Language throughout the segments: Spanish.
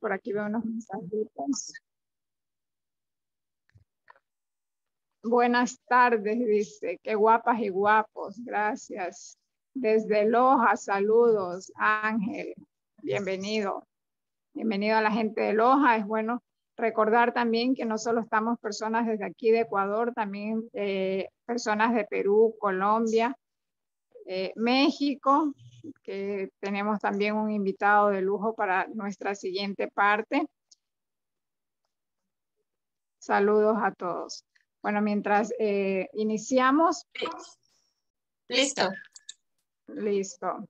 Por aquí veo unos mensajitos. Buenas tardes, dice. Qué guapas y guapos. Gracias. Desde Loja, saludos, Ángel. Bienvenido. Bienvenido a la gente de Loja. Es bueno recordar también que no solo estamos personas desde aquí de Ecuador, también eh, personas de Perú, Colombia, eh, México, que tenemos también un invitado de lujo para nuestra siguiente parte. Saludos a todos. Bueno, mientras eh, iniciamos. Listo. Listo.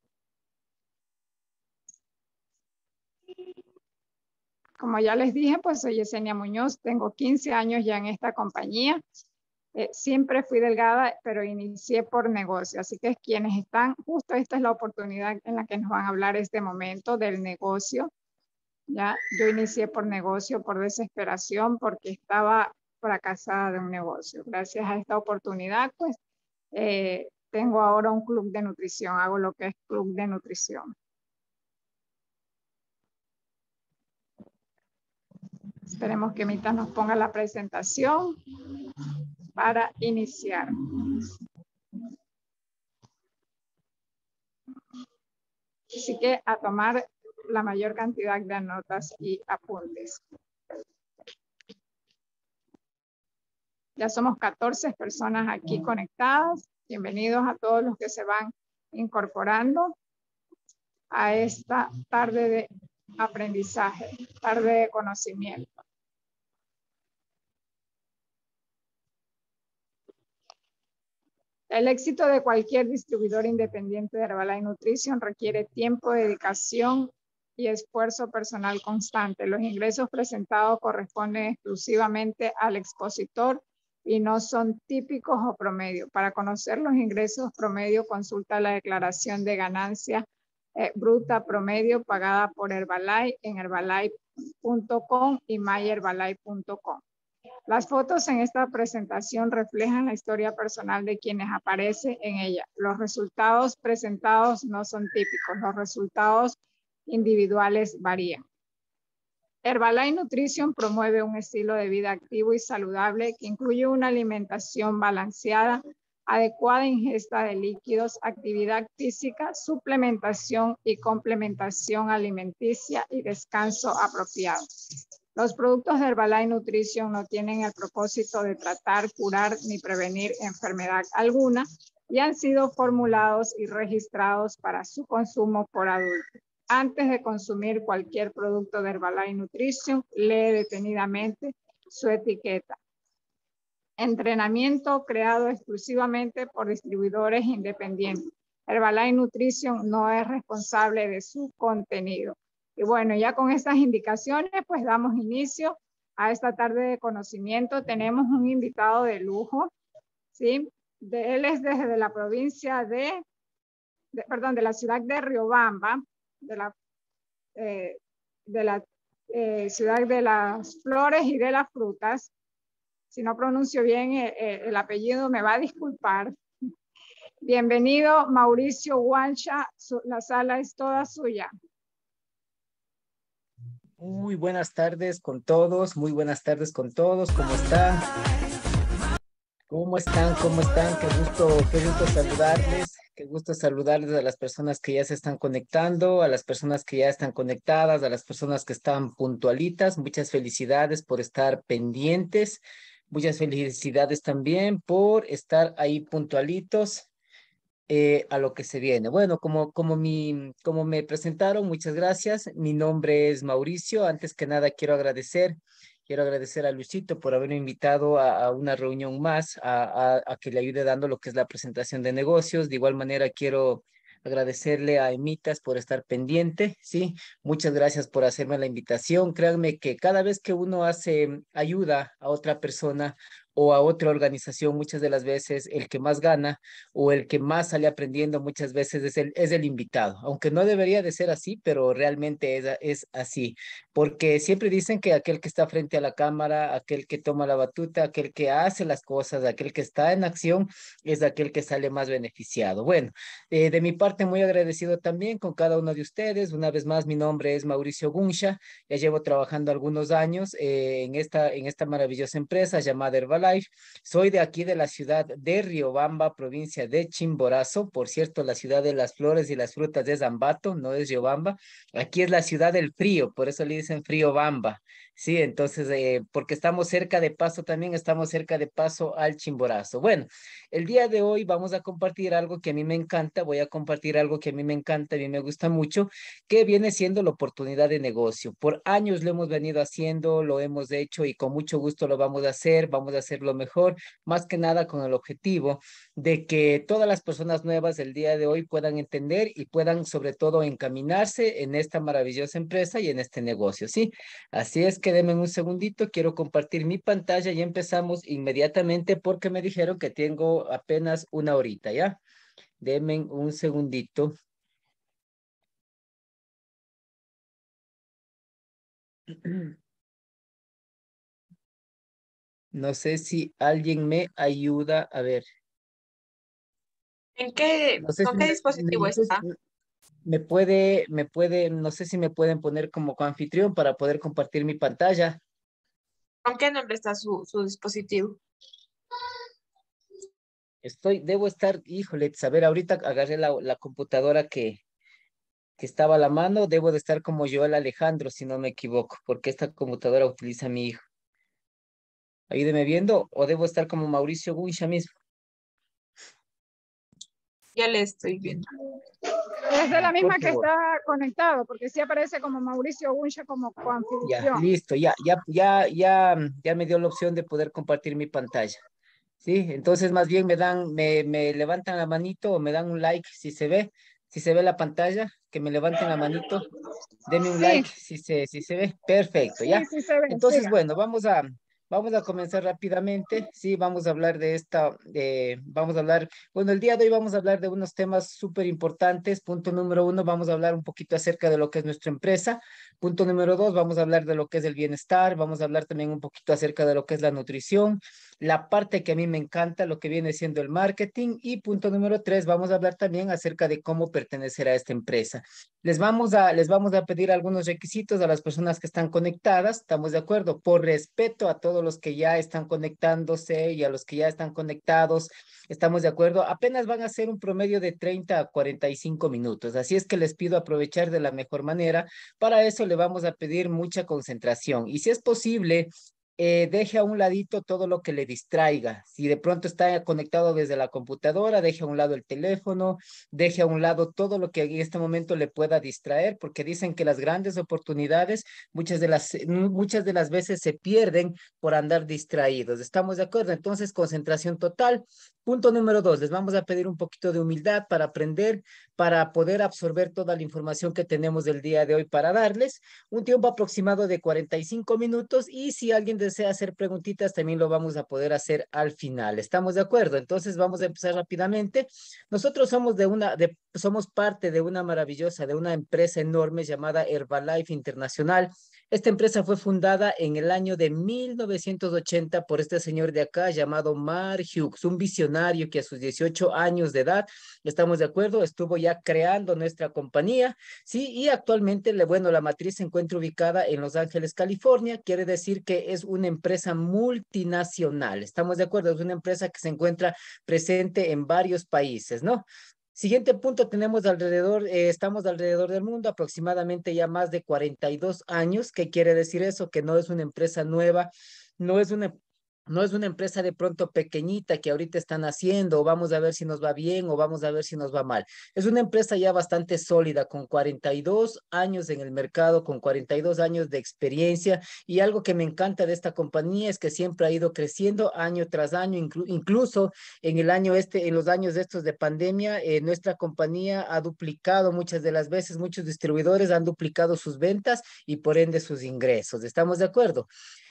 Como ya les dije, pues soy Yesenia Muñoz, tengo 15 años ya en esta compañía eh, siempre fui delgada, pero inicié por negocio. Así que quienes están, justo esta es la oportunidad en la que nos van a hablar este momento del negocio. Ya, yo inicié por negocio, por desesperación, porque estaba fracasada de un negocio. Gracias a esta oportunidad, pues eh, tengo ahora un club de nutrición, hago lo que es club de nutrición. Esperemos que Mita nos ponga la presentación para iniciar. Así que a tomar la mayor cantidad de notas y apuntes. Ya somos 14 personas aquí conectadas. Bienvenidos a todos los que se van incorporando a esta tarde de aprendizaje, tarde de conocimiento. El éxito de cualquier distribuidor independiente de Herbalife Nutrition requiere tiempo, dedicación y esfuerzo personal constante. Los ingresos presentados corresponden exclusivamente al expositor y no son típicos o promedio. Para conocer los ingresos promedio, consulta la declaración de ganancia eh, bruta promedio pagada por Herbalife en herbalife.com y myherbalife.com. Las fotos en esta presentación reflejan la historia personal de quienes aparecen en ella. Los resultados presentados no son típicos, los resultados individuales varían. Herbalife Nutrition promueve un estilo de vida activo y saludable que incluye una alimentación balanceada, adecuada ingesta de líquidos, actividad física, suplementación y complementación alimenticia y descanso apropiado. Los productos Herbalife Nutrition no tienen el propósito de tratar, curar ni prevenir enfermedad alguna y han sido formulados y registrados para su consumo por adultos. Antes de consumir cualquier producto de Herbalife Nutrition, lee detenidamente su etiqueta. Entrenamiento creado exclusivamente por distribuidores independientes. Herbalife Nutrition no es responsable de su contenido. Y bueno, ya con estas indicaciones, pues damos inicio a esta tarde de conocimiento. Tenemos un invitado de lujo, ¿sí? De, él es desde la provincia de, perdón, de la ciudad de Riobamba, de la, eh, de la eh, ciudad de las flores y de las frutas. Si no pronuncio bien eh, el apellido, me va a disculpar. Bienvenido, Mauricio Guancha, la sala es toda suya. Muy buenas tardes con todos, muy buenas tardes con todos, ¿cómo están? ¿Cómo están? ¿Cómo están? Qué gusto, qué gusto saludarles, qué gusto saludarles a las personas que ya se están conectando, a las personas que ya están conectadas, a las personas que están puntualitas. Muchas felicidades por estar pendientes, muchas felicidades también por estar ahí puntualitos eh, a lo que se viene. Bueno, como, como, mi, como me presentaron, muchas gracias. Mi nombre es Mauricio. Antes que nada, quiero agradecer. Quiero agradecer a Luisito por haberme invitado a, una reunión más, a, que le ayude dando lo que es la presentación de negocios. De igual manera, quiero agradecerle a Emitas por estar pendiente, ¿sí? Muchas gracias por hacerme la invitación. Créanme que cada vez que uno hace ayuda a otra persona, o a otra organización, muchas de las veces el que más gana o el que más sale aprendiendo muchas veces es el, es el invitado, aunque no debería de ser así, pero realmente es, es así, porque siempre dicen que aquel que está frente a la cámara, aquel que toma la batuta, aquel que hace las cosas, aquel que está en acción, es aquel que sale más beneficiado. Bueno, eh, de mi parte muy agradecido también con cada uno de ustedes. Una vez más, mi nombre es Mauricio Gunsha, ya llevo trabajando algunos años eh, en, esta, en esta maravillosa empresa llamada Herbal soy de aquí, de la ciudad de Riobamba, provincia de Chimborazo. Por cierto, la ciudad de las flores y las frutas es Zambato, no es Riobamba. Aquí es la ciudad del frío, por eso le dicen frío Bamba. Sí, entonces, eh, porque estamos cerca de Paso también, estamos cerca de Paso al Chimborazo. Bueno, el día de hoy vamos a compartir algo que a mí me encanta, voy a compartir algo que a mí me encanta, a mí me gusta mucho, que viene siendo la oportunidad de negocio. Por años lo hemos venido haciendo, lo hemos hecho y con mucho gusto lo vamos a hacer, vamos a hacerlo mejor, más que nada con el objetivo de que todas las personas nuevas del día de hoy puedan entender y puedan sobre todo encaminarse en esta maravillosa empresa y en este negocio, ¿sí? Así es que denme un segundito, quiero compartir mi pantalla y empezamos inmediatamente porque me dijeron que tengo apenas una horita, ¿ya? Denme un segundito. No sé si alguien me ayuda. A ver. ¿En qué, ¿con qué dispositivo está? me puede, me puede, no sé si me pueden poner como anfitrión para poder compartir mi pantalla. ¿Con qué nombre está su, dispositivo? Estoy, debo estar, híjole, ver, ahorita agarré la, la, computadora que, estaba a la mano, debo de estar como yo el Alejandro, si no me equivoco, porque esta computadora utiliza mi hijo. Ayúdeme viendo, o debo estar como Mauricio Guncha mismo. Ya le estoy viendo. Es de la ah, misma que está conectado, porque sí aparece como Mauricio Uncha, como Juan Ya, listo, ya, ya, ya, ya, ya me dio la opción de poder compartir mi pantalla. Sí, entonces más bien me dan, me, me levantan la manito o me dan un like si se ve, si se ve la pantalla, que me levanten la manito, denme un like si se, si se ve, perfecto, ya. Sí se ve, entonces, bueno, vamos a, Vamos a comenzar rápidamente, sí, vamos a hablar de esta, vamos a hablar, bueno, el día de hoy vamos a hablar de unos temas súper importantes. Punto número uno, vamos a hablar un poquito acerca de lo que es nuestra empresa. Punto número dos, vamos a hablar de lo que es el bienestar, vamos a hablar también un poquito acerca de lo que es la nutrición, la parte que a mí me encanta, lo que viene siendo el marketing. Y punto número tres, vamos a hablar también acerca de cómo pertenecer a esta empresa. Les vamos a, les vamos a pedir algunos requisitos a las personas que están conectadas, estamos de acuerdo, por respeto a todos los que ya están conectándose y a los que ya están conectados Estamos de acuerdo. Apenas van a ser un promedio de 30 a 45 minutos. Así es que les pido aprovechar de la mejor manera. Para eso le vamos a pedir mucha concentración. Y si es posible, eh, deje a un ladito todo lo que le distraiga. Si de pronto está conectado desde la computadora, deje a un lado el teléfono, deje a un lado todo lo que en este momento le pueda distraer, porque dicen que las grandes oportunidades muchas de las, muchas de las veces se pierden por andar distraídos. ¿Estamos de acuerdo? Entonces, concentración total. Punto número dos, les vamos a pedir un poquito de humildad para aprender, para poder absorber toda la información que tenemos del día de hoy para darles. Un tiempo aproximado de 45 minutos y si alguien de desea hacer preguntitas, también lo vamos a poder hacer al final. ¿Estamos de acuerdo? Entonces vamos a empezar rápidamente. Nosotros somos de una, de, somos parte de una maravillosa, de una empresa enorme llamada Herbalife Internacional esta empresa fue fundada en el año de 1980 por este señor de acá llamado Mar Hughes, un visionario que a sus 18 años de edad, estamos de acuerdo, estuvo ya creando nuestra compañía, ¿sí? Y actualmente, bueno, la matriz se encuentra ubicada en Los Ángeles, California, quiere decir que es una empresa multinacional, estamos de acuerdo, es una empresa que se encuentra presente en varios países, ¿no? Siguiente punto, tenemos alrededor, eh, estamos alrededor del mundo aproximadamente ya más de 42 años. ¿Qué quiere decir eso? Que no es una empresa nueva, no es una no es una empresa de pronto pequeñita que ahorita están haciendo, o vamos a ver si nos va bien, o vamos a ver si nos va mal. Es una empresa ya bastante sólida, con 42 años en el mercado, con 42 años de experiencia, y algo que me encanta de esta compañía es que siempre ha ido creciendo año tras año, incluso en el año este, en los años estos de pandemia, eh, nuestra compañía ha duplicado muchas de las veces, muchos distribuidores han duplicado sus ventas y por ende sus ingresos. ¿Estamos de acuerdo?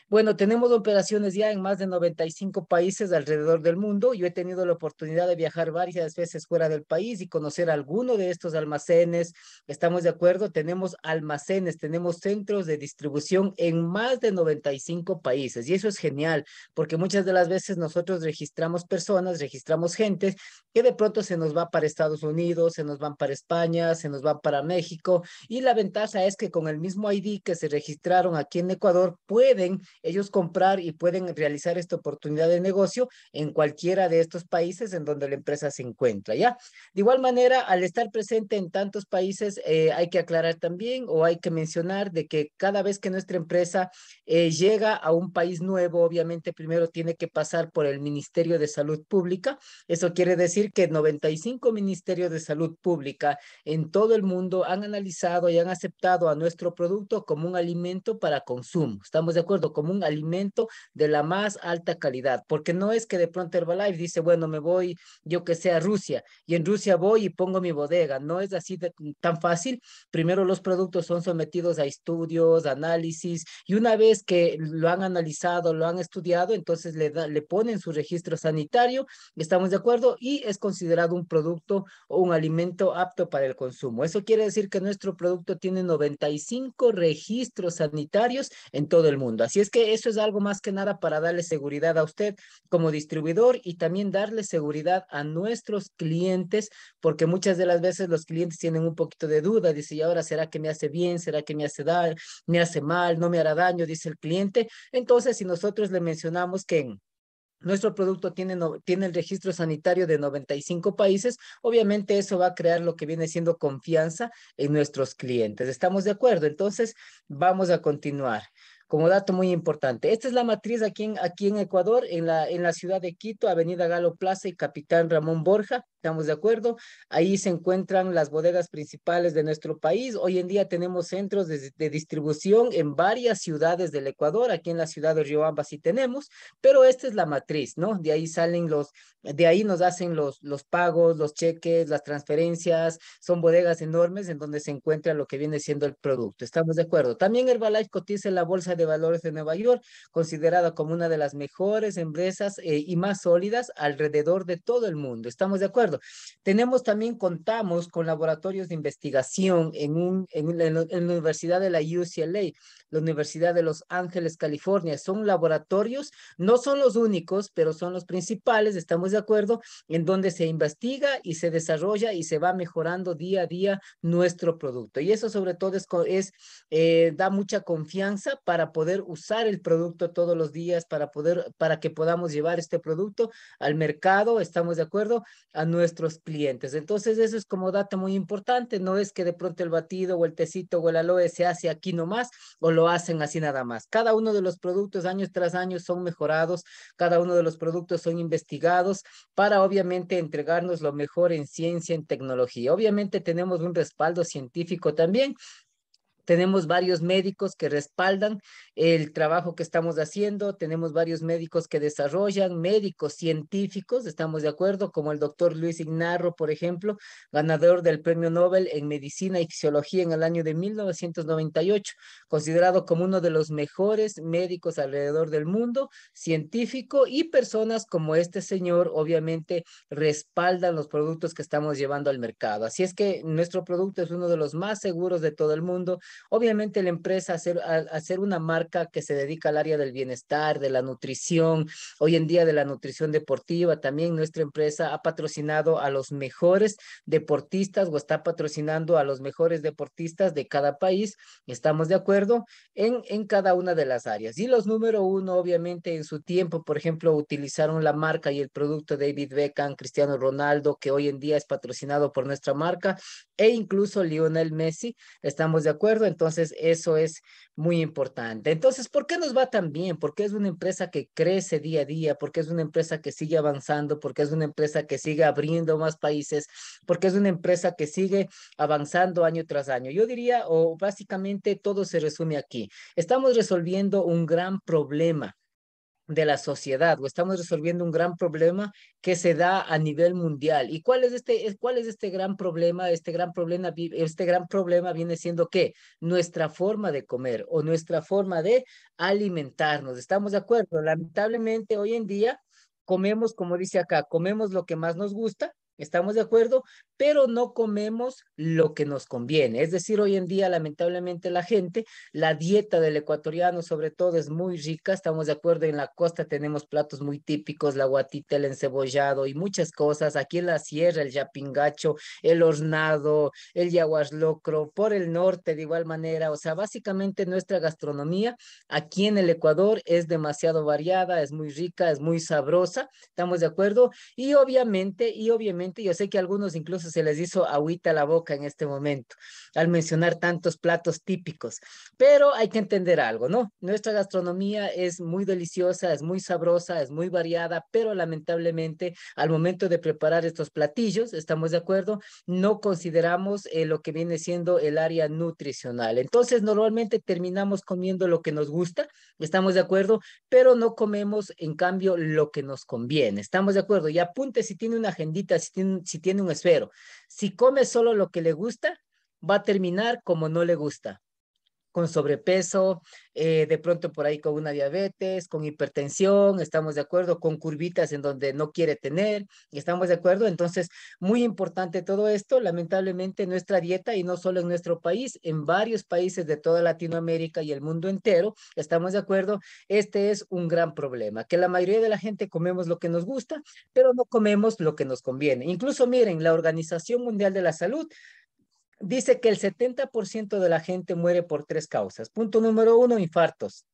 Bueno, tenemos operaciones ya en más de 95 países alrededor del mundo. Yo he tenido la oportunidad de viajar varias veces fuera del país y conocer alguno de estos almacenes. Estamos de acuerdo, tenemos almacenes, tenemos centros de distribución en más de 95 países y eso es genial porque muchas de las veces nosotros registramos personas, registramos gente que de pronto se nos va para Estados Unidos, se nos van para España, se nos va para México y la ventaja es que con el mismo ID que se registraron aquí en Ecuador pueden ellos comprar y pueden realizar esta oportunidad de negocio en cualquiera de estos países en donde la empresa se encuentra, ¿ya? De igual manera, al estar presente en tantos países, eh, hay que aclarar también o hay que mencionar de que cada vez que nuestra empresa eh, llega a un país nuevo, obviamente primero tiene que pasar por el Ministerio de Salud Pública. Eso quiere decir que 95 ministerios de salud pública en todo el mundo han analizado y han aceptado a nuestro producto como un alimento para consumo. Estamos de acuerdo, como un alimento de la más alta calidad, porque no es que de pronto Herbalife dice, bueno, me voy, yo que sea a Rusia, y en Rusia voy y pongo mi bodega. No es así tan fácil. Primero los productos son sometidos a estudios, análisis, y una vez que lo han analizado, lo han estudiado, entonces le, le ponen su registro sanitario, estamos de acuerdo, y es considerado un producto o un alimento apto para el consumo. Eso quiere decir que nuestro producto tiene 95 registros sanitarios en todo el mundo. Así es que eso es algo más que nada para darle seguridad a usted como distribuidor y también darle seguridad a nuestros clientes, porque muchas de las veces los clientes tienen un poquito de duda, dice, ¿y ahora será que me hace bien? ¿Será que me hace, dar, me hace mal? ¿No me hará daño? Dice, el cliente. Entonces, si nosotros le mencionamos que nuestro producto tiene, tiene, el registro sanitario de 95 países. Obviamente eso va a crear lo que viene siendo confianza en nuestros clientes. ¿Estamos de acuerdo? Entonces, vamos a continuar. Como dato muy importante, esta es la matriz aquí en, aquí en Ecuador, en la, en la ciudad de Quito, Avenida Galo Plaza y Capitán Ramón Borja estamos de acuerdo. Ahí se encuentran las bodegas principales de nuestro país. Hoy en día tenemos centros de, distribución en varias ciudades del Ecuador. Aquí en la ciudad de Riobamba sí tenemos, pero esta es la matriz, ¿no? De ahí salen los, de ahí nos hacen los, los pagos, los cheques, las transferencias. Son bodegas enormes en donde se encuentra lo que viene siendo el producto. Estamos de acuerdo. También Herbalife cotiza en la Bolsa de Valores de Nueva York, considerada como una de las mejores empresas eh, y más sólidas alrededor de todo el mundo. Estamos de acuerdo. Tenemos también, contamos con laboratorios de investigación en, un, en, la Universidad de la UCLA, la Universidad de Los Ángeles, California. Son laboratorios, no son los únicos, pero son los principales, estamos de acuerdo, en donde se investiga y se desarrolla y se va mejorando día a día nuestro producto. Y eso sobre todo es, eh, da mucha confianza para poder usar el producto todos los días, para poder, para que podamos llevar este producto al mercado, estamos de acuerdo, a nuestro nuestros clientes. Entonces, eso es como dato muy importante. No es que de pronto el batido o el tecito o el aloe se hace aquí nomás o lo hacen así nada más. Cada uno de los productos años tras año son mejorados, cada uno de los productos son investigados para obviamente entregarnos lo mejor en ciencia, en tecnología. Obviamente tenemos un respaldo científico también tenemos varios médicos que respaldan el trabajo que estamos haciendo, tenemos varios médicos que desarrollan, médicos científicos, estamos de acuerdo, como el doctor Luis Ignarro, por ejemplo, ganador del Premio Nobel en Medicina y Fisiología en el año de 1998, considerado como uno de los mejores médicos alrededor del mundo, científico y personas como este señor, obviamente, respaldan los productos que estamos llevando al mercado. Así es que nuestro producto es uno de los más seguros de todo el mundo Obviamente la empresa, hacer, hacer una marca que se dedica al área del bienestar, de la nutrición, hoy en día de la nutrición deportiva, también nuestra empresa ha patrocinado a los mejores deportistas o está patrocinando a los mejores deportistas de cada país, estamos de acuerdo, en, en cada una de las áreas. Y los número uno, obviamente, en su tiempo, por ejemplo, utilizaron la marca y el producto David Beckham, Cristiano Ronaldo, que hoy en día es patrocinado por nuestra marca, e incluso Lionel Messi, estamos de acuerdo entonces, eso es muy importante. Entonces, ¿por qué nos va tan bien? Porque es una empresa que crece día a día, porque es una empresa que sigue avanzando, porque es una empresa que sigue abriendo más países, porque es una empresa que sigue avanzando año tras año. Yo diría, o básicamente todo se resume aquí. Estamos resolviendo un gran problema de la sociedad o estamos resolviendo un gran problema que se da a nivel mundial. ¿Y cuál es este, cuál es este gran problema? Este gran problema, este gran problema viene siendo que nuestra forma de comer o nuestra forma de alimentarnos. ¿Estamos de acuerdo? Lamentablemente hoy en día comemos, como dice acá, comemos lo que más nos gusta estamos de acuerdo, pero no comemos lo que nos conviene. Es decir, hoy en día, lamentablemente, la gente, la dieta del ecuatoriano sobre todo es muy rica, estamos de acuerdo, en la costa tenemos platos muy típicos, la guatita, el encebollado y muchas cosas. Aquí en la sierra, el yapingacho, el hornado, el yaguaslocro, por el norte de igual manera. O sea, básicamente nuestra gastronomía aquí en el Ecuador es demasiado variada, es muy rica, es muy sabrosa, estamos de acuerdo. Y obviamente, y obviamente, yo sé que a algunos incluso se les hizo agüita la boca en este momento al mencionar tantos platos típicos, pero hay que entender algo, ¿no? Nuestra gastronomía es muy deliciosa, es muy sabrosa, es muy variada, pero lamentablemente al momento de preparar estos platillos, estamos de acuerdo, no consideramos eh, lo que viene siendo el área nutricional. Entonces, normalmente terminamos comiendo lo que nos gusta, estamos de acuerdo, pero no comemos en cambio lo que nos conviene. Estamos de acuerdo. Y apunte si tiene una agendita, si si tiene un esfero. Si come solo lo que le gusta, va a terminar como no le gusta con sobrepeso, eh, de pronto por ahí con una diabetes, con hipertensión, estamos de acuerdo, con curvitas en donde no quiere tener, estamos de acuerdo. Entonces, muy importante todo esto, lamentablemente nuestra dieta, y no solo en nuestro país, en varios países de toda Latinoamérica y el mundo entero, estamos de acuerdo, este es un gran problema, que la mayoría de la gente comemos lo que nos gusta, pero no comemos lo que nos conviene. Incluso miren, la Organización Mundial de la Salud dice que el 70% de la gente muere por tres causas. Punto número uno, infartos.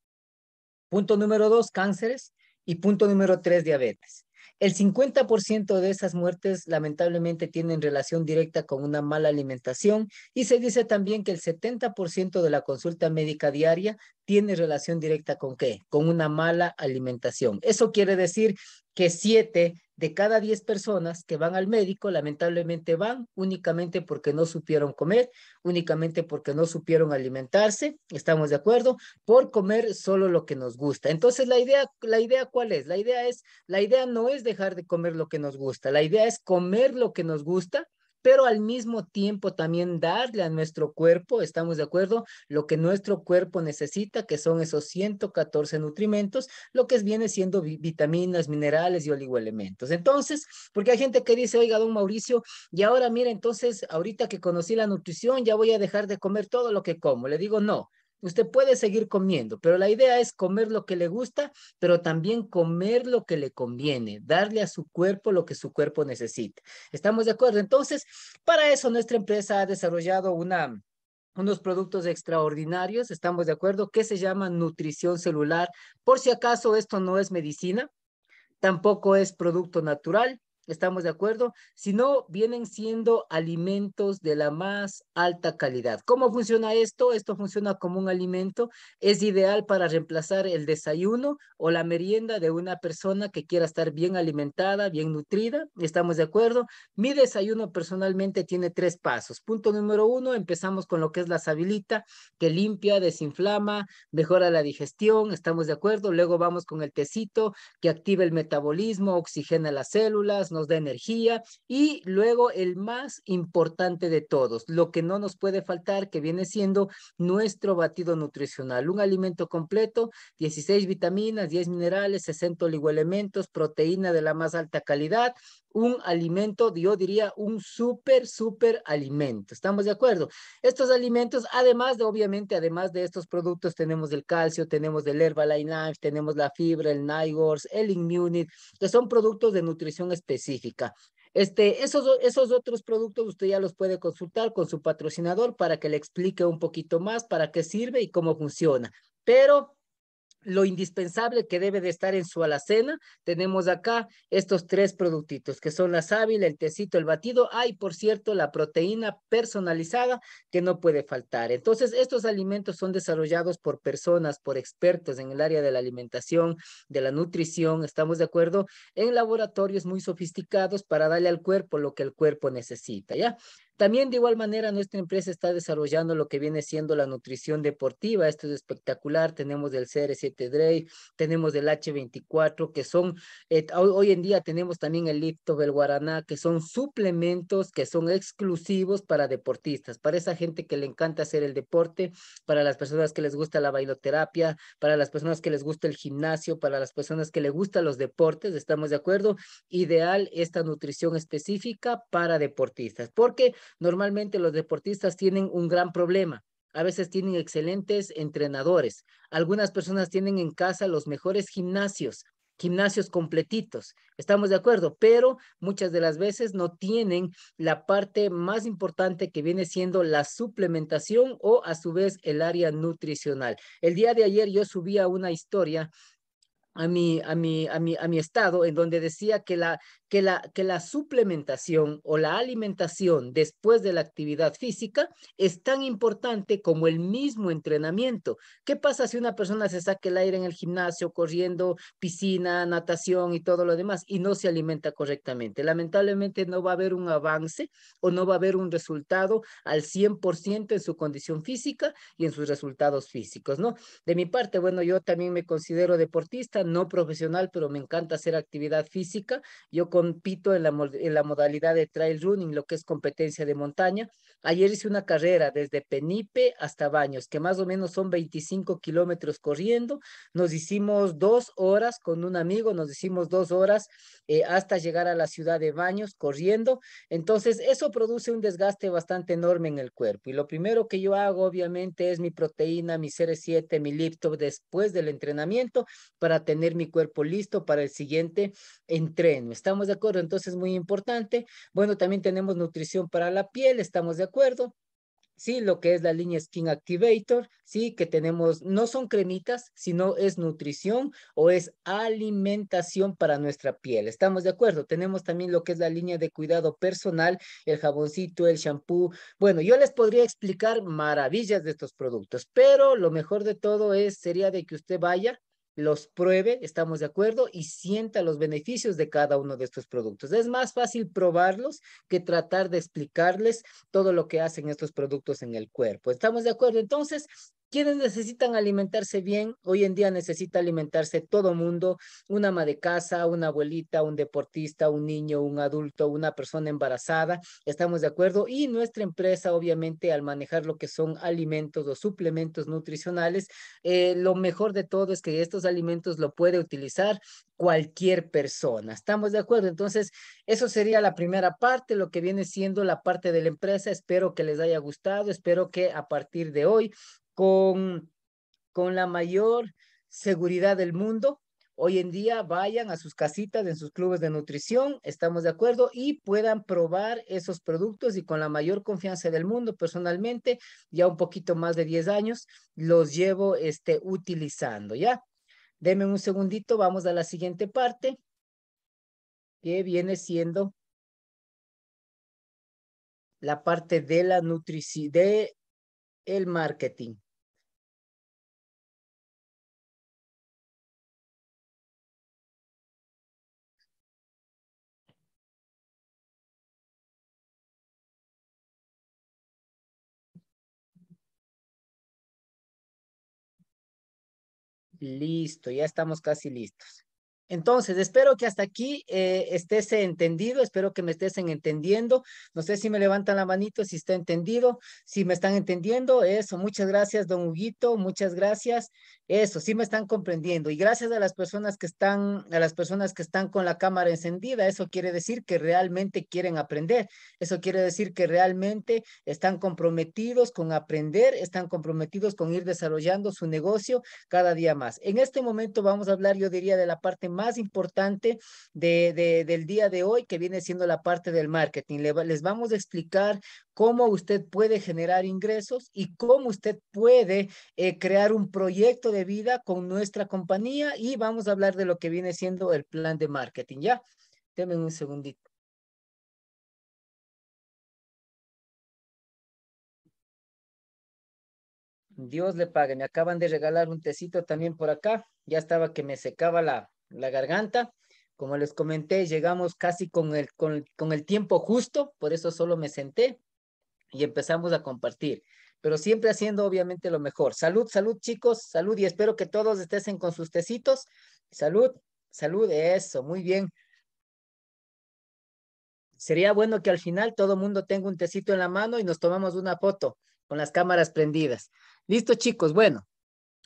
Punto número dos, cánceres. Y punto número tres, diabetes. El 50% de esas muertes lamentablemente tienen relación directa con una mala alimentación y se dice también que el 70% de la consulta médica diaria tiene relación directa con qué? Con una mala alimentación. Eso quiere decir que siete de cada diez personas que van al médico, lamentablemente van únicamente porque no supieron comer, únicamente porque no supieron alimentarse, estamos de acuerdo, por comer solo lo que nos gusta. Entonces, la idea, la idea cuál es? La idea es, la idea no es dejar de comer lo que nos gusta, la idea es comer lo que nos gusta, pero al mismo tiempo también darle a nuestro cuerpo, estamos de acuerdo, lo que nuestro cuerpo necesita, que son esos 114 nutrimentos, lo que viene siendo vitaminas, minerales y oligoelementos. Entonces, porque hay gente que dice, oiga, don Mauricio, y ahora mira, entonces, ahorita que conocí la nutrición, ya voy a dejar de comer todo lo que como. Le digo, no, Usted puede seguir comiendo, pero la idea es comer lo que le gusta, pero también comer lo que le conviene, darle a su cuerpo lo que su cuerpo necesita. ¿Estamos de acuerdo? Entonces, para eso nuestra empresa ha desarrollado unos productos extraordinarios, estamos de acuerdo, que se llama nutrición celular. Por si acaso esto no es medicina, tampoco es producto natural, ¿Estamos de acuerdo? Si no, vienen siendo alimentos de la más alta calidad. ¿Cómo funciona esto? Esto funciona como un alimento. Es ideal para reemplazar el desayuno o la merienda de una persona que quiera estar bien alimentada, bien nutrida. ¿Estamos de acuerdo? Mi desayuno personalmente tiene tres pasos. Punto número uno, empezamos con lo que es la sabilita, que limpia, desinflama, mejora la digestión. ¿Estamos de acuerdo? Luego vamos con el tecito, que activa el metabolismo, oxigena las células, ¿no? de energía y luego el más importante de todos, lo que no nos puede faltar, que viene siendo nuestro batido nutricional, un alimento completo, 16 vitaminas, 10 minerales, 60 oligoelementos, proteína de la más alta calidad, un alimento, yo diría un súper, súper alimento. ¿Estamos de acuerdo? Estos alimentos, además de, obviamente, además de estos productos, tenemos el calcio, tenemos el Herbalife tenemos la fibra, el Nigors, el Immunit, que son productos de nutrición especial específica. Este, esos, esos otros productos usted ya los puede consultar con su patrocinador para que le explique un poquito más para qué sirve y cómo funciona. Pero lo indispensable que debe de estar en su alacena. Tenemos acá estos tres productitos, que son la sábila, el tecito, el batido. Hay, por cierto, la proteína personalizada que no puede faltar. Entonces, estos alimentos son desarrollados por personas, por expertos en el área de la alimentación, de la nutrición, estamos de acuerdo, en laboratorios muy sofisticados para darle al cuerpo lo que el cuerpo necesita, ¿ya? También de igual manera nuestra empresa está desarrollando lo que viene siendo la nutrición deportiva. Esto es espectacular. Tenemos el CR7 Drey, tenemos el H24, que son, eh, hoy en día tenemos también el Lipto del Guaraná, que son suplementos que son exclusivos para deportistas, para esa gente que le encanta hacer el deporte, para las personas que les gusta la bailoterapia, para las personas que les gusta el gimnasio, para las personas que les gustan los deportes, estamos de acuerdo. Ideal esta nutrición específica para deportistas, porque Normalmente los deportistas tienen un gran problema. A veces tienen excelentes entrenadores. Algunas personas tienen en casa los mejores gimnasios, gimnasios completitos. Estamos de acuerdo, pero muchas de las veces no tienen la parte más importante que viene siendo la suplementación o a su vez el área nutricional. El día de ayer yo subía una historia a mi, a mi, a mi, a mi estado, en donde decía que la, que la, que la suplementación o la alimentación después de la actividad física es tan importante como el mismo entrenamiento. ¿Qué pasa si una persona se saca el aire en el gimnasio, corriendo, piscina, natación y todo lo demás y no se alimenta correctamente? Lamentablemente no va a haber un avance o no va a haber un resultado al 100% en su condición física y en sus resultados físicos, ¿no? De mi parte, bueno, yo también me considero deportista, no profesional, pero me encanta hacer actividad física. Yo compito en la, modalidad de trail running, lo que es competencia de montaña. Ayer hice una carrera desde Penipe hasta Baños, que más o menos son 25 kilómetros corriendo. Nos hicimos dos horas con un amigo, nos hicimos dos horas eh, hasta llegar a la ciudad de Baños corriendo. Entonces, eso produce un desgaste bastante enorme en el cuerpo. Y lo primero que yo hago, obviamente, es mi proteína, mi CR7, mi Liptop después del entrenamiento para tener mi cuerpo listo para el siguiente entreno. Estamos de acuerdo, entonces muy importante. Bueno, también tenemos nutrición para la piel, estamos de acuerdo. Sí, lo que es la línea Skin Activator, sí, que tenemos, no son cremitas, sino es nutrición o es alimentación para nuestra piel. Estamos de acuerdo. Tenemos también lo que es la línea de cuidado personal, el jaboncito, el shampoo. Bueno, yo les podría explicar maravillas de estos productos, pero lo mejor de todo es, sería de que usted vaya los pruebe, estamos de acuerdo, y sienta los beneficios de cada uno de estos productos. Es más fácil probarlos que tratar de explicarles todo lo que hacen estos productos en el cuerpo. ¿Estamos de acuerdo? Entonces, quienes necesitan alimentarse bien, hoy en día necesita alimentarse todo mundo, un ama de casa, una abuelita, un deportista, un niño, un adulto, una persona embarazada, estamos de acuerdo, y nuestra empresa obviamente al manejar lo que son alimentos o suplementos nutricionales, eh, lo mejor de todo es que estos alimentos lo puede utilizar cualquier persona, ¿estamos de acuerdo? Entonces, eso sería la primera parte, lo que viene siendo la parte de la empresa, espero que les haya gustado, espero que a partir de hoy con, con la mayor seguridad del mundo. Hoy en día vayan a sus casitas, en sus clubes de nutrición, estamos de acuerdo, y puedan probar esos productos y con la mayor confianza del mundo. Personalmente, ya un poquito más de 10 años, los llevo este, utilizando, ¿ya? Deme un segundito, vamos a la siguiente parte, que viene siendo la parte de la nutrición, del el marketing. Listo, ya estamos casi listos. Entonces, espero que hasta aquí eh, entendido, espero que me estés entendiendo. No sé si me levantan la manito, si está entendido, si me están entendiendo. Eso, muchas gracias, don Huguito, muchas gracias. Eso, sí me están comprendiendo. Y gracias a las personas que están, a las personas que están con la cámara encendida, eso quiere decir que realmente quieren aprender. Eso quiere decir que realmente están comprometidos con aprender, están comprometidos con ir desarrollando su negocio cada día más. En este momento vamos a hablar, yo diría, de la parte más importante de, del día de hoy, que viene siendo la parte del marketing. les vamos a explicar cómo usted puede generar ingresos y cómo usted puede eh, crear un proyecto de vida con nuestra compañía y vamos a hablar de lo que viene siendo el plan de marketing, ¿ya? Deme un segundito. Dios le pague, me acaban de regalar un tecito también por acá, ya estaba que me secaba la, garganta. Como les comenté, llegamos casi con el tiempo justo, por eso solo me senté y empezamos a compartir, pero siempre haciendo obviamente lo mejor. Salud, salud chicos, salud y espero que todos estén con sus tecitos. Salud, salud, eso, muy bien. Sería bueno que al final todo el mundo tenga un tecito en la mano y nos tomamos una foto con las cámaras prendidas. Listo chicos, bueno,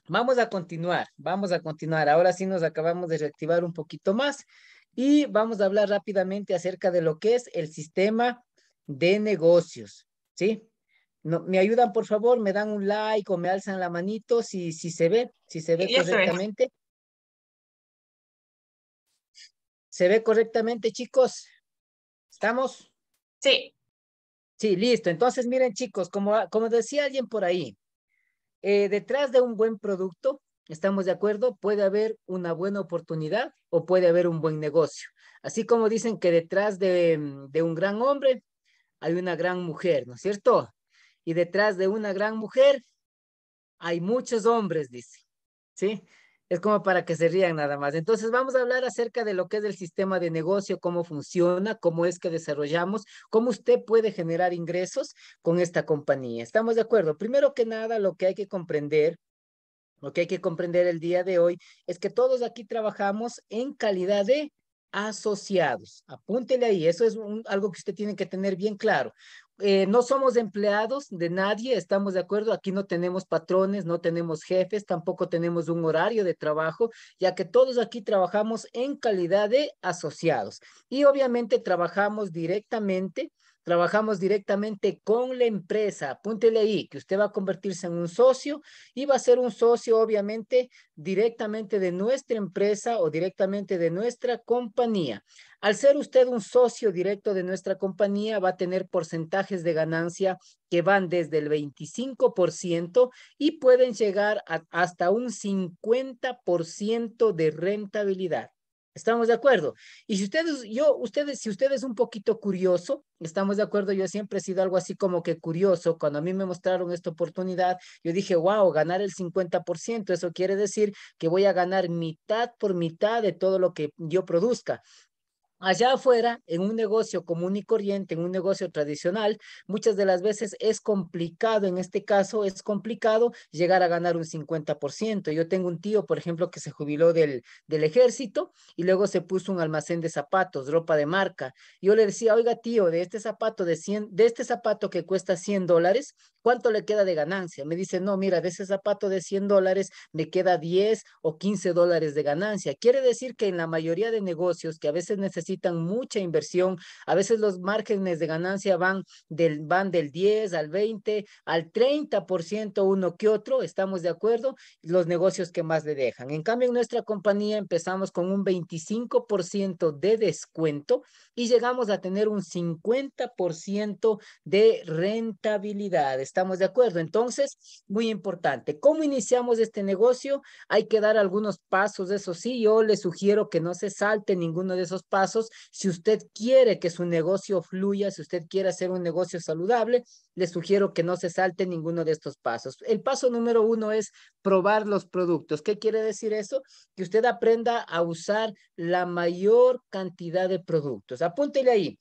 vamos a continuar, vamos a continuar. Ahora sí nos acabamos de reactivar un poquito más y vamos a hablar rápidamente acerca de lo que es el sistema de negocios. ¿sí? No, me ayudan, por favor, me dan un like o me alzan la manito si, si se ve, si se ve correctamente. ¿Se ve correctamente, chicos? ¿Estamos? Sí. Sí, listo. Entonces, miren, chicos, como, como decía alguien por ahí, eh, detrás de un buen producto, ¿estamos de acuerdo? Puede haber una buena oportunidad o puede haber un buen negocio. Así como dicen que detrás de un gran hombre hay una gran mujer, ¿no es cierto? Y detrás de una gran mujer hay muchos hombres, dice, ¿sí? Es como para que se rían nada más. Entonces vamos a hablar acerca de lo que es el sistema de negocio, cómo funciona, cómo es que desarrollamos, cómo usted puede generar ingresos con esta compañía. ¿Estamos de acuerdo? Primero que nada, lo que hay que comprender, lo que hay que comprender el día de hoy es que todos aquí trabajamos en calidad de asociados. Apúntele ahí, eso es algo que usted tiene que tener bien claro. Eh, no somos empleados de nadie, estamos de acuerdo, aquí no tenemos patrones, no tenemos jefes, tampoco tenemos un horario de trabajo, ya que todos aquí trabajamos en calidad de asociados. Y obviamente trabajamos directamente Trabajamos directamente con la empresa. Apúntele ahí que usted va a convertirse en un socio y va a ser un socio, obviamente, directamente de nuestra empresa o directamente de nuestra compañía. Al ser usted un socio directo de nuestra compañía, va a tener porcentajes de ganancia que van desde el 25% y pueden llegar hasta un 50% de rentabilidad. Estamos de acuerdo. Y si ustedes, yo, ustedes, si ustedes un poquito curioso, estamos de acuerdo, yo siempre he sido algo así como que curioso. Cuando a mí me mostraron esta oportunidad, yo dije, wow, ganar el 50%, eso quiere decir que voy a ganar mitad por mitad de todo lo que yo produzca. Allá afuera, en un negocio común y corriente, en un negocio tradicional, muchas de las veces es complicado, en este caso es complicado llegar a ganar un 50%. Yo tengo un tío, por ejemplo, que se jubiló del, del ejército y luego se puso un almacén de zapatos, ropa de marca. Yo le decía, oiga tío, de este zapato, de, 100, de este zapato que cuesta 100 dólares, ¿cuánto le queda de ganancia? Me dice, no, mira, de ese zapato de 100 dólares me queda 10 o 15 dólares de ganancia. Quiere decir que en la mayoría de negocios que a veces necesita necesitan mucha inversión. A veces los márgenes de ganancia van del, van del 10 al 20, al 30% uno que otro, estamos de acuerdo, los negocios que más le dejan. En cambio, en nuestra compañía empezamos con un 25% de descuento y llegamos a tener un 50% de rentabilidad. ¿Estamos de acuerdo? Entonces, muy importante. ¿Cómo iniciamos este negocio? Hay que dar algunos pasos, eso sí, yo les sugiero que no se salte ninguno de esos pasos si usted quiere que su negocio fluya, si usted quiere hacer un negocio saludable, le sugiero que no se salte ninguno de estos pasos. El paso número uno es probar los productos. ¿Qué quiere decir eso? Que usted aprenda a usar la mayor cantidad de productos. Apúntele ahí.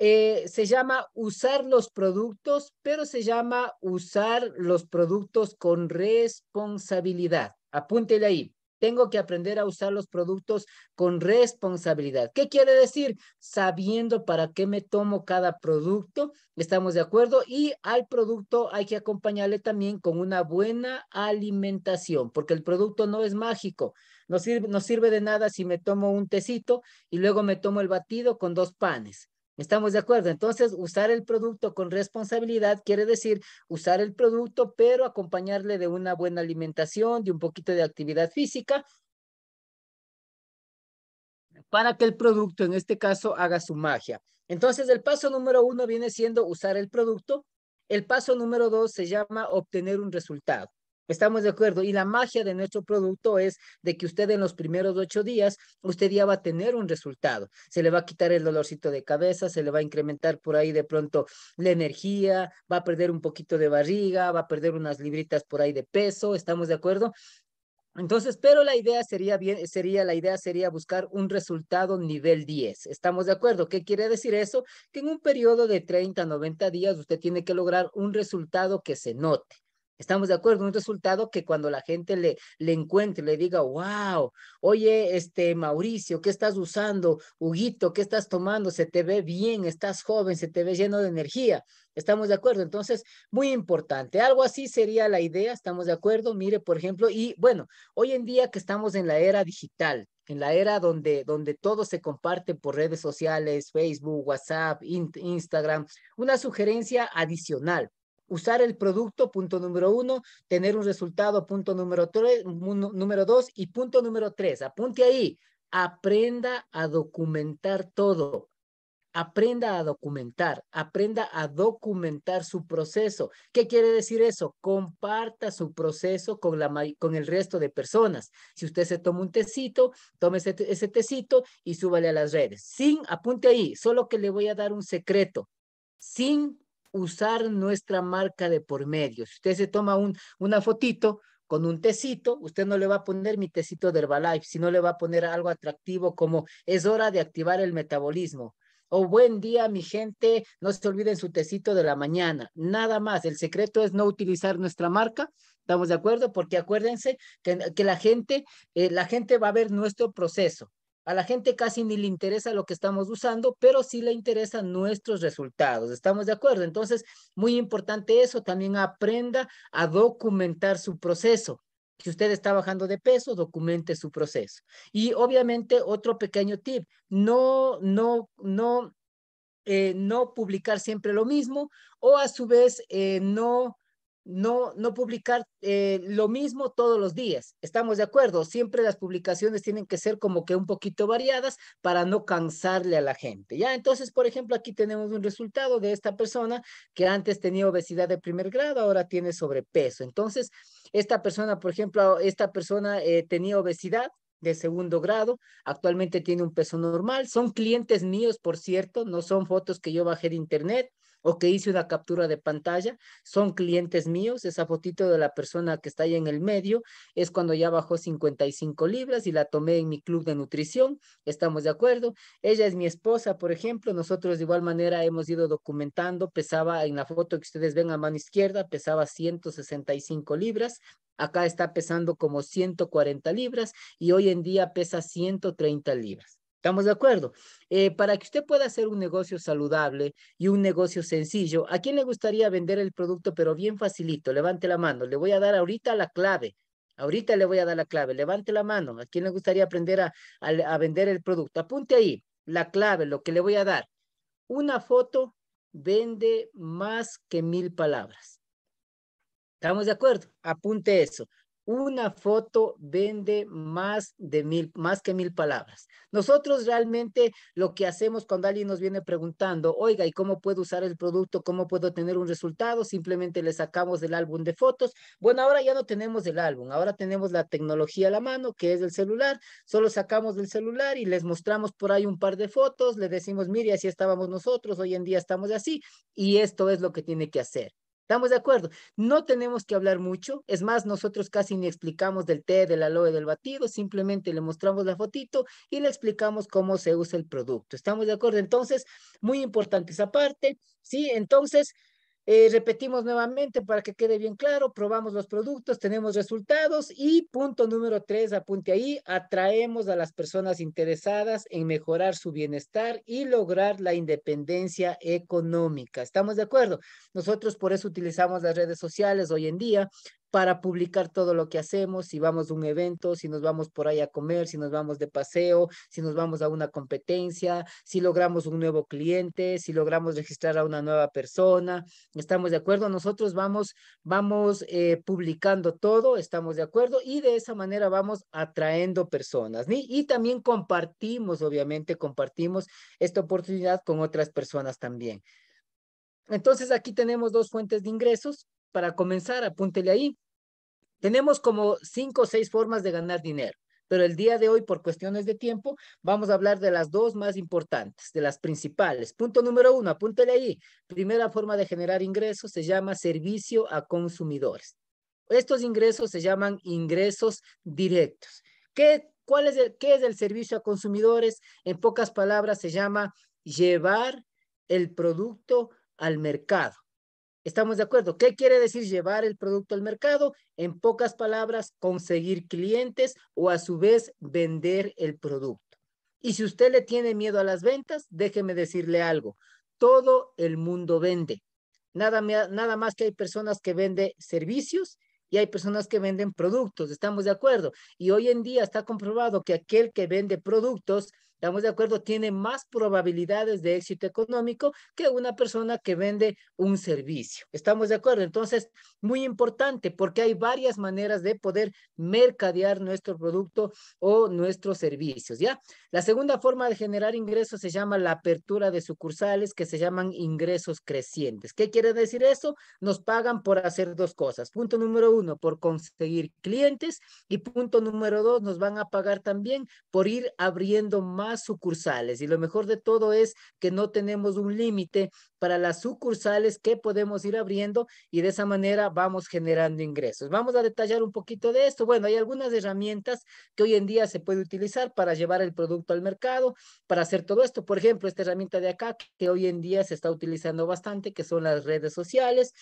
Eh, se llama usar los productos, pero se llama usar los productos con responsabilidad. Apúntele ahí. Tengo que aprender a usar los productos con responsabilidad. ¿Qué quiere decir? Sabiendo para qué me tomo cada producto, estamos de acuerdo, y al producto hay que acompañarle también con una buena alimentación, porque el producto no es mágico. No sirve, no sirve de nada si me tomo un tecito y luego me tomo el batido con dos panes. Estamos de acuerdo. Entonces, usar el producto con responsabilidad quiere decir usar el producto, pero acompañarle de una buena alimentación, de un poquito de actividad física, para que el producto, en este caso, haga su magia. Entonces, el paso número uno viene siendo usar el producto. El paso número dos se llama obtener un resultado. Estamos de acuerdo. Y la magia de nuestro producto es de que usted en los primeros ocho días, usted ya va a tener un resultado. Se le va a quitar el dolorcito de cabeza, se le va a incrementar por ahí de pronto la energía, va a perder un poquito de barriga, va a perder unas libritas por ahí de peso. ¿Estamos de acuerdo? Entonces, pero la idea sería bien, sería, la idea sería buscar un resultado nivel 10. ¿Estamos de acuerdo? ¿Qué quiere decir eso? Que en un periodo de 30 90 días usted tiene que lograr un resultado que se note. Estamos de acuerdo, un resultado que cuando la gente le, le encuentre, le diga, wow, oye, este Mauricio, ¿qué estás usando? Huguito, ¿qué estás tomando? Se te ve bien, estás joven, se te ve lleno de energía. ¿Estamos de acuerdo? Entonces, muy importante. Algo así sería la idea, ¿estamos de acuerdo? Mire, por ejemplo, y bueno, hoy en día que estamos en la era digital, en la era donde, donde todo se comparte por redes sociales, Facebook, WhatsApp, Instagram, una sugerencia adicional usar el producto, punto número uno, tener un resultado, punto número, tres, número dos, y punto número tres, apunte ahí, aprenda a documentar todo. Aprenda a documentar, aprenda a documentar su proceso. ¿Qué quiere decir eso? Comparta su proceso con, la, con el resto de personas. Si usted se toma un tecito, tome ese, tecito y súbale a las redes. Sin, apunte ahí, solo que le voy a dar un secreto. Sin usar nuestra marca de por medio. Si usted se toma un, una fotito, con un tecito, usted no le va a poner mi tecito de Herbalife, sino le va a poner algo atractivo como es hora de activar el metabolismo. O buen día, mi gente, no se olviden su tecito de la mañana. Nada más, el secreto es no utilizar nuestra marca, ¿estamos de acuerdo? Porque acuérdense que, la gente, eh, la gente va a ver nuestro proceso. A la gente casi ni le interesa lo que estamos usando, pero sí le interesan nuestros resultados. ¿Estamos de acuerdo? Entonces, muy importante eso, también aprenda a documentar su proceso. Si usted está bajando de peso, documente su proceso. Y obviamente otro pequeño tip, no, no, no, eh, no publicar siempre lo mismo o a su vez eh, no no, no publicar eh, lo mismo todos los días. Estamos de acuerdo, siempre las publicaciones tienen que ser como que un poquito variadas para no cansarle a la gente. Ya, entonces, por ejemplo, aquí tenemos un resultado de esta persona que antes tenía obesidad de primer grado, ahora tiene sobrepeso. Entonces, esta persona, por ejemplo, esta persona eh, tenía obesidad, de segundo grado. Actualmente tiene un peso normal. Son clientes míos, por cierto, no son fotos que yo bajé de internet o que hice una captura de pantalla, son clientes míos, esa fotito de la persona que está ahí en el medio es cuando ya bajó 55 libras y la tomé en mi club de nutrición, estamos de acuerdo, ella es mi esposa, por ejemplo, nosotros de igual manera hemos ido documentando, pesaba en la foto que ustedes ven a mano izquierda, pesaba 165 libras, acá está pesando como 140 libras y hoy en día pesa 130 libras. ¿Estamos de acuerdo? Eh, para que usted pueda hacer un negocio saludable y un negocio sencillo, ¿a quién le gustaría vender el producto pero bien facilito? Levante la mano. Le voy a dar ahorita la clave. Ahorita le voy a dar la clave. Levante la mano. ¿A quién le gustaría aprender a vender el producto? Apunte ahí la clave, lo que le voy a dar. Una foto vende más que mil palabras. ¿Estamos de acuerdo? Apunte eso una foto vende más de mil, más que mil palabras. Nosotros realmente lo que hacemos cuando alguien nos viene preguntando, oiga, ¿y cómo puedo usar el producto? ¿Cómo puedo tener un resultado? Simplemente le sacamos del álbum de fotos. Bueno, ahora ya no tenemos el álbum, ahora tenemos la tecnología a la mano, que es el celular. Solo sacamos del celular y les mostramos por ahí un par de fotos, le decimos, mire, así estábamos nosotros, hoy en día estamos así, y esto es lo que tiene que hacer. Estamos de acuerdo. No tenemos que hablar mucho. Es más, nosotros casi ni explicamos del té, del aloe, del batido. Simplemente le mostramos la fotito y le explicamos cómo se usa el producto. ¿Estamos de acuerdo? Entonces, muy importante esa parte. Sí, entonces, eh, repetimos nuevamente para que quede bien claro, probamos los productos, tenemos resultados y punto número tres, apunte ahí, atraemos a las personas interesadas en mejorar su bienestar y lograr la independencia económica. ¿Estamos de acuerdo? Nosotros por eso utilizamos las redes sociales hoy en día para publicar todo lo que hacemos, si vamos a un evento, si nos vamos por ahí a comer, si nos vamos de paseo, si nos vamos a una competencia, si logramos un nuevo cliente, si logramos registrar a una nueva persona. ¿Estamos de acuerdo? Nosotros vamos, vamos eh, publicando todo, estamos de acuerdo, y de esa manera vamos atrayendo personas. Y también compartimos, obviamente, compartimos esta oportunidad con otras personas también. Entonces aquí tenemos dos fuentes de ingresos para comenzar, apúntele ahí. Tenemos como cinco o seis formas de ganar dinero, pero el día de hoy, por cuestiones de tiempo, vamos a hablar de las dos más importantes, de las principales. Punto número uno, apúntele ahí. Primera forma de generar ingresos se llama servicio a consumidores. Estos ingresos se llaman ingresos directos. ¿Qué, cuál es ¿Qué es el servicio a consumidores? En pocas palabras, se llama llevar el producto al mercado Estamos de acuerdo. ¿Qué quiere decir llevar el producto al mercado? En pocas palabras, conseguir clientes o a su vez vender el producto. Y si usted le tiene miedo a las ventas, déjeme decirle algo. Todo el mundo vende. Nada, más que hay personas que venden servicios y hay personas que venden productos, estamos de acuerdo. Y hoy en día está comprobado que aquel que vende productos estamos de acuerdo, tiene más probabilidades de éxito económico que una persona que vende un servicio. ¿Estamos de acuerdo? Entonces, muy importante porque hay varias maneras de poder mercadear nuestro producto o nuestros servicios, ¿ya? La segunda forma de generar ingresos se llama la apertura de sucursales que se llaman ingresos crecientes. ¿Qué quiere decir eso? Nos pagan por hacer dos cosas. Punto número uno, por conseguir clientes y punto número dos, nos van a pagar también por ir abriendo más sucursales y lo mejor de todo es que no tenemos un límite para las sucursales que podemos ir abriendo y de esa manera vamos generando ingresos. Vamos a detallar un poquito de esto. Bueno, hay algunas herramientas que hoy en día se puede utilizar para llevar el producto al mercado, para hacer todo esto. Por ejemplo, esta herramienta de acá que hoy en día se está utilizando bastante, que son las redes sociales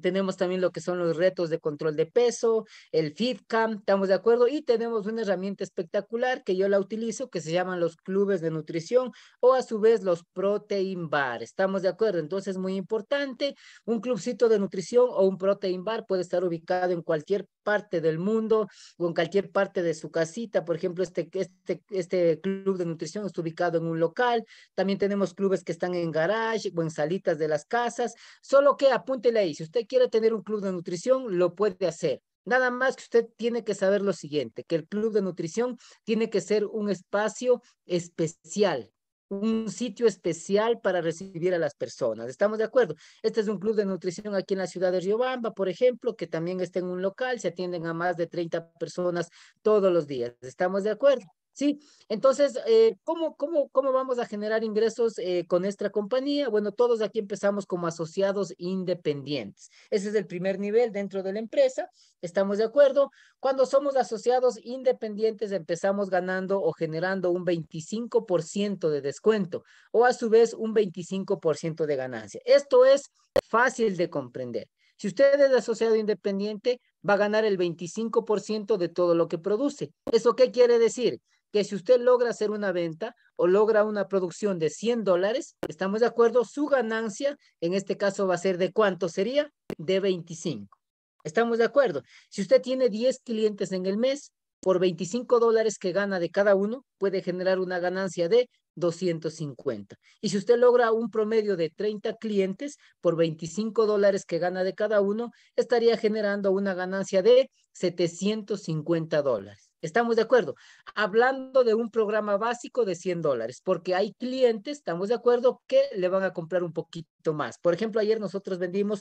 tenemos también lo que son los retos de control de peso, el FitCam, estamos de acuerdo, y tenemos una herramienta espectacular que yo la utilizo que se llaman los clubes de nutrición o a su vez los protein bar, estamos de acuerdo, entonces es muy importante, un clubcito de nutrición o un protein bar puede estar ubicado en cualquier parte del mundo o en cualquier parte de su casita. Por ejemplo, este, este, este club de nutrición está ubicado en un local. También tenemos clubes que están en garage o en salitas de las casas. Solo que apúntele ahí, si usted quiere tener un club de nutrición, lo puede hacer. Nada más que usted tiene que saber lo siguiente, que el club de nutrición tiene que ser un espacio especial, un sitio especial para recibir a las personas. ¿Estamos de acuerdo? Este es un club de nutrición aquí en la ciudad de Riobamba, por ejemplo, que también está en un local, se atienden a más de 30 personas todos los días. ¿Estamos de acuerdo? ¿sí? Entonces, eh, cómo, ¿cómo vamos a generar ingresos eh, con nuestra compañía? Bueno, todos aquí empezamos como asociados independientes. Ese es el primer nivel dentro de la empresa. ¿Estamos de acuerdo? Cuando somos asociados independientes empezamos ganando o generando un 25% de descuento o a su vez un 25% de ganancia. Esto es fácil de comprender. Si usted es asociado independiente, va a ganar el 25% de todo lo que produce. ¿Eso qué quiere decir? que si usted logra hacer una venta o logra una producción de 100 dólares, estamos de acuerdo, su ganancia en este caso va a ser de cuánto sería? De 25. Estamos de acuerdo. Si usted tiene 10 clientes en el mes, por 25 dólares que gana de cada uno, puede generar una ganancia de 250. Y si usted logra un promedio de 30 clientes por 25 dólares que gana de cada uno, estaría generando una ganancia de 750 dólares. Estamos de acuerdo. Hablando de un programa básico de 100 dólares, porque hay clientes, estamos de acuerdo, que le van a comprar un poquito más. Por ejemplo, ayer nosotros vendimos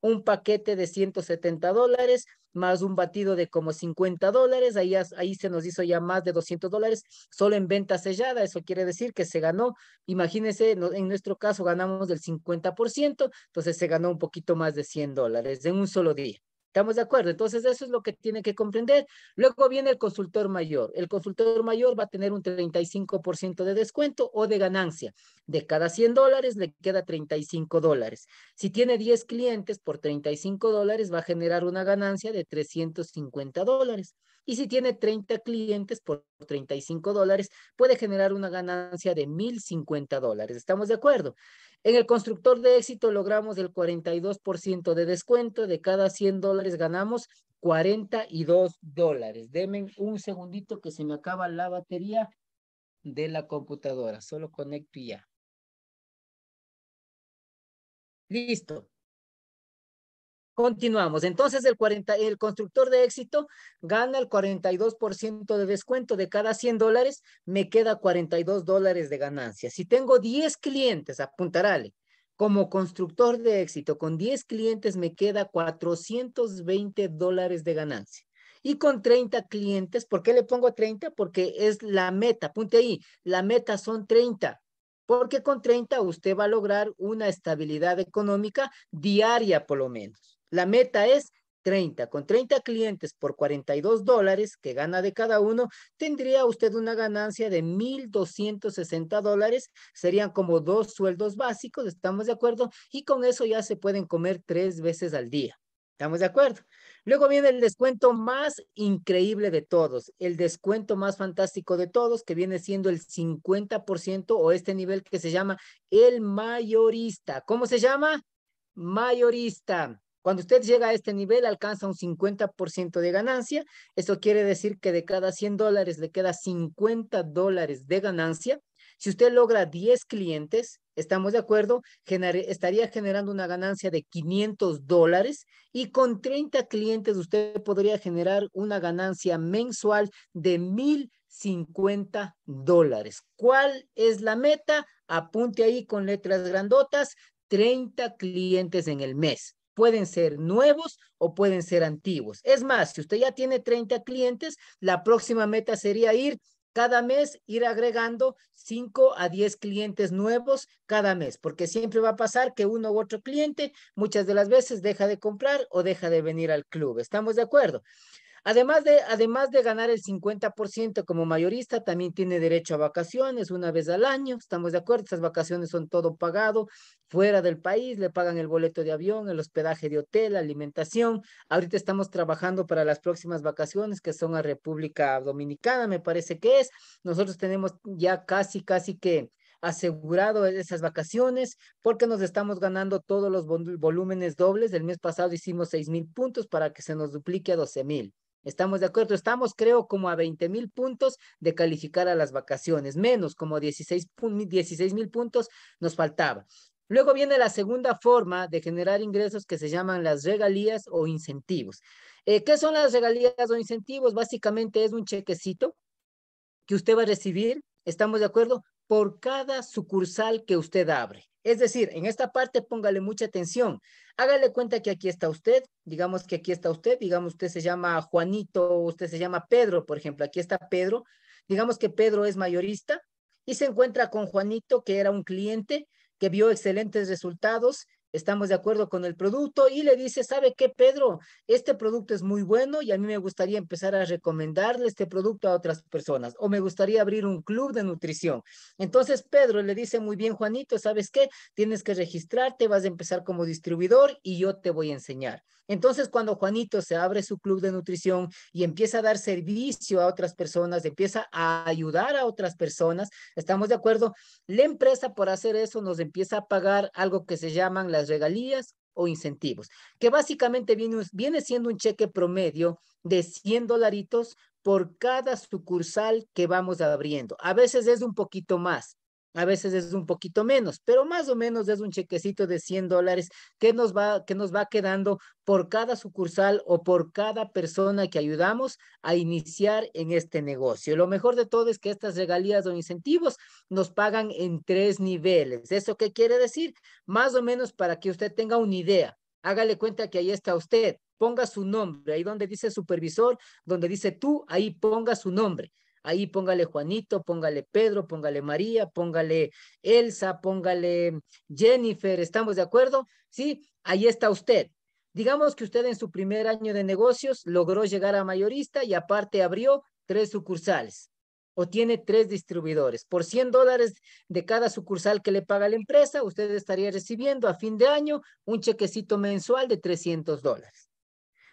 un paquete de 170 dólares, más un batido de como 50 dólares, ahí, ahí se nos hizo ya más de 200 dólares solo en venta sellada, eso quiere decir que se ganó, imagínense, en nuestro caso ganamos del 50%, entonces se ganó un poquito más de 100 dólares en un solo día. ¿Estamos de acuerdo? Entonces, eso es lo que tiene que comprender. Luego viene el consultor mayor. El consultor mayor va a tener un 35% de descuento o de ganancia. De cada 100 dólares le queda 35 dólares. Si tiene 10 clientes por 35 dólares va a generar una ganancia de 350 dólares. Y si tiene 30 clientes por 35 dólares, puede generar una ganancia de 1.050 dólares. ¿Estamos de acuerdo? En el constructor de éxito logramos el 42% de descuento. De cada 100 dólares ganamos 42 dólares. Deme un segundito que se me acaba la batería de la computadora. Solo conecto y ya. Listo. Continuamos. Entonces, el, constructor de éxito gana el 42% de descuento de cada 100 dólares, me queda 42 dólares de ganancia. Si tengo 10 clientes, apuntarale, como constructor de éxito, con 10 clientes me queda 420 dólares de ganancia. Y con 30 clientes, ¿por qué le pongo 30? Porque es la meta, apunte ahí, la meta son 30 porque con 30 usted va a lograr una estabilidad económica diaria por lo menos. La meta es 30. Con 30 clientes por 42 dólares que gana de cada uno, tendría usted una ganancia de 1.260 dólares. Serían como dos sueldos básicos, ¿estamos de acuerdo? Y con eso ya se pueden comer tres veces al día. ¿Estamos de acuerdo? Luego viene el descuento más increíble de todos, el descuento más fantástico de todos, que viene siendo el 50% o este nivel que se llama el mayorista. ¿Cómo se llama? Mayorista. Cuando usted llega a este nivel, alcanza un 50% de ganancia. Eso quiere decir que de cada 100 dólares le queda 50 dólares de ganancia. Si usted logra 10 clientes, estamos de acuerdo, estaría generando una ganancia de 500 dólares y con 30 clientes usted podría generar una ganancia mensual de 1,050 dólares. ¿Cuál es la meta? Apunte ahí con letras grandotas, 30 clientes en el mes. Pueden ser nuevos o pueden ser antiguos. Es más, si usted ya tiene 30 clientes, la próxima meta sería ir cada mes, ir agregando 5 a 10 clientes nuevos cada mes, porque siempre va a pasar que uno u otro cliente muchas de las veces deja de comprar o deja de venir al club. ¿Estamos de acuerdo? Además de, además de ganar el 50% como mayorista, también tiene derecho a vacaciones una vez al año, estamos de acuerdo, esas vacaciones son todo pagado, fuera del país, le pagan el boleto de avión, el hospedaje de hotel, alimentación. Ahorita estamos trabajando para las próximas vacaciones que son a República Dominicana, me parece que es. Nosotros tenemos ya casi, casi que asegurado esas vacaciones porque nos estamos ganando todos los volúmenes dobles. El mes pasado hicimos seis mil puntos para que se nos duplique a doce mil. Estamos de acuerdo, estamos creo como a 20 mil puntos de calificar a las vacaciones, menos como 16 mil puntos nos faltaba. Luego viene la segunda forma de generar ingresos que se llaman las regalías o incentivos. Eh, ¿Qué son las regalías o incentivos? Básicamente es un chequecito que usted va a recibir, estamos de acuerdo, por cada sucursal que usted abre. Es decir, en esta parte póngale mucha atención. Hágale cuenta que aquí está usted, digamos que aquí está usted, digamos usted se llama Juanito, usted se llama Pedro, por ejemplo, aquí está Pedro. Digamos que Pedro es mayorista y se encuentra con Juanito, que era un cliente que vio excelentes resultados estamos de acuerdo con el producto y le dice, ¿sabe qué, Pedro? Este producto es muy bueno y a mí me gustaría empezar a recomendarle este producto a otras personas o me gustaría abrir un club de nutrición. Entonces, Pedro le dice, muy bien, Juanito, ¿sabes qué? Tienes que registrarte, vas a empezar como distribuidor y yo te voy a enseñar. Entonces, cuando Juanito se abre su club de nutrición y empieza a dar servicio a otras personas, empieza a ayudar a otras personas, estamos de acuerdo, la empresa por hacer eso nos empieza a pagar algo que se llaman las regalías o incentivos, que básicamente viene, siendo un cheque promedio de 100 dolaritos por cada sucursal que vamos abriendo. A veces es un poquito más, a veces es un poquito menos, pero más o menos es un chequecito de 100 dólares que nos va, que nos va quedando por cada sucursal o por cada persona que ayudamos a iniciar en este negocio. Lo mejor de todo es que estas regalías o incentivos nos pagan en tres niveles. ¿Eso qué quiere decir? Más o menos para que usted tenga una idea. Hágale cuenta que ahí está usted, ponga su nombre, ahí donde dice supervisor, donde dice tú, ahí ponga su nombre Ahí póngale Juanito, póngale Pedro, póngale María, póngale Elsa, póngale Jennifer, ¿estamos de acuerdo? Sí, ahí está usted. Digamos que usted en su primer año de negocios logró llegar a mayorista y aparte abrió tres sucursales o tiene tres distribuidores. Por 100 dólares de cada sucursal que le paga la empresa, usted estaría recibiendo a fin de año un chequecito mensual de 300 dólares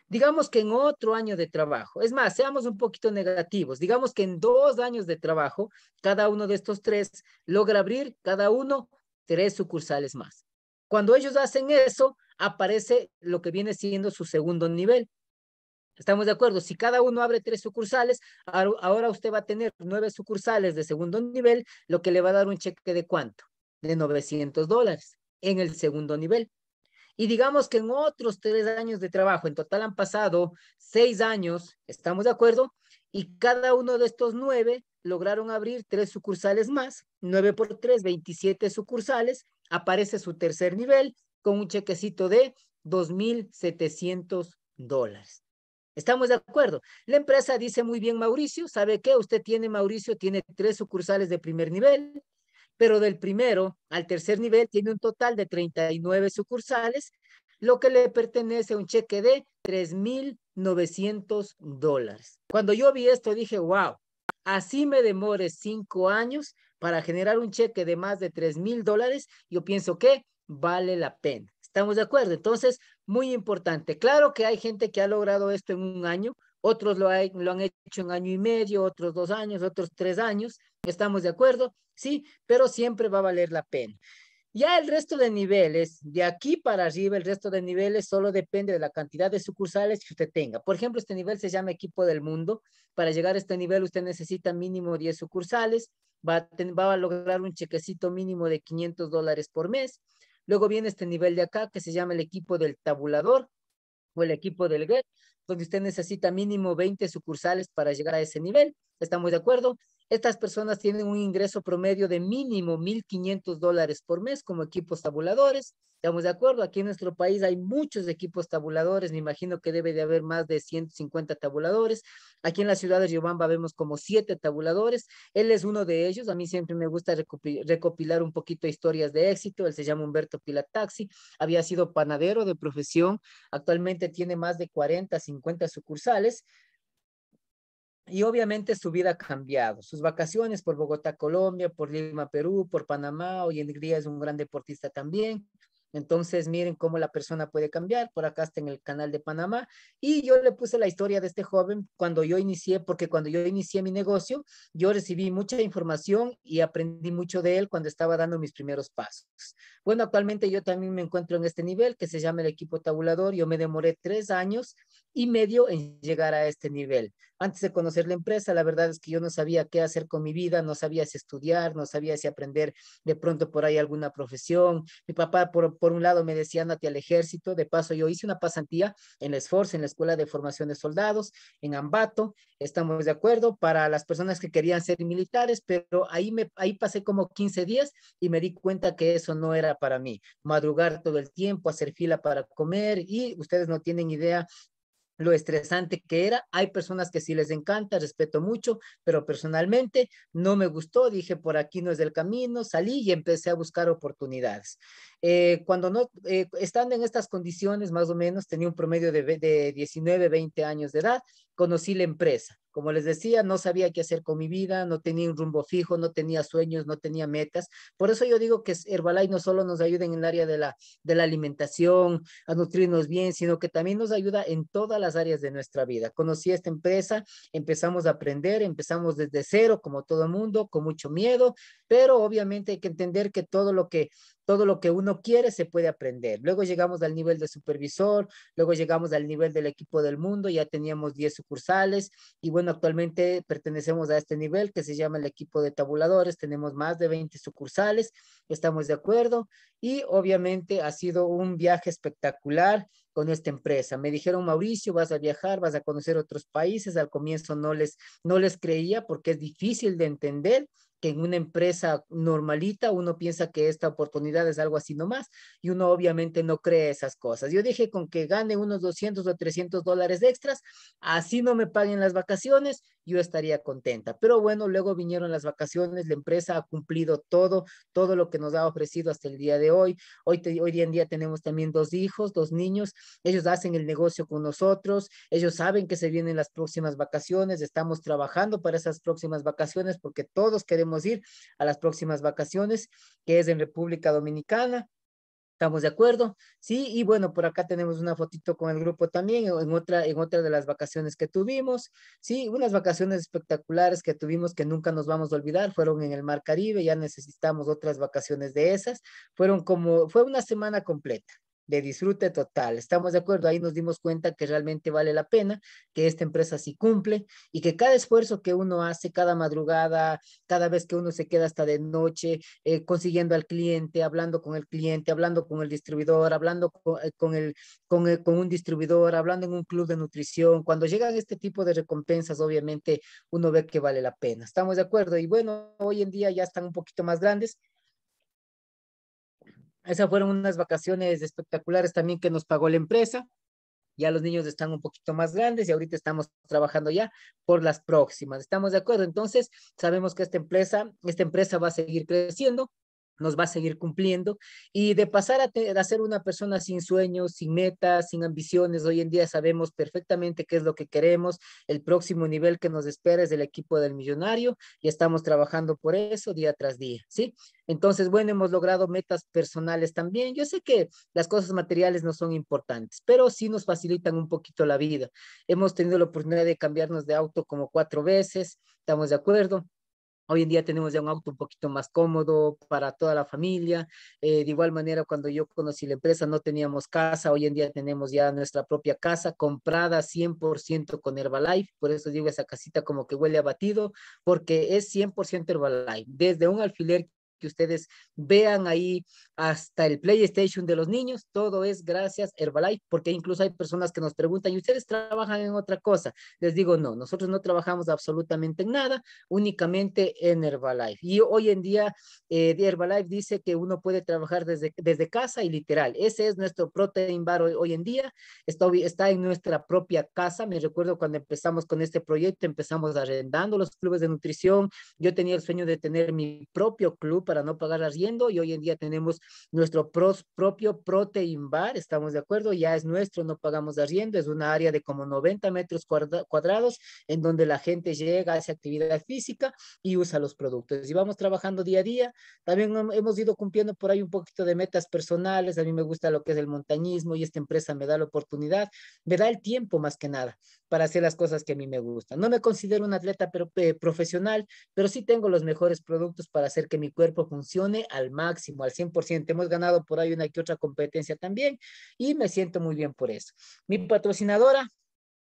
digamos que en otro año de trabajo, es más, seamos un poquito negativos, digamos que en dos años de trabajo, cada uno de estos tres logra abrir cada uno tres sucursales más. Cuando ellos hacen eso, aparece lo que viene siendo su segundo nivel. Estamos de acuerdo, si cada uno abre tres sucursales, ahora usted va a tener nueve sucursales de segundo nivel, lo que le va a dar un cheque de cuánto? De 900 dólares en el segundo nivel. Y digamos que en otros tres años de trabajo, en total han pasado seis años, ¿estamos de acuerdo? Y cada uno de estos nueve lograron abrir tres sucursales más, nueve por tres, 27 sucursales, aparece su tercer nivel con un chequecito de 2.700 dólares. ¿Estamos de acuerdo? La empresa dice muy bien, Mauricio, ¿sabe qué? Usted tiene, Mauricio, tiene tres sucursales de primer nivel, pero del primero al tercer nivel tiene un total de 39 sucursales, lo que le pertenece a un cheque de 3.900 dólares. Cuando yo vi esto dije, wow, así me demore cinco años para generar un cheque de más de 3.000 dólares, yo pienso que vale la pena. ¿Estamos de acuerdo? Entonces, muy importante. Claro que hay gente que ha logrado esto en un año, otros lo, han hecho en año y medio, otros dos años, otros tres años, estamos de acuerdo, sí, pero siempre va a valer la pena. Ya el resto de niveles, de aquí para arriba, el resto de niveles solo depende de la cantidad de sucursales que usted tenga. Por ejemplo, este nivel se llama equipo del mundo. Para llegar a este nivel usted necesita mínimo 10 sucursales, va va a lograr un chequecito mínimo de 500 dólares por mes. Luego viene este nivel de acá que se llama el equipo del tabulador el equipo del GET, donde usted necesita mínimo 20 sucursales para llegar a ese nivel. ¿Estamos de acuerdo? Estas personas tienen un ingreso promedio de mínimo 1.500 dólares por mes como equipos tabuladores. Estamos de acuerdo, aquí en nuestro país hay muchos equipos tabuladores, me imagino que debe de haber más de 150 tabuladores. Aquí en la ciudad de Riobamba vemos como siete tabuladores. Él es uno de ellos, a mí siempre me gusta recopilar un poquito historias de éxito. Él se llama Humberto Pilataxi, había sido panadero de profesión, actualmente tiene más de 40, 50 sucursales. Y obviamente su vida ha cambiado. Sus vacaciones por Bogotá, Colombia, por Lima, Perú, por Panamá. Hoy en día es un gran deportista también. Entonces, miren cómo la persona puede cambiar. Por acá está en el canal de Panamá. Y yo le puse la historia de este joven cuando yo inicié, porque cuando yo inicié mi negocio, yo recibí mucha información y aprendí mucho de él cuando estaba dando mis primeros pasos. Bueno, actualmente yo también me encuentro en este nivel que se llama el equipo tabulador. Yo me demoré tres años y medio en llegar a este nivel. Antes de conocer la empresa, la verdad es que yo no sabía qué hacer con mi vida, no sabía si estudiar, no sabía si aprender de pronto por ahí alguna profesión. Mi papá por por un lado me decían ti al ejército, de paso yo hice una pasantía en el esfuerzo, en la Escuela de Formación de Soldados, en Ambato, estamos de acuerdo, para las personas que querían ser militares, pero ahí, me, ahí pasé como 15 días y me di cuenta que eso no era para mí, madrugar todo el tiempo, hacer fila para comer y ustedes no tienen idea lo estresante que era. Hay personas que sí les encanta, respeto mucho, pero personalmente no me gustó. Dije, por aquí no es el camino, salí y empecé a buscar oportunidades. Eh, cuando no, eh, estando en estas condiciones, más o menos, tenía un promedio de, de 19, 20 años de edad, conocí la empresa. Como les decía, no sabía qué hacer con mi vida, no tenía un rumbo fijo, no tenía sueños, no tenía metas. Por eso yo digo que Herbalife no solo nos ayuda en el área de la, de la alimentación, a nutrirnos bien, sino que también nos ayuda en todas las áreas de nuestra vida. Conocí esta empresa, empezamos a aprender, empezamos desde cero, como todo el mundo, con mucho miedo, pero obviamente hay que entender que todo lo que todo lo que uno quiere se puede aprender. Luego llegamos al nivel de supervisor, luego llegamos al nivel del equipo del mundo, ya teníamos 10 sucursales y bueno, actualmente pertenecemos a este nivel que se llama el equipo de tabuladores, tenemos más de 20 sucursales, estamos de acuerdo y obviamente ha sido un viaje espectacular con esta empresa. Me dijeron, Mauricio, vas a viajar, vas a conocer otros países. Al comienzo no les, no les creía porque es difícil de entender que en una empresa normalita uno piensa que esta oportunidad es algo así nomás y uno obviamente no cree esas cosas. Yo dije con que gane unos 200 o 300 dólares de extras, así no me paguen las vacaciones, yo estaría contenta. Pero bueno, luego vinieron las vacaciones, la empresa ha cumplido todo, todo lo que nos ha ofrecido hasta el día de hoy. Hoy, hoy en día tenemos también dos hijos, dos niños, ellos hacen el negocio con nosotros, ellos saben que se vienen las próximas vacaciones, estamos trabajando para esas próximas vacaciones porque todos queremos ir a las próximas vacaciones, que es en República Dominicana. ¿Estamos de acuerdo? Sí, y bueno, por acá tenemos una fotito con el grupo también, en otra, en otra de las vacaciones que tuvimos, sí, unas vacaciones espectaculares que tuvimos que nunca nos vamos a olvidar, fueron en el Mar Caribe, ya necesitamos otras vacaciones de esas, fueron como, fue una semana completa, de disfrute total. Estamos de acuerdo, ahí nos dimos cuenta que realmente vale la pena, que esta empresa sí cumple y que cada esfuerzo que uno hace, cada madrugada, cada vez que uno se queda hasta de noche, eh, consiguiendo al cliente, hablando con el cliente, hablando con el distribuidor, hablando eh, con, eh, con un distribuidor, hablando en un club de nutrición, cuando llegan este tipo de recompensas, obviamente uno ve que vale la pena. Estamos de acuerdo y bueno, hoy en día ya están un poquito más grandes esas fueron unas vacaciones espectaculares también que nos pagó la empresa. Ya los niños están un poquito más grandes y ahorita estamos trabajando ya por las próximas. ¿Estamos de acuerdo? Entonces, sabemos que esta empresa, esta empresa va a seguir creciendo nos va a seguir cumpliendo y de pasar a, ser una persona sin sueños, sin metas, sin ambiciones. Hoy en día sabemos perfectamente qué es lo que queremos. El próximo nivel que nos espera es el equipo del millonario y estamos trabajando por eso día tras día, ¿sí? Entonces, bueno, hemos logrado metas personales también. Yo sé que las cosas materiales no son importantes, pero sí nos facilitan un poquito la vida. Hemos tenido la oportunidad de cambiarnos de auto como cuatro veces, estamos de acuerdo Hoy en día tenemos ya un auto un poquito más cómodo para toda la familia. Eh, de igual manera, cuando yo conocí la empresa no teníamos casa. Hoy en día tenemos ya nuestra propia casa comprada 100% con Herbalife. Por eso digo esa casita como que huele a batido, porque es 100% Herbalife. Desde un alfiler que ustedes vean ahí hasta el PlayStation de los niños, todo es gracias Herbalife, porque incluso hay personas que nos preguntan, ¿y ustedes trabajan en otra cosa? Les digo, no, nosotros no trabajamos absolutamente en nada, únicamente en Herbalife. Y hoy en día eh, Herbalife dice que uno puede trabajar desde, desde casa y literal, ese es nuestro protein bar hoy, en día, está, está en nuestra propia casa, me recuerdo cuando empezamos con este proyecto, empezamos arrendando los clubes de nutrición, yo tenía el sueño de tener mi propio club, para no pagar arriendo y hoy en día tenemos nuestro propio protein bar, estamos de acuerdo, ya es nuestro, no pagamos arriendo, es una área de como 90 metros cuadrados en donde la gente llega, hace actividad física y usa los productos. Y vamos trabajando día a día. También hemos ido cumpliendo por ahí un poquito de metas personales, a mí me gusta lo que es el montañismo y esta empresa me da la oportunidad, me da el tiempo más que nada para hacer las cosas que a mí me gustan. No me considero un atleta pero, eh, profesional, pero sí tengo los mejores productos para hacer que mi cuerpo funcione al máximo, al 100%. Hemos ganado por ahí una que otra competencia también y me siento muy bien por eso. Mi patrocinadora,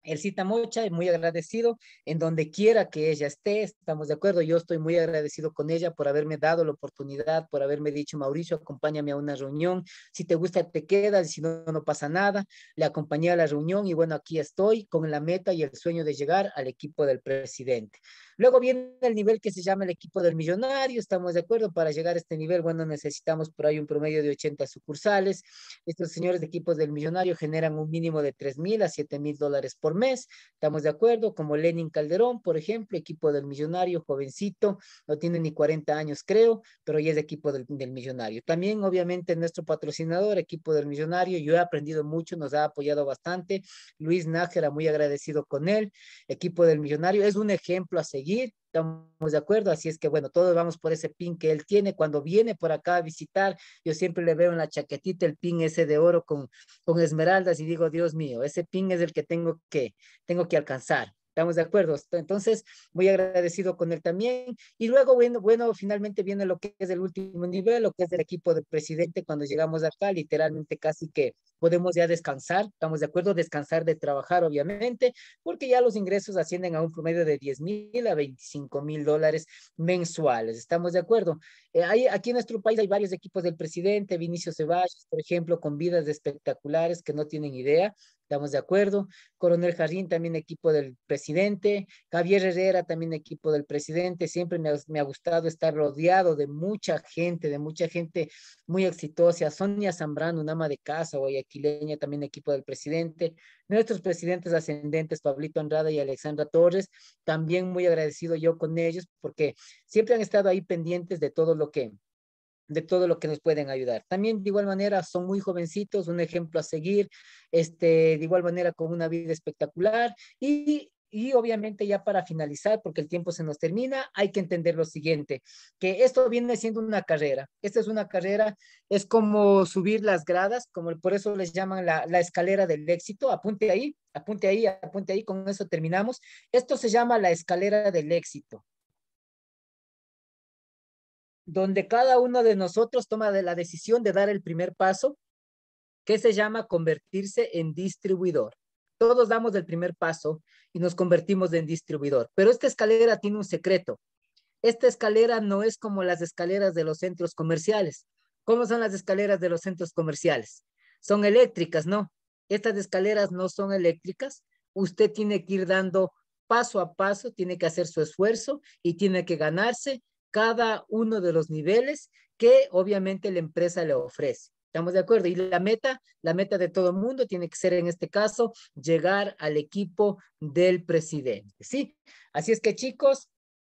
Elcita Mocha, muy agradecido en donde quiera que ella esté, estamos de acuerdo, yo estoy muy agradecido con ella por haberme dado la oportunidad, por haberme dicho, Mauricio, acompáñame a una reunión, si te gusta te quedas, si no, no pasa nada, le acompañé a la reunión y bueno, aquí estoy con la meta y el sueño de llegar al equipo del presidente. Luego viene el nivel que se llama el equipo del millonario, estamos de acuerdo, para llegar a este nivel, bueno, necesitamos por ahí un promedio de 80 sucursales. Estos señores de equipos del millonario generan un mínimo de 3 mil a 7 mil dólares por mes, estamos de acuerdo, como Lenin Calderón, por ejemplo, equipo del millonario, jovencito, no tiene ni 40 años creo, pero ya es de equipo del, del millonario. También, obviamente, nuestro patrocinador, equipo del millonario, yo he aprendido mucho, nos ha apoyado bastante. Luis Nájera, muy agradecido con él, equipo del millonario, es un ejemplo a seguir estamos de acuerdo, así es que bueno, todos vamos por ese pin que él tiene cuando viene por acá a visitar, yo siempre le veo en la chaquetita el pin ese de oro con, con esmeraldas y digo, Dios mío, ese pin es el que tengo que, tengo que alcanzar. Estamos de acuerdo. Entonces, muy agradecido con él también. Y luego, bueno, finalmente viene lo que es el último nivel, lo que es el equipo de presidente. Cuando llegamos acá, literalmente casi que podemos ya descansar. Estamos de acuerdo, descansar de trabajar, obviamente, porque ya los ingresos ascienden a un promedio de 10 mil a 25 mil dólares mensuales. Estamos de acuerdo. Eh, aquí en nuestro país hay varios equipos del presidente, Vinicio Ceballos, por ejemplo, con vidas espectaculares que no tienen idea estamos de acuerdo. Coronel jardín también equipo del presidente. Javier Herrera, también equipo del presidente. Siempre me ha, gustado estar rodeado de mucha gente, de mucha gente muy exitosa. Sonia Zambrano, una ama de casa, guayaquileña, también equipo del presidente. Nuestros presidentes ascendentes, Pablito Andrada y Alexandra Torres, también muy agradecido yo con ellos porque siempre han estado ahí pendientes de todo lo que de todo lo que nos pueden ayudar. También de igual manera son muy jovencitos, un ejemplo a seguir, este, de igual manera con una vida espectacular y y obviamente ya para finalizar, porque el tiempo se nos termina, hay que entender lo siguiente, que esto viene siendo una carrera. Esta es una carrera, es como subir las gradas, como por eso les llaman la, la escalera del éxito. Apunte ahí, apunte ahí, apunte ahí, con eso terminamos. Esto se llama la escalera del éxito donde cada uno de nosotros toma de la decisión de dar el primer paso, que se llama convertirse en distribuidor. Todos damos el primer paso y nos convertimos en distribuidor, pero esta escalera tiene un secreto. Esta escalera no es como las escaleras de los centros comerciales. ¿Cómo son las escaleras de los centros comerciales? Son eléctricas, ¿no? Estas escaleras no son eléctricas. Usted tiene que ir dando paso a paso, tiene que hacer su esfuerzo y tiene que ganarse cada uno de los niveles que obviamente la empresa le ofrece. ¿Estamos de acuerdo? Y la meta, la meta de todo mundo tiene que ser en este caso llegar al equipo del presidente, ¿sí? Así es que chicos,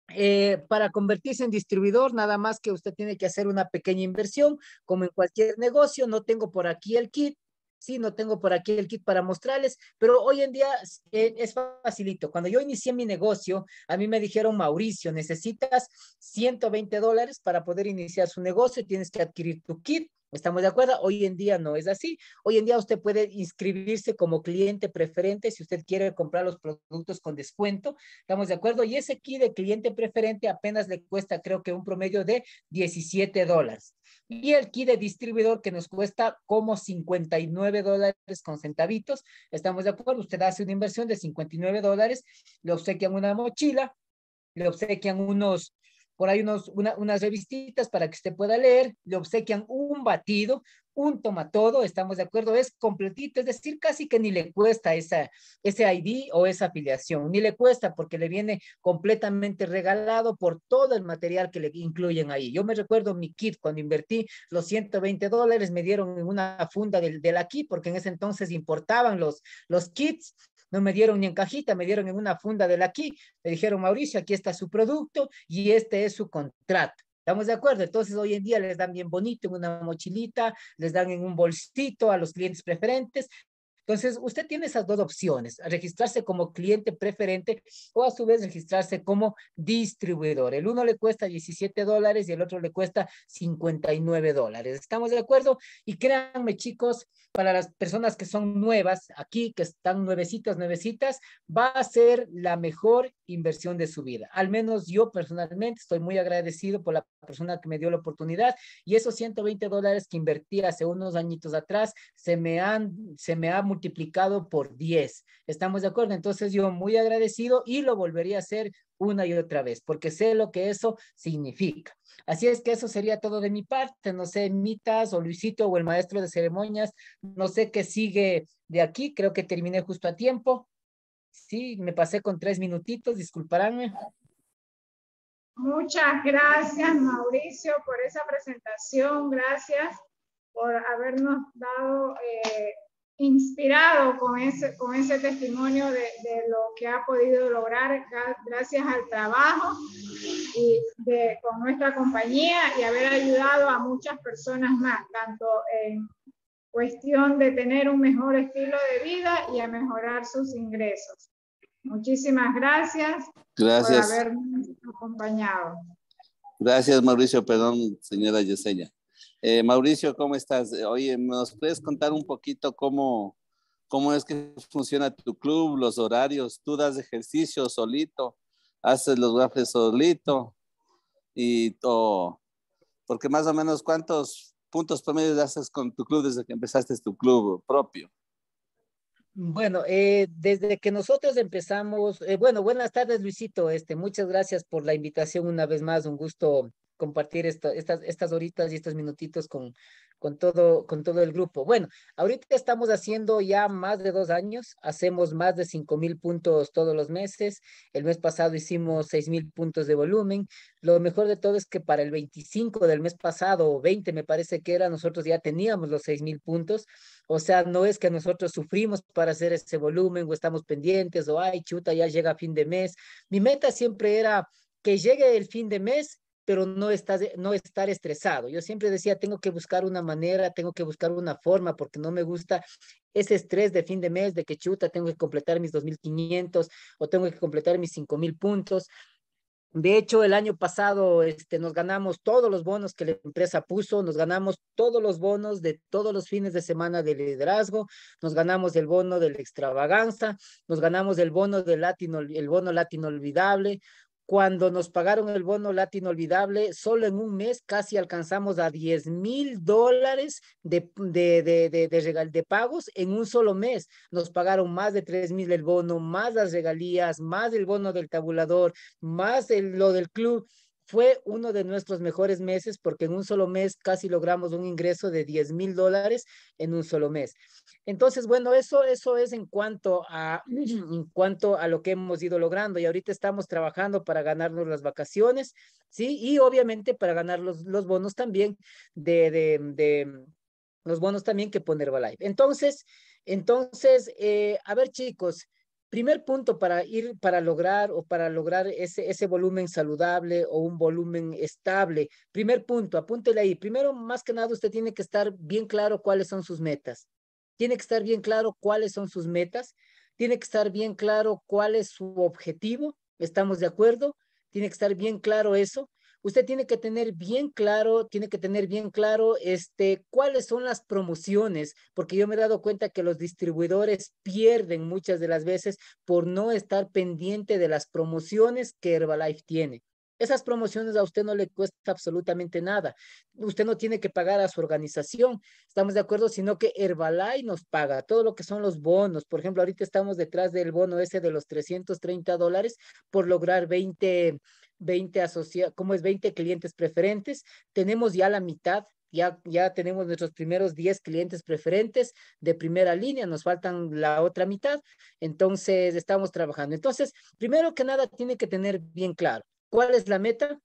eh, para convertirse en distribuidor, nada más que usted tiene que hacer una pequeña inversión, como en cualquier negocio, no tengo por aquí el kit, sí, no tengo por aquí el kit para mostrarles, pero hoy en día es eh, facilito. Cuando yo inicié mi negocio, a mí me dijeron, Mauricio, necesitas 120 dólares para poder iniciar su negocio, tienes que adquirir tu kit ¿Estamos de acuerdo? Hoy en día no es así. Hoy en día usted puede inscribirse como cliente preferente si usted quiere comprar los productos con descuento. ¿Estamos de acuerdo? Y ese kit de cliente preferente apenas le cuesta creo que un promedio de 17 dólares. Y el kit de distribuidor que nos cuesta como 59 dólares con centavitos. ¿Estamos de acuerdo? Usted hace una inversión de 59 dólares, le obsequian una mochila, le obsequian unos por ahí unos, unas revistitas para que usted pueda leer, le obsequian un batido, un tomatodo, estamos de acuerdo, es completito, es decir, casi que ni le cuesta esa, ese ID o esa afiliación, ni le cuesta porque le viene completamente regalado por todo el material que le incluyen ahí. Yo me recuerdo mi kit cuando invertí los 120 dólares, me dieron una funda del, del aquí, porque en ese entonces importaban los, los kits no me dieron ni en cajita, me dieron en una funda de la aquí, me dijeron, Mauricio, aquí está su producto y este es su contrato. ¿Estamos de acuerdo? Entonces, hoy en día les dan bien bonito en una mochilita, les dan en un bolsito a los clientes preferentes entonces, usted tiene esas dos opciones, registrarse como cliente preferente o a su vez registrarse como distribuidor. El uno le cuesta 17 dólares y el otro le cuesta 59 dólares. ¿Estamos de acuerdo? Y créanme, chicos, para las personas que son nuevas aquí, que están nuevecitas, nuevecitas, va a ser la mejor inversión de su vida. Al menos yo personalmente estoy muy agradecido por la persona que me dio la oportunidad y esos 120 dólares que invertí hace unos añitos atrás se me han, se me ha multiplicado por 10. ¿Estamos de acuerdo? Entonces yo muy agradecido y lo volvería a hacer una y otra vez, porque sé lo que eso significa. Así es que eso sería todo de mi parte. No sé, Mitas o Luisito o el maestro de ceremonias, no sé qué sigue de aquí. Creo que terminé justo a tiempo. Sí, me pasé con tres minutitos, disculparánme. Muchas gracias, Mauricio, por esa presentación. Gracias por habernos dado eh, inspirado con ese, con ese testimonio de, lo que ha podido lograr gracias al trabajo y de, con nuestra compañía y haber ayudado a muchas personas más, tanto en cuestión de tener un mejor estilo de vida y a mejorar sus ingresos. Muchísimas gracias, gracias. por habernos acompañado. Gracias, Mauricio. Perdón, señora Yesenia. Eh, Mauricio, ¿cómo estás? Eh, oye, ¿nos puedes contar un poquito cómo, cómo es que funciona tu club, los horarios? ¿Tú das ejercicio solito? ¿Haces los waffles solito? Y todo. Porque más o menos, ¿cuántos puntos promedios haces con tu club desde que empezaste tu club propio? Bueno, eh, desde que nosotros empezamos, bueno, buenas tardes Luisito, este, muchas gracias por la invitación una vez más, un gusto compartir estas, estas horitas y estos minutitos con, con, todo, con todo el grupo. Bueno, ahorita estamos haciendo ya más de dos años, hacemos más de cinco mil puntos todos los meses, el mes pasado hicimos seis mil puntos de volumen, lo mejor de todo es que para el 25 del mes pasado, o 20 me parece que era, nosotros ya teníamos los seis mil puntos, o sea, no es que nosotros sufrimos para hacer ese volumen o estamos pendientes o ay chuta, ya llega fin de mes. Mi meta siempre era que llegue el fin de mes pero no, estar no estar estresado. Yo siempre decía, tengo que buscar una manera, tengo que buscar una forma, porque no me gusta ese estrés de fin de mes, de que chuta, tengo que completar mis 2.500 o tengo que completar mis 5.000 puntos. De hecho, el año pasado este, nos ganamos todos los bonos que la empresa puso, nos ganamos todos los bonos de todos los fines de semana de liderazgo, nos ganamos el bono de la extravaganza, nos ganamos el bono de Latino, el bono Latino Olvidable, cuando nos pagaron el bono latino olvidable, solo en un mes casi alcanzamos a 10 mil dólares de, de, de, de, de pagos en un solo mes. Nos pagaron más de 3 mil el bono, más las regalías, más el bono del tabulador, más el, lo del club fue uno de nuestros mejores meses porque en un solo mes casi logramos un ingreso de 10 mil dólares en un solo mes. Entonces, bueno, eso, eso es en cuanto, a, en cuanto a lo que hemos ido logrando y ahorita estamos trabajando para ganarnos las vacaciones, ¿sí? Y obviamente para ganar los, bonos también de, los bonos también que poner live Entonces, entonces, eh, a ver chicos, primer punto para ir, para lograr o para lograr ese, ese volumen saludable o un volumen estable, primer punto, apúntele ahí. Primero, más que nada, usted tiene que estar bien claro cuáles son sus metas. Tiene que estar bien claro cuáles son sus metas. Tiene que estar bien claro cuál es su objetivo. ¿Estamos de acuerdo? Tiene que estar bien claro eso usted tiene que tener bien claro, tiene que tener bien claro este, cuáles son las promociones, porque yo me he dado cuenta que los distribuidores pierden muchas de las veces por no estar pendiente de las promociones que Herbalife tiene. Esas promociones a usted no le cuesta absolutamente nada. Usted no tiene que pagar a su organización, estamos de acuerdo, sino que Herbalife nos paga todo lo que son los bonos. Por ejemplo, ahorita estamos detrás del bono ese de los 330 dólares por lograr 20 20 como es 20 clientes preferentes, tenemos ya la mitad, ya, ya tenemos nuestros primeros 10 clientes preferentes de primera línea, nos faltan la otra mitad, entonces estamos trabajando. Entonces, primero que nada, tiene que tener bien claro cuál es la meta.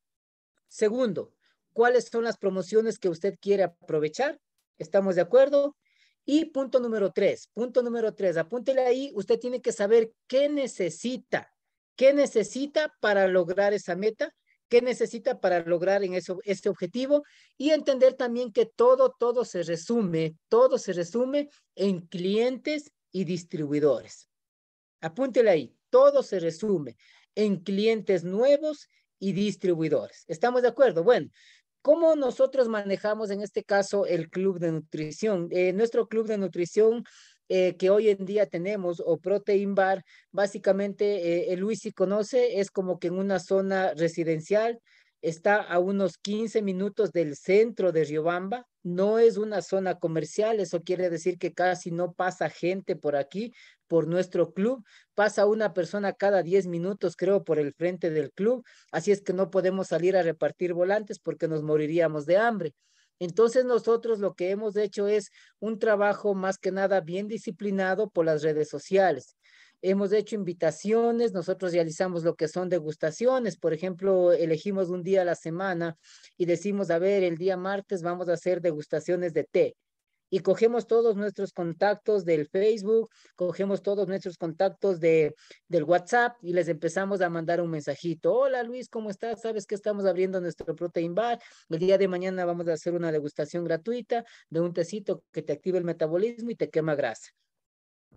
Segundo, cuáles son las promociones que usted quiere aprovechar. ¿Estamos de acuerdo? Y punto número tres, punto número tres, apúntele ahí, usted tiene que saber qué necesita ¿Qué necesita para lograr esa meta? ¿Qué necesita para lograr en eso, este objetivo? Y entender también que todo, todo se resume, todo se resume en clientes y distribuidores. Apúntele ahí, todo se resume en clientes nuevos y distribuidores. ¿Estamos de acuerdo? Bueno, ¿Cómo nosotros manejamos en este caso el club de nutrición? Eh, nuestro club de nutrición eh, que hoy en día tenemos o protein bar, básicamente eh, el Luis si conoce, es como que en una zona residencial, está a unos 15 minutos del centro de Riobamba, no es una zona comercial, eso quiere decir que casi no pasa gente por aquí, por nuestro club, pasa una persona cada 10 minutos, creo, por el frente del club, así es que no podemos salir a repartir volantes porque nos moriríamos de hambre. Entonces nosotros lo que hemos hecho es un trabajo más que nada bien disciplinado por las redes sociales. Hemos hecho invitaciones, nosotros realizamos lo que son degustaciones, por ejemplo, elegimos un día a la semana y decimos, a ver, el día martes vamos a hacer degustaciones de té y cogemos todos nuestros contactos del Facebook, cogemos todos nuestros contactos de, del WhatsApp y les empezamos a mandar un mensajito. Hola Luis, ¿cómo estás? Sabes que estamos abriendo nuestro Protein Bar. El día de mañana vamos a hacer una degustación gratuita de un tecito que te active el metabolismo y te quema grasa.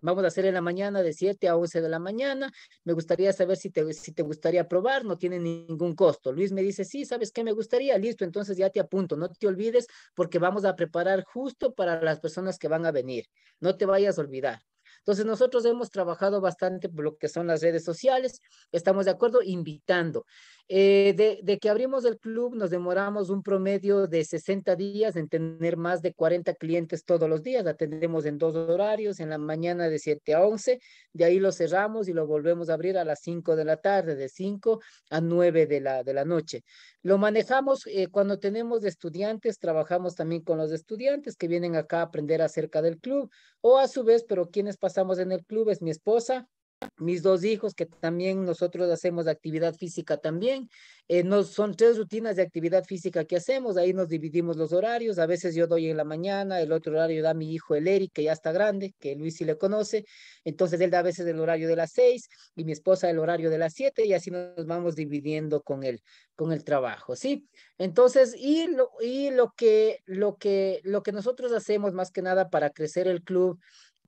Vamos a hacer en la mañana de 7 a 11 de la mañana. Me gustaría saber si te, si te gustaría probar, no tiene ningún costo. Luis me dice, sí, ¿sabes qué me gustaría? Listo, entonces ya te apunto, no te olvides porque vamos a preparar justo para las personas que van a venir. No te vayas a olvidar. Entonces nosotros hemos trabajado bastante por lo que son las redes sociales, estamos de acuerdo, invitando. Eh, de, que abrimos el club, nos demoramos un promedio de 60 días en tener más de 40 clientes todos los días. Atendemos en dos horarios, en la mañana de 7 a 11, de ahí lo cerramos y lo volvemos a abrir a las 5 de la tarde, de 5 a 9 de la, de la noche. Lo manejamos eh, cuando tenemos estudiantes, trabajamos también con los estudiantes que vienen acá a aprender acerca del club o a su vez, pero quienes pasamos en el club es mi esposa, mis dos hijos, que también nosotros hacemos actividad física también. Eh, son tres rutinas de actividad física que hacemos, ahí nos dividimos los horarios, a veces yo doy en la mañana, el otro horario da mi hijo el Eric, que ya está grande, que Luis sí le conoce, entonces él da a veces el horario de las seis y mi esposa el horario de las siete y así nos vamos dividiendo con el, con el trabajo, ¿sí? Entonces, y, y lo, que, lo, que, lo que nosotros hacemos más que nada para crecer el club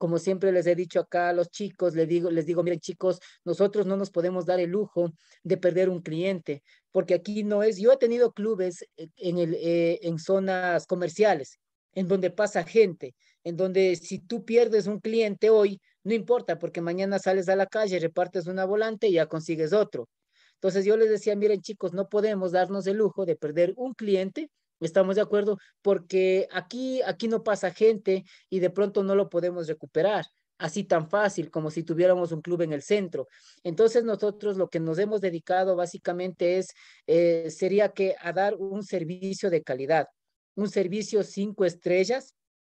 como siempre les he dicho acá a los chicos, les digo, les digo, miren chicos, nosotros no nos podemos dar el lujo de perder un cliente, porque aquí no es, yo he tenido clubes eh, en, el, eh, en zonas comerciales, en donde pasa gente, en donde si tú pierdes un cliente hoy, no importa, porque mañana sales a la calle, repartes una volante y ya consigues otro. Entonces yo les decía, miren chicos, no podemos darnos el lujo de perder un cliente Estamos de acuerdo, porque aquí, aquí no pasa gente y de pronto no lo podemos recuperar así tan fácil como si tuviéramos un club en el centro. Entonces nosotros lo que nos hemos dedicado básicamente es, eh, sería que a dar un servicio de calidad, un servicio cinco estrellas,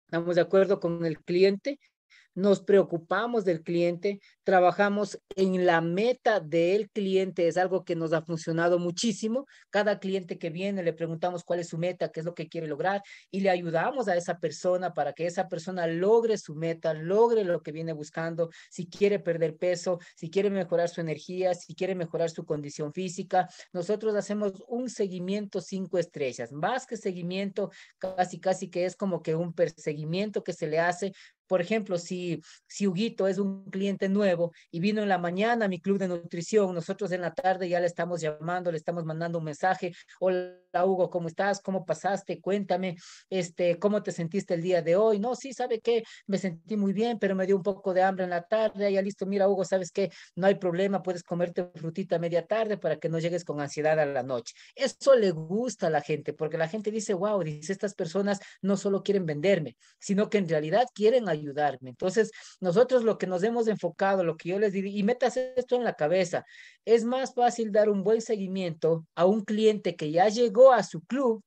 estamos de acuerdo con el cliente, nos preocupamos del cliente, trabajamos en la meta del cliente, es algo que nos ha funcionado muchísimo. Cada cliente que viene le preguntamos cuál es su meta, qué es lo que quiere lograr y le ayudamos a esa persona para que esa persona logre su meta, logre lo que viene buscando, si quiere perder peso, si quiere mejorar su energía, si quiere mejorar su condición física. Nosotros hacemos un seguimiento cinco estrellas, más que seguimiento, casi casi que es como que un perseguimiento que se le hace por ejemplo, si, si Huguito es un cliente nuevo y vino en la mañana a mi club de nutrición, nosotros en la tarde ya le estamos llamando, le estamos mandando un mensaje, hola Hugo, ¿cómo estás? ¿Cómo pasaste? Cuéntame, este, ¿cómo te sentiste el día de hoy? No, sí, ¿sabe qué? Me sentí muy bien, pero me dio un poco de hambre en la tarde, ya listo, mira Hugo, ¿sabes qué? No hay problema, puedes comerte frutita a media tarde para que no llegues con ansiedad a la noche. Eso le gusta a la gente, porque la gente dice, wow, dice, estas personas no solo quieren venderme, sino que en realidad quieren ayudarme. Entonces, nosotros lo que nos hemos enfocado, lo que yo les diría, y metas esto en la cabeza, es más fácil dar un buen seguimiento a un cliente que ya llegó a su club,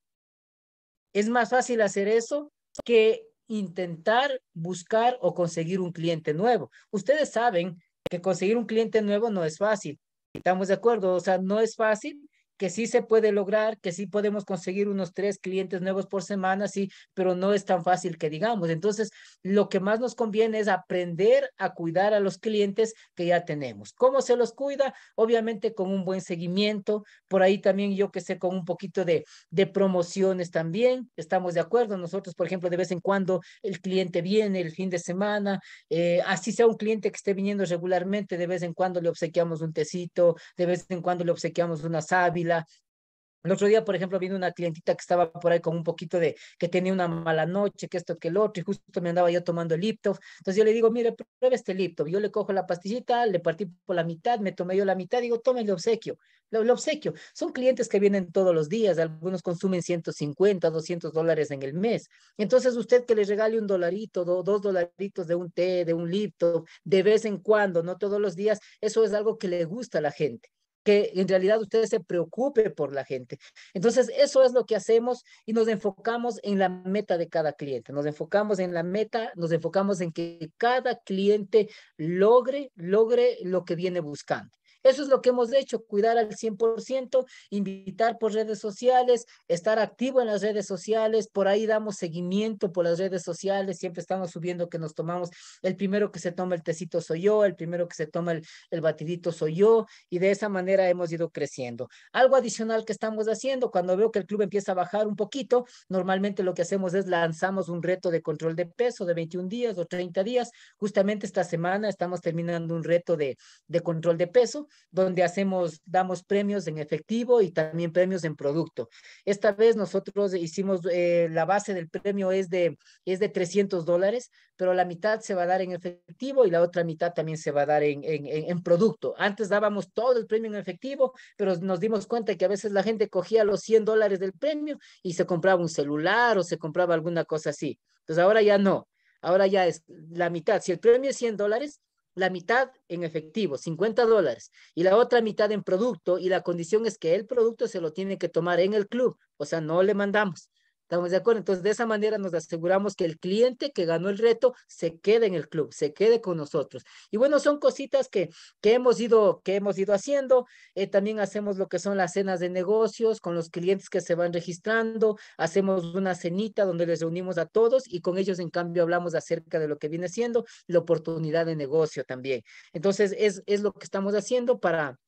es más fácil hacer eso que intentar buscar o conseguir un cliente nuevo. Ustedes saben que conseguir un cliente nuevo no es fácil. Estamos de acuerdo, o sea, no es fácil que sí se puede lograr, que sí podemos conseguir unos tres clientes nuevos por semana, sí, pero no es tan fácil que digamos. Entonces, lo que más nos conviene es aprender a cuidar a los clientes que ya tenemos. ¿Cómo se los cuida? Obviamente con un buen seguimiento, por ahí también yo que sé, con un poquito de, promociones también, estamos de acuerdo. Nosotros, por ejemplo, de vez en cuando el cliente viene el fin de semana, eh, así sea un cliente que esté viniendo regularmente, de vez en cuando le obsequiamos un tecito, de vez en cuando le obsequiamos una sábila, el otro día, por ejemplo, vino una clientita que estaba por ahí con un poquito de que tenía una mala noche, que esto, que el otro, y justo me andaba yo tomando el Entonces yo le digo, mire, pruebe este Liptoff, Yo le cojo la pastillita, le partí por la mitad, me tomé yo la mitad, digo, tome el obsequio, el obsequio. Son clientes que vienen todos los días, algunos consumen 150, 200 dólares en el mes. Entonces usted que le regale un dolarito, dos dolaritos de un té, de un Liptoff, de vez en cuando, no todos los días, eso es algo que le gusta a la gente que en realidad usted se preocupe por la gente. Entonces, eso es lo que hacemos y nos enfocamos en la meta de cada cliente, nos enfocamos en la meta, nos enfocamos en que cada cliente logre, logre lo que viene buscando. Eso es lo que hemos hecho, cuidar al 100%, invitar por redes sociales, estar activo en las redes sociales, por ahí damos seguimiento por las redes sociales, siempre estamos subiendo que nos tomamos, el primero que se toma el tecito soy yo, el primero que se toma el, batidito soy yo, y de esa manera hemos ido creciendo. Algo adicional que estamos haciendo, cuando veo que el club empieza a bajar un poquito, normalmente lo que hacemos es lanzamos un reto de control de peso de 21 días o 30 días, justamente esta semana estamos terminando un reto de, de control de peso donde hacemos, damos premios en efectivo y también premios en producto. Esta vez nosotros hicimos, eh, la base del premio es de, es de 300 dólares, pero la mitad se va a dar en efectivo y la otra mitad también se va a dar en, en producto. Antes dábamos todo el premio en efectivo, pero nos dimos cuenta que a veces la gente cogía los 100 dólares del premio y se compraba un celular o se compraba alguna cosa así. Entonces ahora ya no. Ahora ya es la mitad. Si el premio es 100 dólares, la mitad en efectivo, 50 dólares, y la otra mitad en producto, y la condición es que el producto se lo tiene que tomar en el club, o sea, no le mandamos. ¿Estamos de acuerdo? Entonces, de esa manera nos aseguramos que el cliente que ganó el reto se quede en el club, se quede con nosotros. Y bueno, son cositas que, que, hemos, ido, que hemos ido haciendo. Eh, también hacemos lo que son las cenas de negocios con los clientes que se van registrando. Hacemos una cenita donde les reunimos a todos y con ellos, en cambio, hablamos acerca de lo que viene siendo la oportunidad de negocio también. Entonces, es, es lo que estamos haciendo para,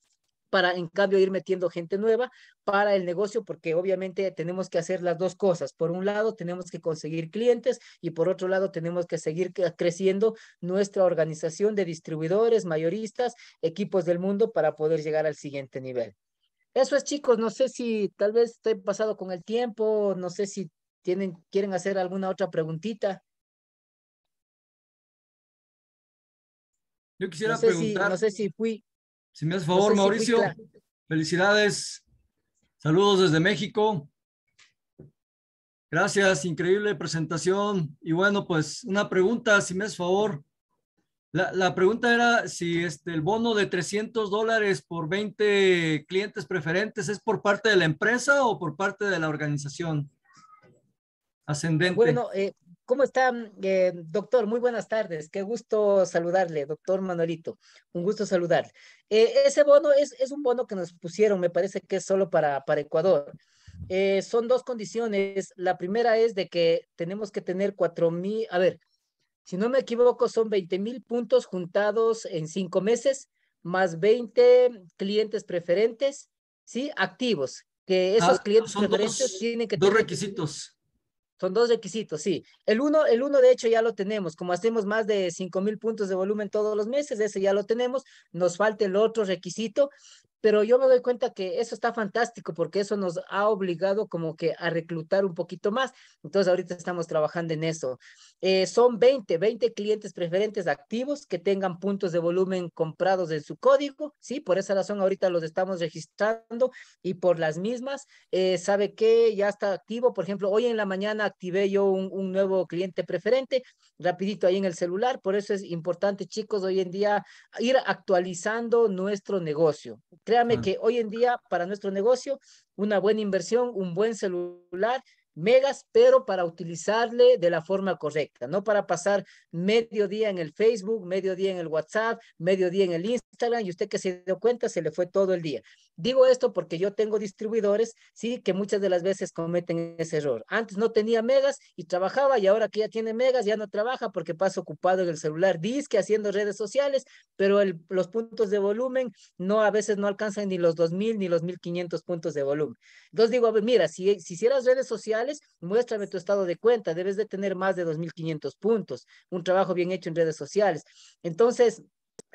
para en cambio ir metiendo gente nueva para el negocio, porque obviamente tenemos que hacer las dos cosas. Por un lado, tenemos que conseguir clientes y por otro lado, tenemos que seguir creciendo nuestra organización de distribuidores, mayoristas, equipos del mundo para poder llegar al siguiente nivel. Eso es, chicos. No sé si tal vez estoy pasado con el tiempo, no sé si tienen, quieren hacer alguna otra preguntita. Yo quisiera preguntar. no sé si fui. Si me hace favor, Mauricio, felicidades. Saludos desde México. Gracias, increíble presentación. Y bueno, pues una pregunta, si me hace favor. La, pregunta era si este, el bono de 300 dólares por 20 clientes preferentes es por parte de la empresa o por parte de la organización ascendente. Bueno, eh, ¿Cómo está, eh, doctor? Muy buenas tardes. Qué gusto saludarle, doctor Manuelito. Un gusto saludarle. Eh, ese bono es, es, un bono que nos pusieron, me parece que es solo para, para Ecuador. Eh, son dos condiciones. La primera es de que tenemos que tener cuatro mil, a ver, si no me equivoco, son 20 mil puntos juntados en cinco meses, más 20 clientes preferentes, ¿sí? Activos, que esos ah, clientes preferentes tienen que... Dos requisitos son dos requisitos, sí. El uno, el uno de hecho ya lo tenemos, como hacemos más de 5,000 mil puntos de volumen todos los meses, ese ya lo tenemos. Nos falta el otro requisito, pero yo me doy cuenta que eso está fantástico porque eso nos ha obligado como que a reclutar un poquito más. Entonces ahorita estamos trabajando en eso. Eh, son 20, 20 clientes preferentes activos que tengan puntos de volumen comprados en su código, ¿sí? Por esa razón ahorita los estamos registrando y por las mismas, eh, sabe que ya está activo. Por ejemplo, hoy en la mañana activé yo un, nuevo cliente preferente, rapidito ahí en el celular. Por eso es importante, chicos, hoy en día ir actualizando nuestro negocio. Ah. que hoy en día para nuestro negocio, una buena inversión, un buen celular, megas, pero para utilizarle de la forma correcta, no para pasar medio día en el Facebook, medio día en el WhatsApp, medio día en el Instagram y usted que se dio cuenta se le fue todo el día. Digo esto porque yo tengo distribuidores, sí, que muchas de las veces cometen ese error. Antes no tenía megas y trabajaba y ahora que ya tiene megas ya no trabaja porque pasa ocupado en el celular, disque haciendo redes sociales, pero los puntos de volumen no a veces no alcanzan ni los 2000 ni los 1500 puntos de volumen. Entonces digo, mira, si, si hicieras redes sociales, muéstrame tu estado de cuenta, debes de tener más de 2500 puntos, un trabajo bien hecho en redes sociales. Entonces,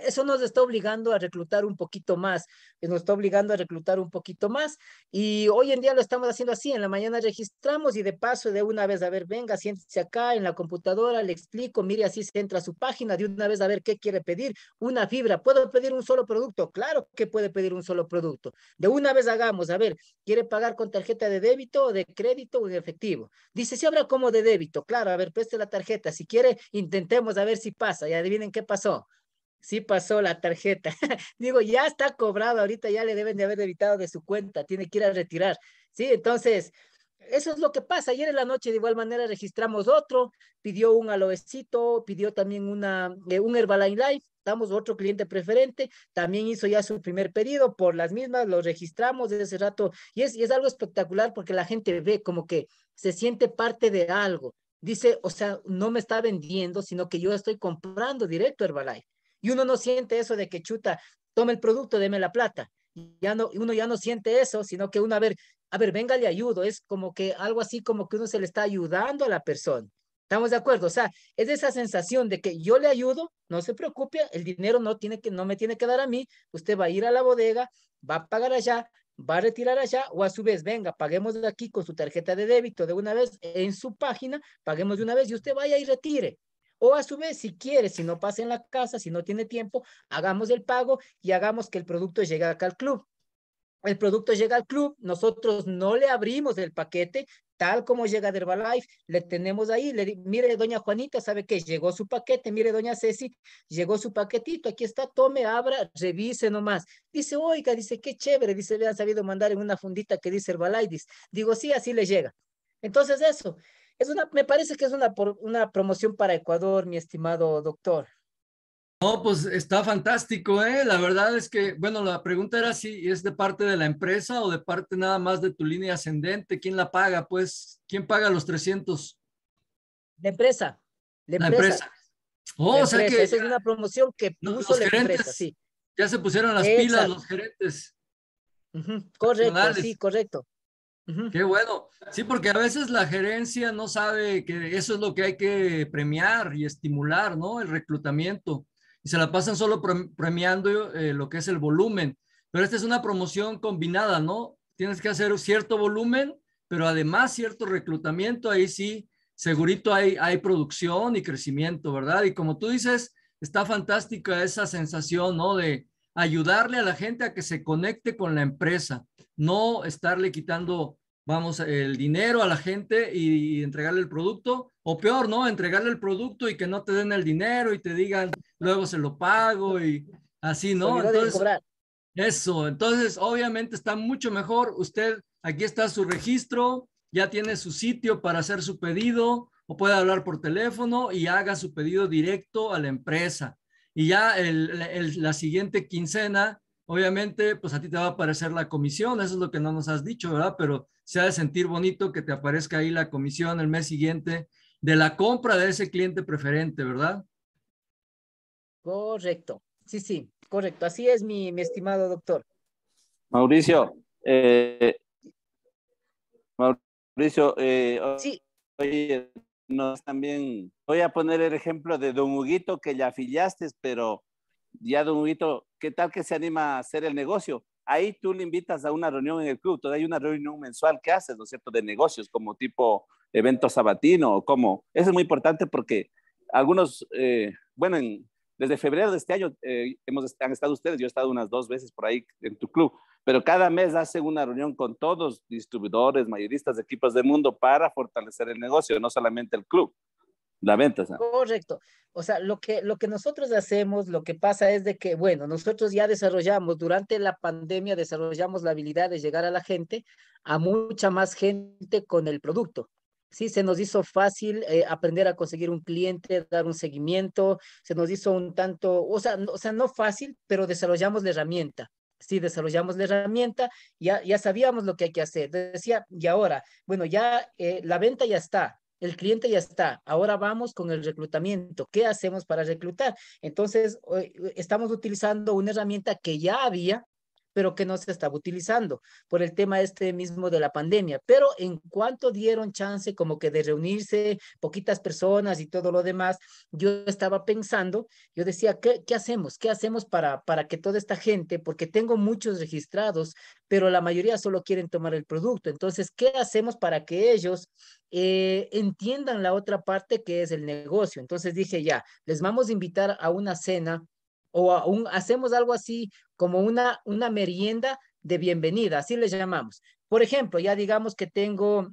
eso nos está obligando a reclutar un poquito más, eh, nos está obligando a reclutar un poquito más y hoy en día lo estamos haciendo así, en la mañana registramos y de paso de una vez, a ver, venga, siéntese acá en la computadora, le explico, mire, así se entra a su página, de una vez a ver qué quiere pedir, una fibra, ¿puedo pedir un solo producto? Claro que puede pedir un solo producto, de una vez hagamos, a ver, ¿quiere pagar con tarjeta de débito o de crédito o de efectivo? Dice, si habrá como de débito, claro, a ver, preste la tarjeta, si quiere, intentemos a ver si pasa y adivinen qué pasó sí pasó la tarjeta. Digo, ya está cobrado ahorita, ya le deben de haber evitado de su cuenta, tiene que ir a retirar. Sí, entonces, eso es lo que pasa. Ayer en la noche, de igual manera, registramos otro, pidió un aloecito, pidió también una, eh, un Herbalife Life, damos otro cliente preferente, también hizo ya su primer pedido por las mismas, lo registramos desde ese rato y es, es algo espectacular porque la gente ve como que se siente parte de algo. Dice, o sea, no me está vendiendo, sino que yo estoy comprando directo Herbalife. Y uno no siente eso de que chuta, toma el producto, deme la plata. Ya no, uno ya no siente eso, sino que uno, a ver, a ver, venga, le ayudo. Es como que algo así como que uno se le está ayudando a la persona. ¿Estamos de acuerdo? O sea, es esa sensación de que yo le ayudo, no se preocupe, el dinero no, tiene que, no me tiene que dar a mí, usted va a ir a la bodega, va a pagar allá, va a retirar allá o a su vez, venga, paguemos de aquí con su tarjeta de débito de una vez en su página, paguemos de una vez y usted vaya y retire. O a su vez, si quiere, si no pasa en la casa, si no tiene tiempo, hagamos el pago y hagamos que el producto llegue acá al club. El producto llega al club, nosotros no le abrimos el paquete, tal como llega de Herbalife, le tenemos ahí, le mire doña Juanita, ¿sabe qué? Llegó su paquete, mire doña Ceci, llegó su paquetito, aquí está, tome, abra, revise nomás. Dice, oiga, dice, qué chévere, dice, le han sabido mandar en una fundita que dice Herbalife, digo, sí, así le llega. Entonces eso, es una, me parece que es una, una promoción para Ecuador, mi estimado doctor. No, pues está fantástico, ¿eh? La verdad es que, bueno, la pregunta era si es de parte de la empresa o de parte nada más de tu línea ascendente. ¿Quién la paga? Pues, ¿quién paga los 300? La empresa. La empresa. Oh, o sea que... es una promoción que puso la gerentes, empresa, sí. Ya se pusieron las pilas los gerentes. Correcto, sí, correcto. Qué bueno. Sí, porque a veces la gerencia no sabe que eso es lo que hay que premiar y estimular, ¿no? El reclutamiento. Y se la pasan solo premiando eh, lo que es el volumen. Pero esta es una promoción combinada, ¿no? Tienes que hacer cierto volumen, pero además cierto reclutamiento. Ahí sí, segurito hay, hay producción y crecimiento, ¿verdad? Y como tú dices, está fantástica esa sensación, ¿no? De, ayudarle a la gente a que se conecte con la empresa, no estarle quitando, vamos, el dinero a la gente y entregarle el producto, o peor, ¿no? Entregarle el producto y que no te den el dinero y te digan, luego se lo pago y así, ¿no? Entonces, eso, entonces obviamente está mucho mejor. Usted, aquí está su registro, ya tiene su sitio para hacer su pedido o puede hablar por teléfono y haga su pedido directo a la empresa. Y ya la siguiente quincena, obviamente, pues a ti te va a aparecer la comisión, eso es lo que no nos has dicho, ¿verdad? Pero se ha de sentir bonito que te aparezca ahí la comisión el mes siguiente de la compra de ese cliente preferente, ¿verdad? Correcto, sí, sí, correcto. Así es, mi, estimado doctor. Mauricio, eh, Mauricio, eh, sí. nos también voy a poner el ejemplo de Don Huguito que ya afiliaste, pero ya Don Huguito, ¿qué tal que se anima a hacer el negocio? Ahí tú le invitas a una reunión en el club, todavía hay una reunión mensual que haces, ¿no es cierto?, de negocios, como tipo evento sabatino o como. Eso es muy importante porque algunos, eh, bueno, desde febrero de este año eh, hemos, han estado ustedes, yo he estado unas dos veces por ahí en tu club, pero cada mes hacen una reunión con todos, distribuidores, mayoristas, equipos del mundo para fortalecer el negocio, no solamente el club. La venta. ¿sabes? Correcto. O sea, lo que, lo que nosotros hacemos, lo que pasa es de que, bueno, nosotros ya desarrollamos, durante la pandemia desarrollamos la habilidad de llegar a la gente, a mucha más gente con el producto. Sí, se nos hizo fácil eh, aprender a conseguir un cliente, dar un seguimiento, se nos hizo un tanto, o sea, no, o sea, no fácil, pero desarrollamos la herramienta. Sí, desarrollamos la herramienta, ya, ya sabíamos lo que hay que hacer. Decía, y ahora, bueno, ya eh, la venta ya está, el cliente ya está, ahora vamos con el reclutamiento. ¿Qué hacemos para reclutar? Entonces, eh, estamos utilizando una herramienta que ya había, pero que no se estaba utilizando por el tema este mismo de la pandemia. Pero en cuanto dieron chance como que de reunirse poquitas personas y todo lo demás, yo estaba pensando, yo decía, ¿qué, qué hacemos? ¿Qué hacemos para, para que toda esta gente, porque tengo muchos registrados, pero la mayoría solo quieren tomar el producto. Entonces, ¿qué hacemos para que ellos eh, entiendan la otra parte que es el negocio? Entonces dije, ya, les vamos a invitar a una cena o aún hacemos algo así como una, una merienda de bienvenida, así les llamamos. Por ejemplo, ya digamos que tengo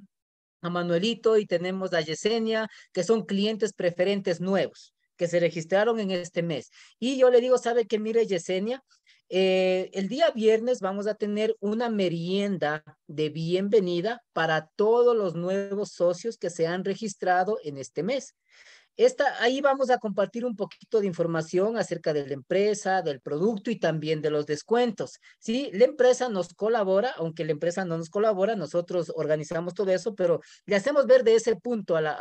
a Manuelito y tenemos a Yesenia, que son clientes preferentes nuevos que se registraron en este mes. Y yo le digo, sabe qué? mire Yesenia, eh, el día viernes vamos a tener una merienda de bienvenida para todos los nuevos socios que se han registrado en este mes ahí vamos a compartir un poquito de información acerca de la empresa, del producto y también de los descuentos. Sí, la empresa nos colabora, aunque la empresa no nos colabora, nosotros organizamos todo eso, pero le hacemos ver de ese punto al,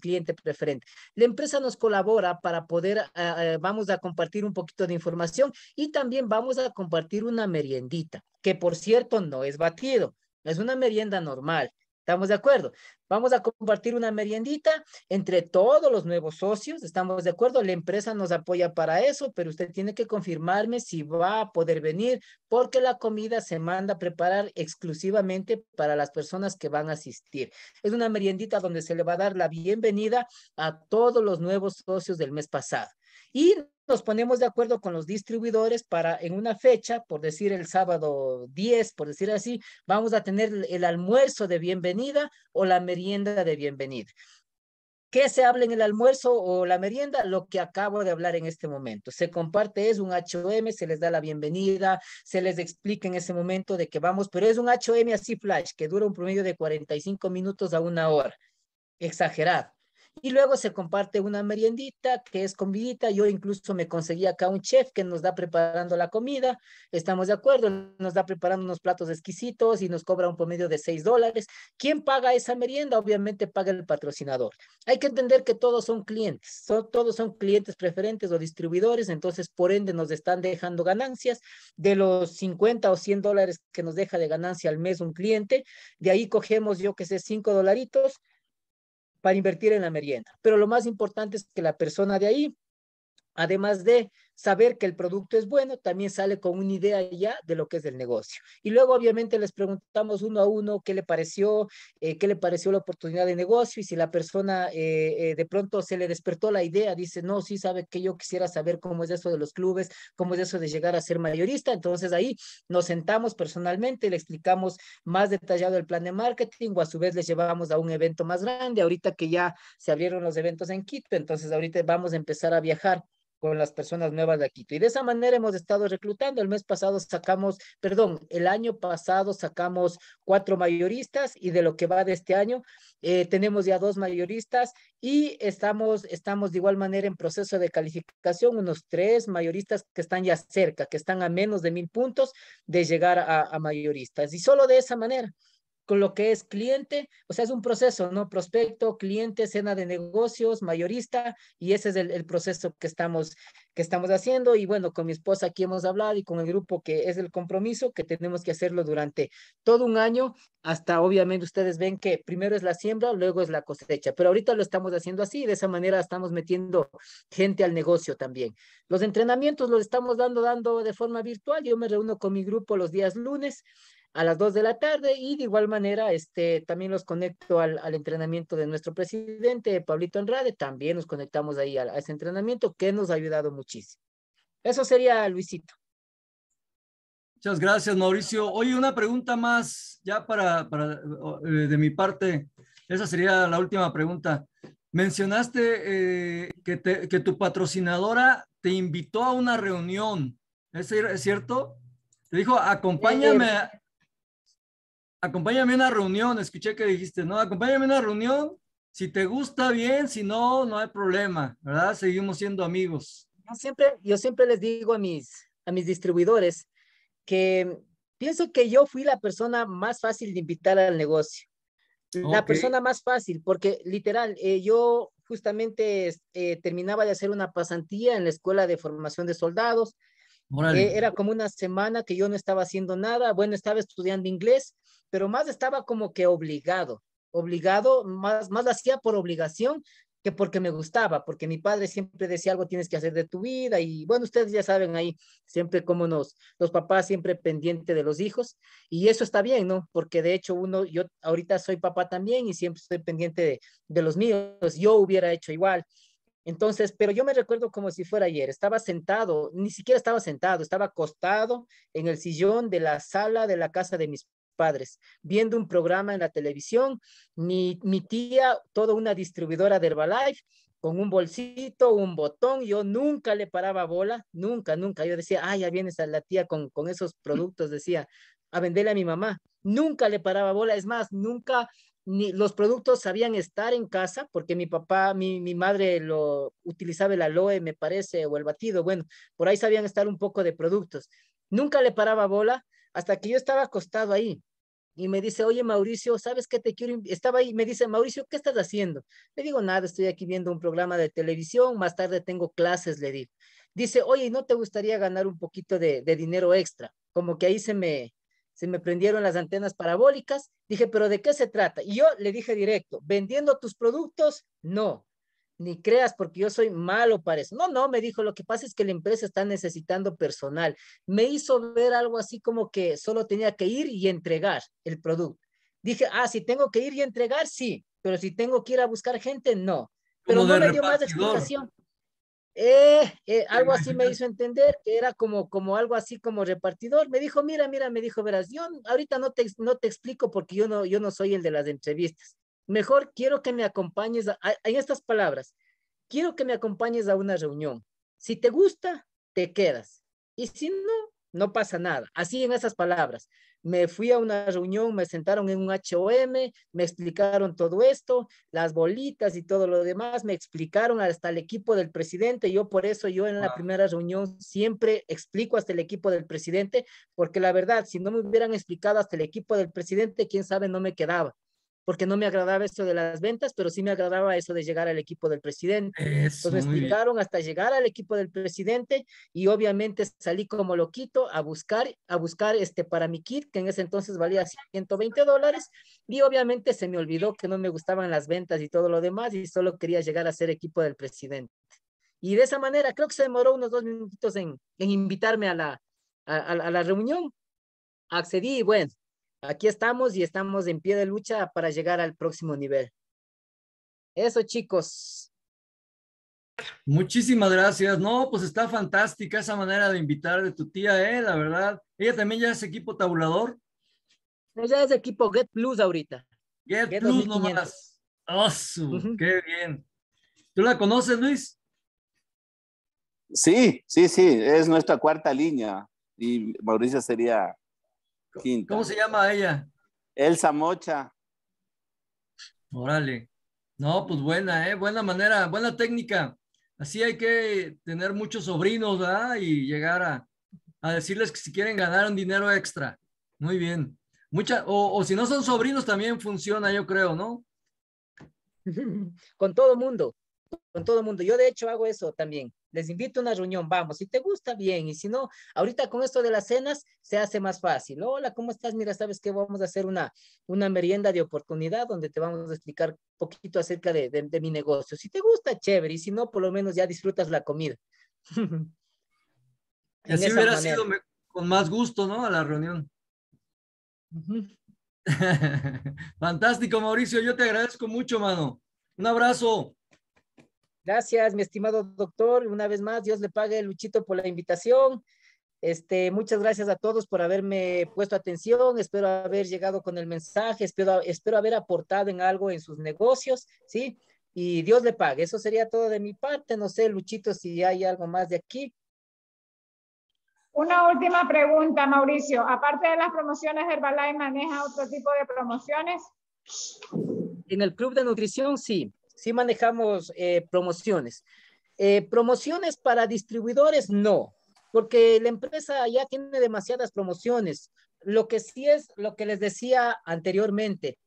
cliente preferente. La empresa nos colabora para poder, ah, ah, vamos a compartir un poquito de información y también vamos a compartir una meriendita, que por cierto no es batido, es una merienda normal ¿Estamos de acuerdo? Vamos a compartir una meriendita entre todos los nuevos socios, ¿estamos de acuerdo? La empresa nos apoya para eso, pero usted tiene que confirmarme si va a poder venir, porque la comida se manda a preparar exclusivamente para las personas que van a asistir. Es una meriendita donde se le va a dar la bienvenida a todos los nuevos socios del mes pasado y nos ponemos de acuerdo con los distribuidores para en una fecha, por decir el sábado 10, por decir así, vamos a tener el almuerzo de bienvenida o la merienda de bienvenida. ¿Qué se habla en el almuerzo o la merienda? Lo que acabo de hablar en este momento. Se comparte, es un HOM, se les da la bienvenida, se les explica en ese momento de que vamos, pero es un HOM así flash, que dura un promedio de 45 minutos a una hora. Exagerado. Y luego se comparte una meriendita que es comidita. Yo incluso me conseguí acá un chef que nos da preparando la comida. Estamos de acuerdo, nos da preparando unos platos exquisitos y nos cobra un promedio de 6 dólares. ¿Quién paga esa merienda? Obviamente paga el patrocinador. Hay que entender que todos son clientes, son, todos son clientes preferentes o distribuidores, entonces por ende nos están dejando ganancias de los 50 o 100 dólares que nos deja de ganancia al mes un cliente. De ahí cogemos, yo que sé, 5 dolaritos para invertir en la merienda. Pero lo más importante es que la persona de ahí, además de saber que el producto es bueno, también sale con una idea ya de lo que es el negocio. Y luego, obviamente, les preguntamos uno a uno qué le pareció, eh, qué le pareció la oportunidad de negocio y si la persona eh, eh, de pronto se le despertó la idea, dice, no, sí sabe que yo quisiera saber cómo es eso de los clubes, cómo es eso de llegar a ser mayorista. Entonces ahí nos sentamos personalmente, le explicamos más detallado el plan de marketing o a su vez les llevamos a un evento más grande, ahorita que ya se abrieron los eventos en Quito, entonces ahorita vamos a empezar a viajar con las personas nuevas de Quito. Y de esa manera hemos estado reclutando. El mes pasado sacamos, perdón, el año pasado sacamos cuatro mayoristas y de lo que va de este año eh, tenemos ya dos mayoristas y estamos, estamos de igual manera en proceso de calificación, unos tres mayoristas que están ya cerca, que están a menos de mil puntos de llegar a mayoristas. Y solo de esa manera con lo que es cliente, o sea, es un proceso, ¿no? Prospecto, cliente, escena de negocios, mayorista, y ese es el, proceso que estamos, que estamos haciendo. Y bueno, con mi esposa aquí hemos hablado y con el grupo que es el compromiso que tenemos que hacerlo durante todo un año, hasta obviamente ustedes ven que primero es la siembra, luego es la cosecha, pero ahorita lo estamos haciendo así, de esa manera estamos metiendo gente al negocio también. Los entrenamientos los estamos dando, dando de forma virtual, yo me reúno con mi grupo los días lunes, a las 2 de la tarde y de igual manera este, también los conecto al, al entrenamiento de nuestro presidente, Pablito Enrade, también nos conectamos ahí a, ese entrenamiento que nos ha ayudado muchísimo. Eso sería Luisito. Muchas gracias, Mauricio. Oye, una pregunta más ya para, para eh, de mi parte. Esa sería la última pregunta. Mencionaste eh, que, que tu patrocinadora te invitó a una reunión. ¿Es, es cierto? Te dijo, eh, acompáñame, a acompáñame a una reunión, escuché que dijiste, ¿no? Acompáñame a una reunión, si te gusta bien, si no, no hay problema, ¿verdad? Seguimos siendo amigos. Yo siempre, yo siempre les digo a mis, a mis distribuidores que pienso que yo fui la persona más fácil de invitar al negocio. La persona más fácil, porque literal, eh, yo justamente este, terminaba de hacer una pasantía en la escuela de formación de soldados. Eh, era como una semana que yo no estaba haciendo nada. Bueno, estaba estudiando inglés pero más estaba como que obligado, obligado, más, más lo hacía por obligación que porque me gustaba, porque mi padre siempre decía algo tienes que hacer de tu vida y bueno, ustedes ya saben ahí siempre como nos, los papás siempre pendiente de los hijos y eso está bien, ¿no? Porque de hecho uno, yo ahorita soy papá también y siempre estoy pendiente de, de los míos, yo hubiera hecho igual. Entonces, pero yo me recuerdo como si fuera ayer, estaba sentado, ni siquiera estaba sentado, estaba acostado en el sillón de la sala de la casa de mis padres, viendo un programa en la televisión, mi, mi tía, toda una distribuidora de Herbalife, con un bolsito, un botón, yo nunca le paraba bola, nunca, nunca. Yo decía, ah, ya viene la tía con, esos productos, decía, a venderle a mi mamá. Nunca le paraba bola, es más, nunca ni los productos sabían estar en casa porque mi papá, mi, mi, madre lo utilizaba el aloe, me parece, o el batido, bueno, por ahí sabían estar un poco de productos. Nunca le paraba bola, hasta que yo estaba acostado ahí. Y me dice, oye Mauricio, ¿sabes qué te quiero? Estaba ahí, me dice, Mauricio, ¿qué estás haciendo? Le digo, nada, estoy aquí viendo un programa de televisión, más tarde tengo clases, le digo. Dice, oye, ¿no te gustaría ganar un poquito de, dinero extra? Como que ahí se me, se me prendieron las antenas parabólicas. Dije, pero ¿de qué se trata? Y yo le dije directo, vendiendo tus productos, no ni creas porque yo soy malo para eso. No, no, me dijo, lo que pasa es que la empresa está necesitando personal. Me hizo ver algo así como que solo tenía que ir y entregar el producto. Dije, ah, si tengo que ir y entregar, sí, pero si tengo que ir a buscar gente, no. Pero no me dio más explicación. Eh, eh algo así me hizo entender que era como, como algo así como repartidor. Me dijo, mira, mira, me dijo, verás, yo ahorita no te, no te explico porque yo no, yo no soy el de las entrevistas mejor quiero que me acompañes en estas palabras, quiero que me acompañes a una reunión. Si te gusta, te quedas. Y si no, no pasa nada. Así en esas palabras. Me fui a una reunión, me sentaron en un HOM, me explicaron todo esto, las bolitas y todo lo demás, me explicaron hasta el equipo del presidente. Yo por eso yo en la ah. primera reunión siempre explico hasta el equipo del presidente, porque la verdad, si no me hubieran explicado hasta el equipo del presidente, quién sabe, no me quedaba porque no me agradaba esto de las ventas, pero sí me agradaba eso de llegar al equipo del presidente. Entonces me explicaron hasta llegar al equipo del presidente y obviamente salí como loquito a buscar, a buscar este para mi kit, que en ese entonces valía 120 dólares y obviamente se me olvidó que no me gustaban las ventas y todo lo demás y solo quería llegar a ser equipo del presidente. Y de esa manera, creo que se demoró unos dos minutitos en, en invitarme a la, a, a la reunión. Accedí y bueno, aquí estamos y estamos en pie de lucha para llegar al próximo nivel. Eso, chicos. Muchísimas gracias. No, pues está fantástica esa manera de invitar de tu tía, eh, la verdad. Ella también ya es equipo tabulador. Ella es equipo Get Plus ahorita. Get, Plus nomás. ¡Qué bien! ¿Tú la conoces, Luis? Sí, sí, sí. Es nuestra cuarta línea. Y Mauricio sería ¿Cómo se llama ella? Elsa Mocha. Órale. No, pues buena, ¿eh? Buena manera, buena técnica. Así hay que tener muchos sobrinos, ¿verdad? Y llegar a, decirles que si quieren ganar un dinero extra. Muy bien. Mucha, o, o si no son sobrinos también funciona, yo creo, ¿no? Con todo mundo, con todo mundo. Yo de hecho hago eso también les invito a una reunión, vamos, si te gusta, bien, y si no, ahorita con esto de las cenas se hace más fácil. Hola, ¿cómo estás? Mira, sabes que vamos a hacer una, una merienda de oportunidad donde te vamos a explicar un poquito acerca de, mi negocio. Si te gusta, chévere, y si no, por lo menos ya disfrutas la comida. y así hubiera sido con más gusto, ¿no? A la reunión. Fantástico, Mauricio, yo te agradezco mucho, mano. Un abrazo. Gracias, mi estimado doctor. Una vez más, Dios le pague, Luchito, por la invitación. Este, muchas gracias a todos por haberme puesto atención. Espero haber llegado con el mensaje. Espero, espero haber aportado en algo en sus negocios, ¿sí? Y Dios le pague. Eso sería todo de mi parte. No sé, Luchito, si hay algo más de aquí. Una última pregunta, Mauricio. Aparte de las promociones, Herbalife maneja otro tipo de promociones. En el club de nutrición, sí si manejamos eh, promociones. Eh, promociones para distribuidores, no, porque la empresa ya tiene demasiadas promociones. Lo que sí es lo que les decía anteriormente,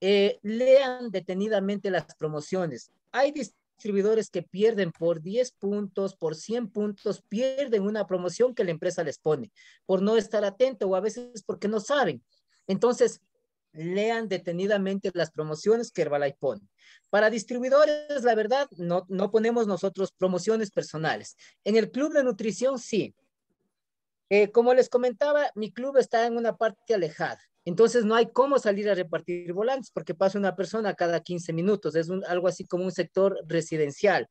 eh, lean detenidamente las promociones. Hay distribuidores que pierden por 10 puntos, por 100 puntos, pierden una promoción que la empresa les pone por no estar atento o a veces porque no saben. Entonces, lean detenidamente las promociones que Herbalife pone. Para distribuidores, la verdad, no, no ponemos nosotros promociones personales. En el club de nutrición, sí. Eh, como les comentaba, mi club está en una parte alejada. Entonces no hay cómo salir a repartir volantes porque pasa una persona cada 15 minutos. Es algo así como un sector residencial.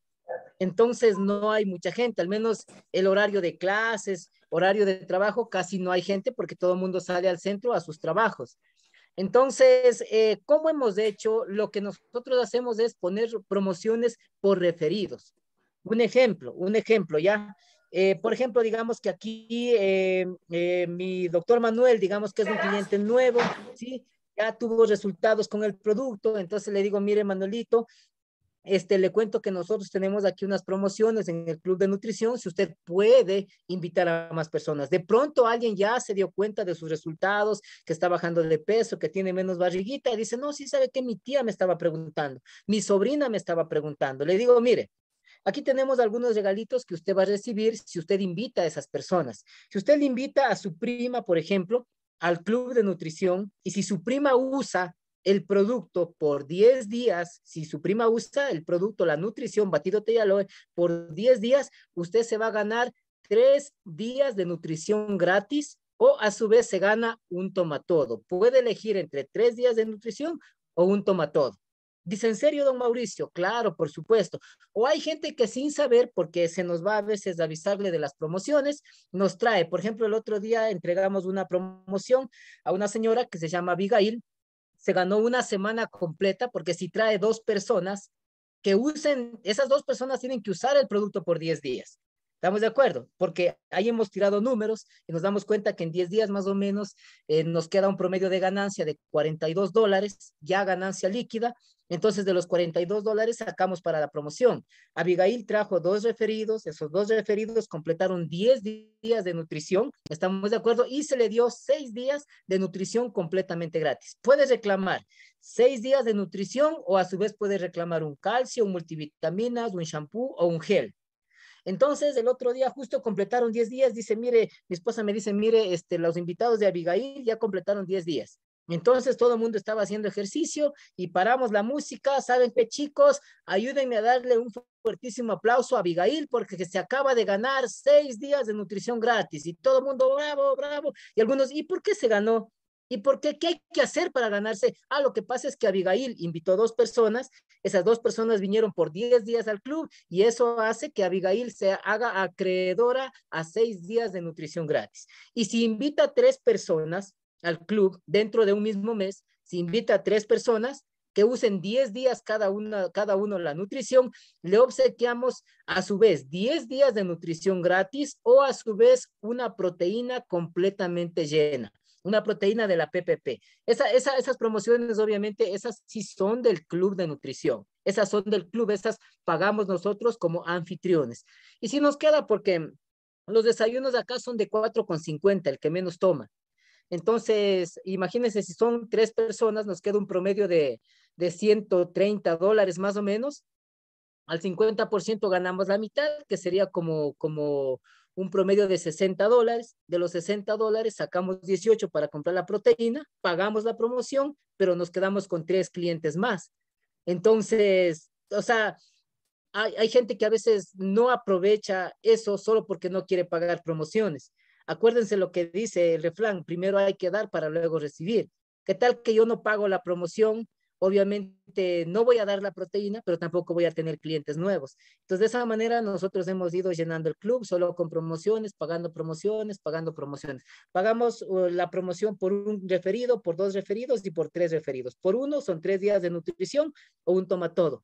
Entonces no hay mucha gente, al menos el horario de clases, horario de trabajo, casi no hay gente porque todo el mundo sale al centro a sus trabajos. Entonces, eh, ¿cómo hemos hecho? Lo que nosotros hacemos es poner promociones por referidos. Un ejemplo, un ejemplo, ¿ya? Eh, por ejemplo, digamos que aquí eh, eh, mi doctor Manuel, digamos que es un cliente nuevo, ¿sí? Ya tuvo resultados con el producto, entonces le digo, mire Manuelito, este, le cuento que nosotros tenemos aquí unas promociones en el club de nutrición, si usted puede invitar a más personas. De pronto alguien ya se dio cuenta de sus resultados, que está bajando de peso, que tiene menos barriguita, y dice, no, sí sabe que mi tía me estaba preguntando, mi sobrina me estaba preguntando. Le digo, mire, Aquí tenemos algunos regalitos que usted va a recibir si usted invita a esas personas. Si usted le invita a su prima, por ejemplo, al club de nutrición, y si su prima usa el producto por 10 días, si su prima usa el producto, la nutrición, batido y aloe, por 10 días, usted se va a ganar 3 días de nutrición gratis o a su vez se gana un tomatodo. Puede elegir entre 3 días de nutrición o un tomatodo. Dice, ¿en serio, don Mauricio? Claro, por supuesto. O hay gente que sin saber, porque se nos va a veces avisarle de las promociones, nos trae, por ejemplo, el otro día entregamos una promoción a una señora que se llama Abigail, se ganó una semana completa, porque si trae dos personas que usen, esas dos personas tienen que usar el producto por 10 días. ¿Estamos de acuerdo? Porque ahí hemos tirado números y nos damos cuenta que en 10 días más o menos eh, nos queda un promedio de ganancia de 42 dólares, ya ganancia líquida. Entonces, de los 42 dólares sacamos para la promoción. Abigail trajo dos referidos, esos dos referidos completaron 10 días de nutrición, estamos de acuerdo, y se le dio 6 días de nutrición completamente gratis. Puedes reclamar 6 días de nutrición o a su vez puedes reclamar un calcio, un multivitaminas, un shampoo o un gel. Entonces, el otro día justo completaron 10 días, dice, mire, mi esposa me dice, mire, este, los invitados de Abigail ya completaron 10 días. Entonces todo el mundo estaba haciendo ejercicio y paramos la música. ¿Saben qué, chicos? Ayúdenme a darle un fuertísimo aplauso a Abigail porque se acaba de ganar seis días de nutrición gratis y todo el mundo bravo, bravo. Y algunos, ¿y por qué se ganó? ¿Y por qué? ¿Qué hay que hacer para ganarse? Ah, lo que pasa es que Abigail invitó a dos personas, esas dos personas vinieron por 10 días al club y eso hace que Abigail se haga acreedora a seis días de nutrición gratis. Y si invita a tres personas al club dentro de un mismo mes, si invita a tres personas, que usen 10 días cada, una, cada uno la nutrición, le obsequiamos a su vez 10 días de nutrición gratis o a su vez una proteína completamente llena una proteína de la PPP. Esa, esas promociones, obviamente, esas sí son del club de nutrición, esas son del club, esas pagamos nosotros como anfitriones. Y si nos queda, porque los desayunos de acá son de 4,50, el que menos toma. Entonces, imagínense si son tres personas, nos queda un promedio de, de 130 dólares más o menos. Al 50% ganamos la mitad, que sería como, como un promedio de 60 dólares. De los 60 dólares sacamos 18 para comprar la proteína, pagamos la promoción, pero nos quedamos con tres clientes más. Entonces, o sea, hay, gente que a veces no aprovecha eso solo porque no quiere pagar promociones. Acuérdense lo que dice el refrán, primero hay que dar para luego recibir. ¿Qué tal que yo no pago la promoción? obviamente no voy a dar la proteína, pero tampoco voy a tener clientes nuevos. Entonces, de esa manera nosotros hemos ido llenando el club solo con promociones, pagando promociones, pagando promociones. Pagamos uh, la promoción por un referido, por dos referidos y por tres referidos. Por uno son tres días de nutrición o un toma todo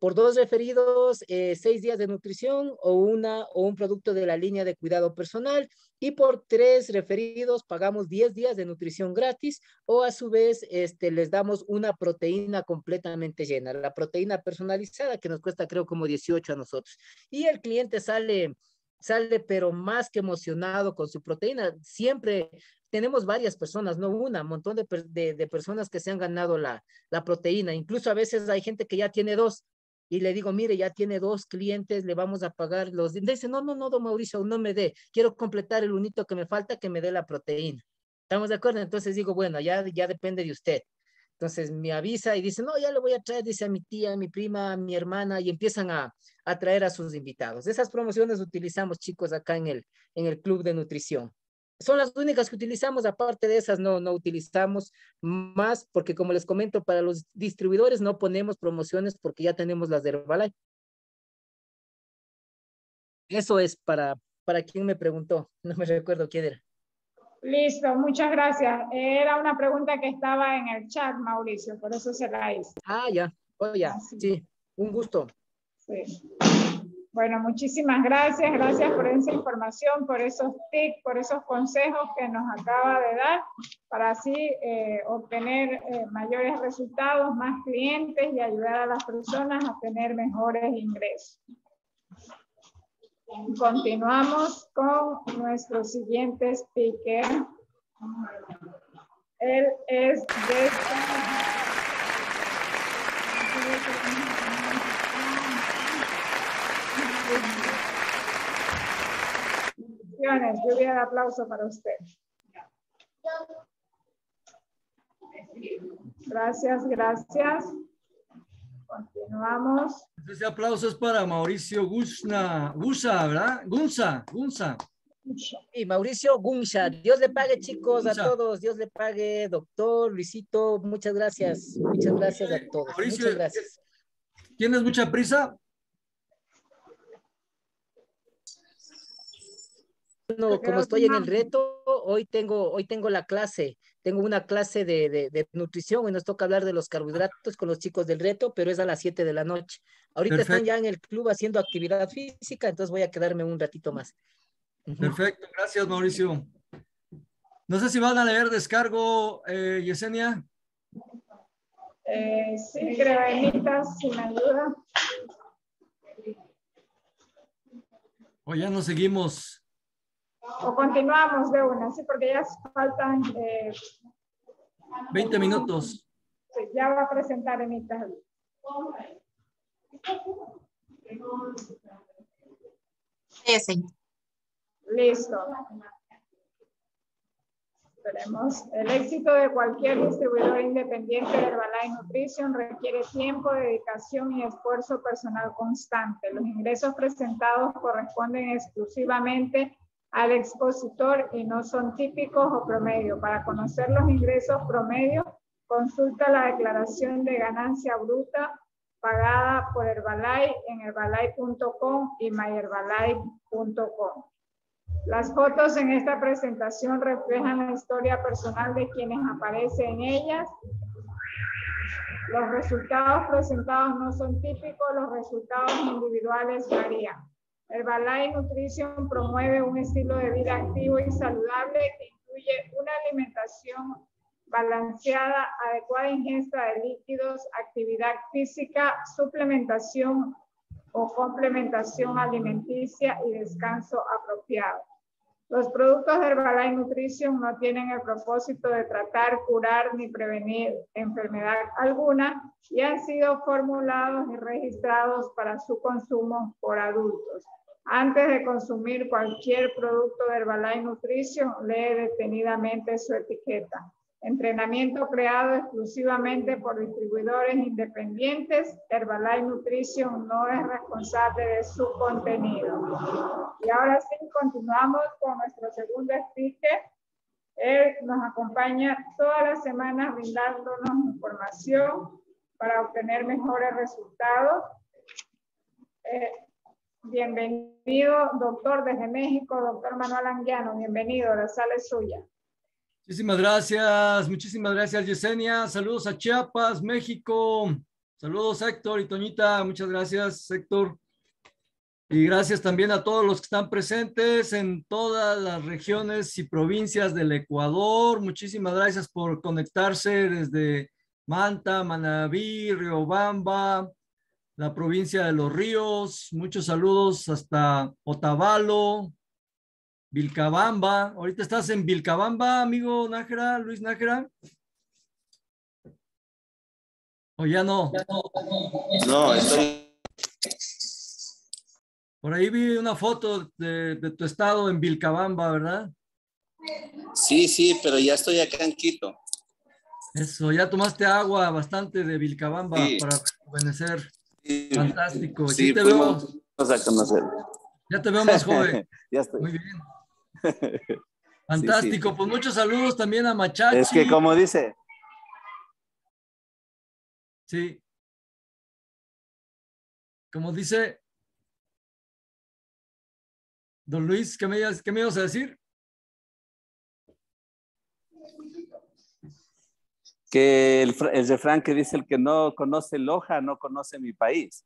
por dos referidos, eh, seis días de nutrición o, una, o un producto de la línea de cuidado personal. Y por tres referidos pagamos diez días de nutrición gratis o a su vez este, les damos una proteína completamente llena, la proteína personalizada que nos cuesta creo como 18 a nosotros. Y el cliente sale, sale pero más que emocionado con su proteína. Siempre tenemos varias personas, no una, un montón de, personas que se han ganado la, la proteína. Incluso a veces hay gente que ya tiene dos y le digo, mire, ya tiene dos clientes, le vamos a pagar los. Dice, no, no, no, don Mauricio, no me dé, quiero completar el unito que me falta, que me dé la proteína. ¿Estamos de acuerdo? Entonces digo, bueno, ya, ya depende de usted. Entonces me avisa y dice, no, ya le voy a traer, dice a mi tía, mi prima, mi hermana, y empiezan a, a traer a sus invitados. Esas promociones utilizamos, chicos, acá en el, en el club de nutrición son las únicas que utilizamos, aparte de esas no, no utilizamos más, porque como les comento, para los distribuidores no ponemos promociones porque ya tenemos las de Herbalife. Eso es para, para quien me preguntó, no me recuerdo quién era. Listo, muchas gracias. Era una pregunta que estaba en el chat, Mauricio, por eso se la hice. Ah, ya, oh, ya, ah, sí, un gusto. Sí. Bueno, muchísimas gracias, gracias por esa información, por esos tips, por esos consejos que nos acaba de dar para así eh, obtener eh, mayores resultados, más clientes y ayudar a las personas a tener mejores ingresos. Continuamos con nuestro siguiente speaker. Él es de... voy a dar aplauso para usted. Gracias, gracias. Continuamos. Este aplauso es para Mauricio Gusna, Gusa, ¿verdad? Gunza, Gunza. Y Mauricio Gunza, Dios le pague chicos a todos, Dios le pague doctor, Luisito, muchas gracias, muchas gracias a todos. Mauricio, muchas gracias. ¿Tienes mucha prisa? como estoy en el reto, hoy tengo, hoy tengo la clase, tengo una clase de, nutrición y nos toca hablar de los carbohidratos con los chicos del reto, pero es a las 7 de la noche. Ahorita están ya en el club haciendo actividad física, entonces voy a quedarme un ratito más. Perfecto, gracias Mauricio. No sé si van a leer descargo, eh, Yesenia. Eh, sí, sin ayuda. O ya nos seguimos o continuamos de una, sí, porque ya faltan 20 eh, minutos. Ya va a presentar en Sí, sí. Listo. Esperemos. El éxito de cualquier distribuidor independiente de Herbalife Nutrition requiere tiempo, dedicación y esfuerzo personal constante. Los ingresos presentados corresponden exclusivamente a al expositor y no son típicos o promedio. Para conocer los ingresos promedio, consulta la declaración de ganancia bruta pagada por Herbalife en herbalife.com y myherbalife.com. Las fotos en esta presentación reflejan la historia personal de quienes aparecen en ellas. Los resultados presentados no son típicos, los resultados individuales varían. Herbalife Nutrition promueve un estilo de vida activo y saludable que incluye una alimentación balanceada, adecuada ingesta de líquidos, actividad física, suplementación o complementación alimenticia y descanso apropiado. Los productos de Herbalife Nutrition no tienen el propósito de tratar, curar ni prevenir enfermedad alguna y han sido formulados y registrados para su consumo por adultos. Antes de consumir cualquier producto de Herbalife Nutrition, lee detenidamente su etiqueta. Entrenamiento creado exclusivamente por distribuidores independientes, Herbalife Nutrition no es responsable de su contenido. Y ahora sí, continuamos con nuestro segundo speaker. Él nos acompaña todas las semanas brindándonos información para obtener mejores resultados. Eh, Bienvenido, doctor, desde México, doctor Manuel Anguiano, bienvenido, la sala es suya. Muchísimas gracias, muchísimas gracias, Yesenia. Saludos a Chiapas, México. Saludos, Héctor y Toñita. Muchas gracias, Héctor. Y gracias también a todos los que están presentes en todas las regiones y provincias del Ecuador. Muchísimas gracias por conectarse desde Manta, Manabí, Riobamba, la provincia de Los Ríos. Muchos saludos hasta Otavalo, Vilcabamba. Ahorita estás en Vilcabamba, amigo Nájera, Luis Nájera. ¿O ya no? No, estoy... Por ahí vi una foto de, tu estado en Vilcabamba, ¿verdad? Sí, sí, pero ya estoy acá en Quito. Eso, ya tomaste agua bastante de Vilcabamba para rejuvenecer. Fantástico. Sí, te veo. Ya te veo más joven. ya estoy. Muy bien. Fantástico. Pues muchos saludos también a Machachi. Es que como dice. Sí. Como dice. Don Luis, ¿qué qué me ibas a decir? que el, refrán que dice el que no conoce Loja no conoce mi país.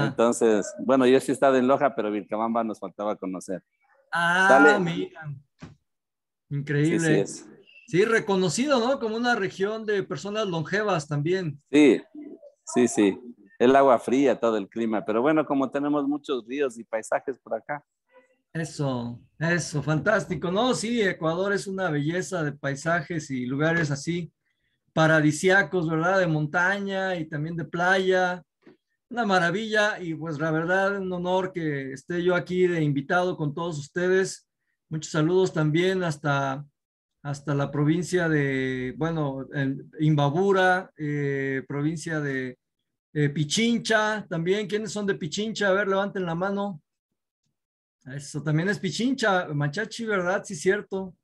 Entonces, bueno, yo sí he estado en Loja, pero Vilcabamba nos faltaba conocer. Ah, mira. Increíble. Sí, sí, reconocido, ¿no? Como una región de personas longevas también. Sí, sí, sí. El agua fría, todo el clima, pero bueno, como tenemos muchos ríos y paisajes por acá. Eso, eso, fantástico, ¿no? Sí, Ecuador es una belleza de paisajes y lugares así paradisiacos, ¿verdad? De montaña y también de playa. Una maravilla y pues la verdad un honor que esté yo aquí de invitado con todos ustedes. Muchos saludos también hasta, hasta la provincia de, bueno, en Imbabura, eh, provincia de eh, Pichincha también. ¿Quiénes son de Pichincha? A ver, levanten la mano. Eso también es Pichincha, Machachi, ¿verdad? Sí, cierto.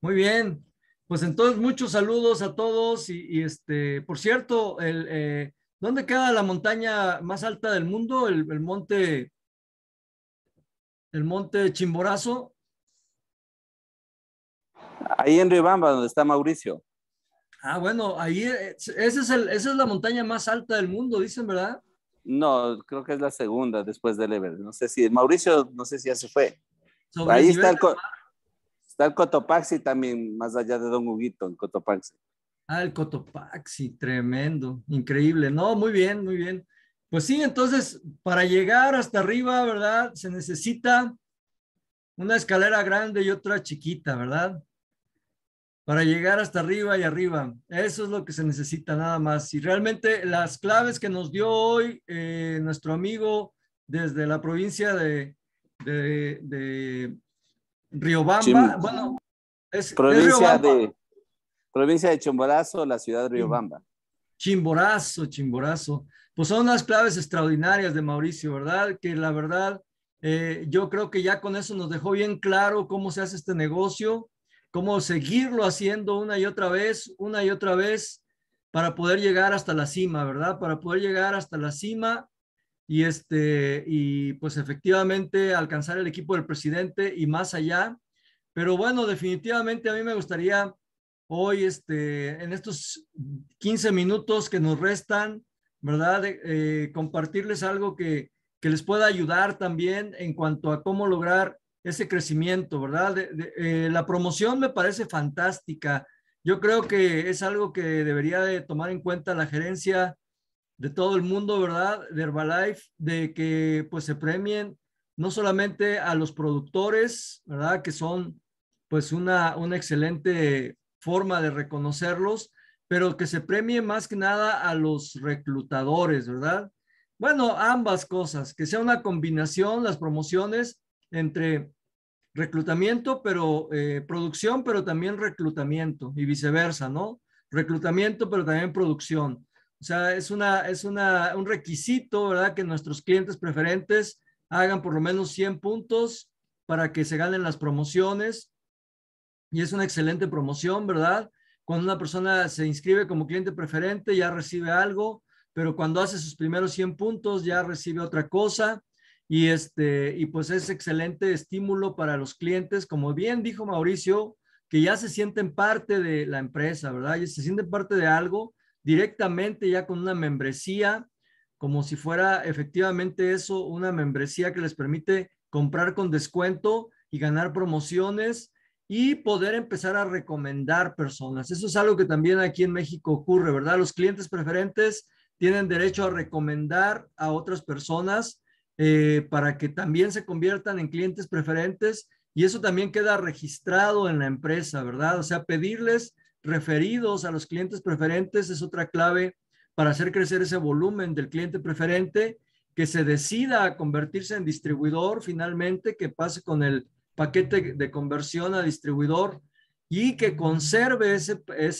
Muy bien. Pues entonces, muchos saludos a todos. Y, este, por cierto, el, eh, ¿dónde queda la montaña más alta del mundo? El, monte, el monte Chimborazo. Ahí en Ribamba, donde está Mauricio. Ah, bueno, ahí eh, es esa es la montaña más alta del mundo, dicen, ¿verdad? No, creo que es la segunda después del Everest. No sé si Mauricio, no sé si ya se fue. ahí está el, Está el Cotopaxi también, más allá de Don Huguito, en Cotopaxi. Ah, el Cotopaxi, tremendo, increíble. No, muy bien, muy bien. Pues sí, entonces, para llegar hasta arriba, ¿verdad? Se necesita una escalera grande y otra chiquita, ¿verdad? Para llegar hasta arriba y arriba. Eso es lo que se necesita nada más. Y realmente las claves que nos dio hoy eh, nuestro amigo desde la provincia de, de Riobamba, bueno, es provincia de provincia de Chimborazo, la ciudad de Riobamba. Chimborazo, Chimborazo. Pues son unas claves extraordinarias de Mauricio, ¿verdad? Que la verdad, eh, yo creo que ya con eso nos dejó bien claro cómo se hace este negocio, cómo seguirlo haciendo una y otra vez, una y otra vez, para poder llegar hasta la cima, ¿verdad? Para poder llegar hasta la cima y, este, y pues efectivamente alcanzar el equipo del presidente y más allá. Pero bueno, definitivamente a mí me gustaría hoy, este, en estos 15 minutos que nos restan, ¿verdad? Eh, eh, compartirles algo que, les pueda ayudar también en cuanto a cómo lograr ese crecimiento, ¿verdad? Eh, la promoción me parece fantástica. Yo creo que es algo que debería de tomar en cuenta la gerencia de todo el mundo, ¿verdad? De Herbalife, de que pues se premien no solamente a los productores, ¿verdad? Que son pues una, una excelente forma de reconocerlos, pero que se premien más que nada a los reclutadores, ¿verdad? Bueno, ambas cosas, que sea una combinación, las promociones entre reclutamiento, pero eh, producción, pero también reclutamiento y viceversa, ¿no? Reclutamiento, pero también producción. O sea, es, una, es un requisito, ¿verdad? Que nuestros clientes preferentes hagan por lo menos 100 puntos para que se ganen las promociones. Y es una excelente promoción, ¿verdad? Cuando una persona se inscribe como cliente preferente, ya recibe algo, pero cuando hace sus primeros 100 puntos, ya recibe otra cosa. Y, este, y pues es excelente estímulo para los clientes, como bien dijo Mauricio, que ya se sienten parte de la empresa, ¿verdad? Y se sienten parte de algo directamente ya con una membresía, como si fuera efectivamente eso, una membresía que les permite comprar con descuento y ganar promociones y poder empezar a recomendar personas. Eso es algo que también aquí en México ocurre, ¿verdad? Los clientes preferentes tienen derecho a recomendar a otras personas eh, para que también se conviertan en clientes preferentes y eso también queda registrado en la empresa, ¿verdad? O sea, pedirles referidos a los clientes preferentes es otra clave para hacer crecer ese volumen del cliente preferente, que se decida a convertirse en distribuidor finalmente, que pase con el paquete de conversión a distribuidor y que conserve eh,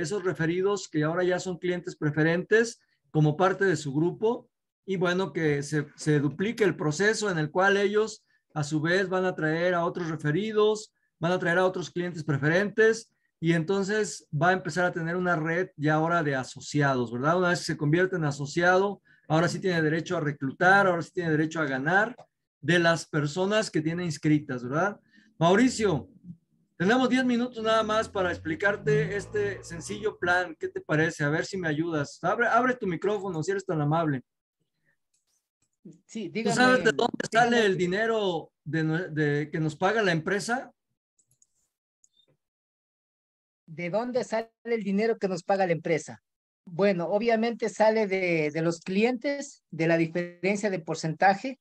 esos referidos que ahora ya son clientes preferentes como parte de su grupo y bueno, que se, se duplique el proceso en el cual ellos a su vez van a traer a otros referidos, van a traer a otros clientes preferentes y entonces va a empezar a tener una red ya ahora de asociados, ¿verdad? Una vez que se convierte en asociado, ahora sí tiene derecho a reclutar, ahora sí tiene derecho a ganar de las personas que tiene inscritas, ¿verdad? Mauricio, tenemos 10 minutos nada más para explicarte este sencillo plan. ¿Qué te parece? A ver si me ayudas. Abre, abre tu micrófono si eres tan amable. Sí, dígame. ¿Tú sabes de dónde sale el dinero que nos paga la empresa? ¿de dónde sale el dinero que nos paga la empresa? Bueno, obviamente sale de, los clientes, de la diferencia de porcentaje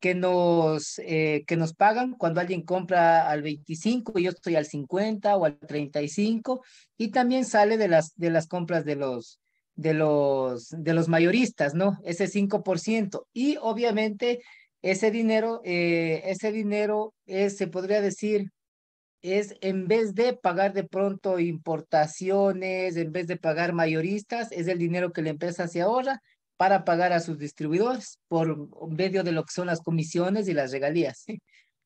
que nos, eh, que nos pagan cuando alguien compra al 25 y yo estoy al 50 o al 35 y también sale de las, de las compras de los, de, los, de los mayoristas, ¿no? Ese 5%. Y obviamente ese dinero, eh, ese dinero eh, se podría decir es en vez de pagar de pronto importaciones, en vez de pagar mayoristas, es el dinero que la empresa hace ahora para pagar a sus distribuidores por medio de lo que son las comisiones y las regalías.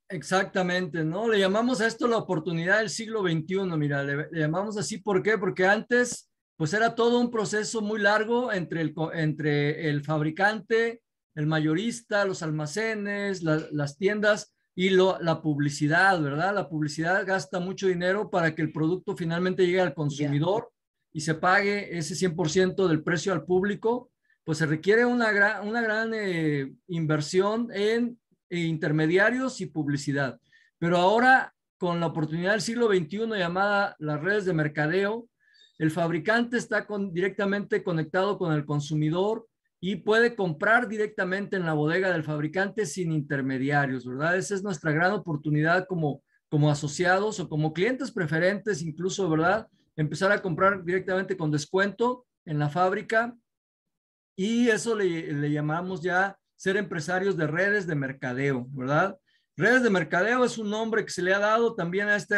Exactamente, ¿no? Le llamamos a esto la oportunidad del siglo XXI, mira, le, llamamos así, ¿por qué? Porque antes, pues era todo un proceso muy largo entre el, entre el fabricante, el mayorista, los almacenes, las tiendas, y la publicidad, ¿verdad? La publicidad gasta mucho dinero para que el producto finalmente llegue al consumidor y se pague ese 100% del precio al público, pues se requiere una, una gran eh, inversión en eh, intermediarios y publicidad. Pero ahora, con la oportunidad del siglo XXI llamada las redes de mercadeo, el fabricante está directamente conectado con el consumidor, y puede comprar directamente en la bodega del fabricante sin intermediarios, ¿verdad? Esa es nuestra gran oportunidad como, como asociados o como clientes preferentes, incluso, ¿verdad? Empezar a comprar directamente con descuento en la fábrica y eso le, llamamos ya ser empresarios de redes de mercadeo, ¿verdad? Redes de mercadeo es un nombre que se le ha dado también a este,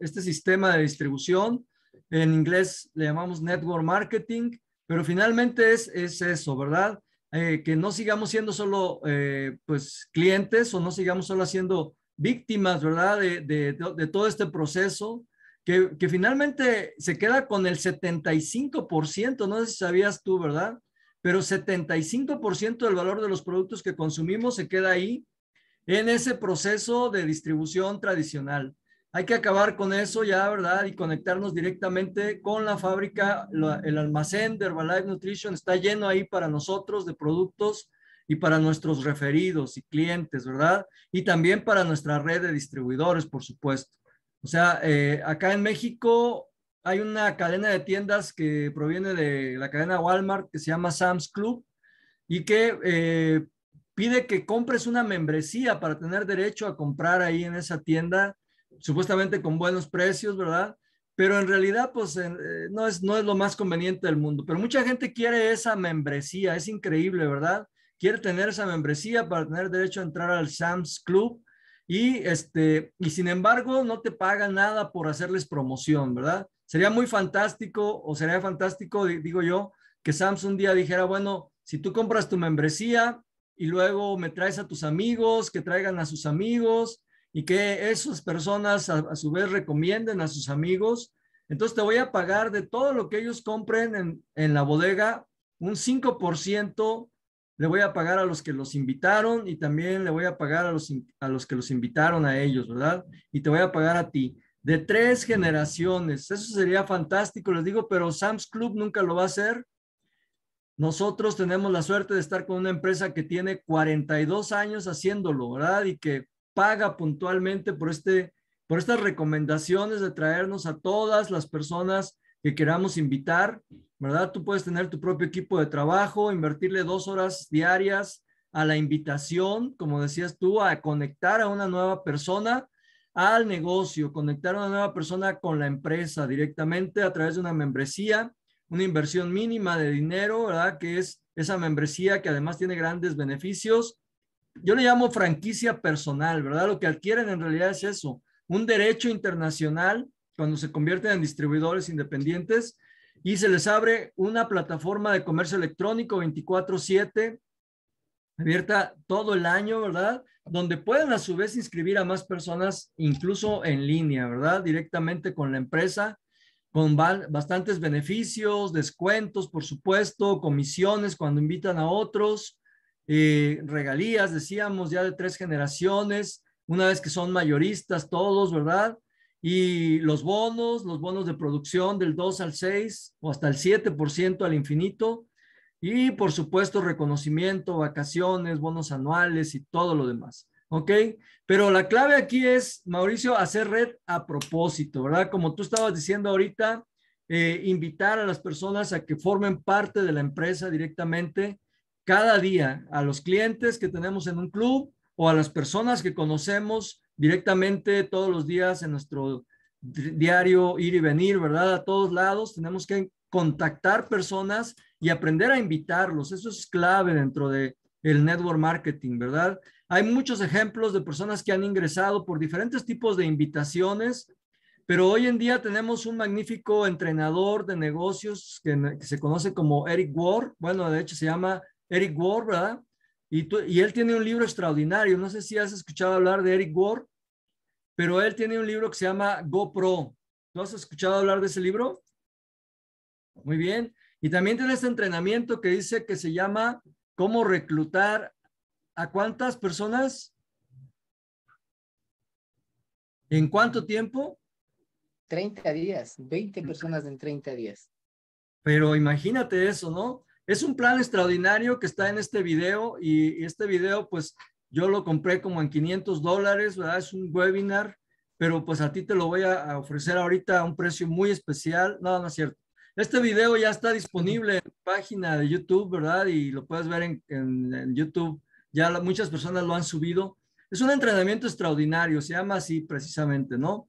este sistema de distribución. En inglés le llamamos network marketing pero finalmente es, eso, ¿verdad? Eh, que no sigamos siendo solo eh, pues clientes o no sigamos solo siendo víctimas, ¿verdad? De, todo este proceso, que, que, finalmente se queda con el 75%, no sé si sabías tú, ¿verdad? Pero 75% del valor de los productos que consumimos se queda ahí en ese proceso de distribución tradicional. Hay que acabar con eso ya, ¿verdad? Y conectarnos directamente con la fábrica. el almacén de Herbalife Nutrition está lleno ahí para nosotros de productos y para nuestros referidos y clientes, ¿verdad? Y también para nuestra red de distribuidores, por supuesto. O sea, eh, acá en México hay una cadena de tiendas que proviene de la cadena Walmart que se llama Sam's Club y que eh, pide que compres una membresía para tener derecho a comprar ahí en esa tienda supuestamente con buenos precios, ¿verdad? Pero en realidad, pues eh, no, es, no es lo más conveniente del mundo. Pero mucha gente quiere esa membresía, es increíble, ¿verdad? Quiere tener esa membresía para tener derecho a entrar al Sam's Club y, este, y sin embargo no te pagan nada por hacerles promoción, ¿verdad? Sería muy fantástico o sería fantástico, digo yo, que Sam's un día dijera, bueno, si tú compras tu membresía y luego me traes a tus amigos, que traigan a sus amigos y que esas personas a, su vez recomienden a sus amigos. Entonces te voy a pagar de todo lo que ellos compren en, la bodega, un 5% le voy a pagar a los que los invitaron y también le voy a pagar a los, a los que los invitaron a ellos, ¿verdad? Y te voy a pagar a ti. De tres generaciones, eso sería fantástico, les digo, pero Sam's Club nunca lo va a hacer. Nosotros tenemos la suerte de estar con una empresa que tiene 42 años haciéndolo, ¿verdad? Y que paga puntualmente por, este, por estas recomendaciones de traernos a todas las personas que queramos invitar, ¿verdad? Tú puedes tener tu propio equipo de trabajo, invertirle dos horas diarias a la invitación, como decías tú, a conectar a una nueva persona al negocio, conectar a una nueva persona con la empresa directamente a través de una membresía, una inversión mínima de dinero, ¿verdad? Que es esa membresía que además tiene grandes beneficios yo le llamo franquicia personal, ¿verdad? Lo que adquieren en realidad es eso, un derecho internacional cuando se convierten en distribuidores independientes y se les abre una plataforma de comercio electrónico 24/7 abierta todo el año, ¿verdad? Donde pueden a su vez inscribir a más personas, incluso en línea, ¿verdad? Directamente con la empresa, con bastantes beneficios, descuentos, por supuesto, comisiones cuando invitan a otros, eh, regalías, decíamos, ya de tres generaciones, una vez que son mayoristas todos, ¿verdad? Y los bonos, los bonos de producción del 2 al 6 o hasta el 7% al infinito. Y por supuesto, reconocimiento, vacaciones, bonos anuales y todo lo demás. ¿ok? Pero la clave aquí es, Mauricio, hacer red a propósito, ¿verdad? Como tú estabas diciendo ahorita, eh, invitar a las personas a que formen parte de la empresa directamente cada día a los clientes que tenemos en un club o a las personas que conocemos directamente todos los días en nuestro diario ir y venir, ¿verdad? A todos lados tenemos que contactar personas y aprender a invitarlos. Eso es clave dentro de el network marketing, ¿verdad? Hay muchos ejemplos de personas que han ingresado por diferentes tipos de invitaciones, pero hoy en día tenemos un magnífico entrenador de negocios que, que se conoce como Eric Ward. Bueno, de hecho se llama Eric Ward, ¿verdad? Y, él tiene un libro extraordinario. No sé si has escuchado hablar de Eric Ward, pero él tiene un libro que se llama GoPro. ¿Tú has escuchado hablar de ese libro? Muy bien. Y también tiene este entrenamiento que dice que se llama ¿Cómo reclutar a cuántas personas? ¿En cuánto tiempo? 30 días, 20 personas en 30 días. Pero imagínate eso, ¿no? Es un plan extraordinario que está en este video y este video pues yo lo compré como en 500 dólares, ¿verdad? Es un webinar, pero pues a ti te lo voy a, ofrecer ahorita a un precio muy especial. No, no es cierto. Este video ya está disponible en página de YouTube, ¿verdad? Y lo puedes ver en, YouTube. Ya muchas personas lo han subido. Es un entrenamiento extraordinario, se llama así precisamente, ¿no?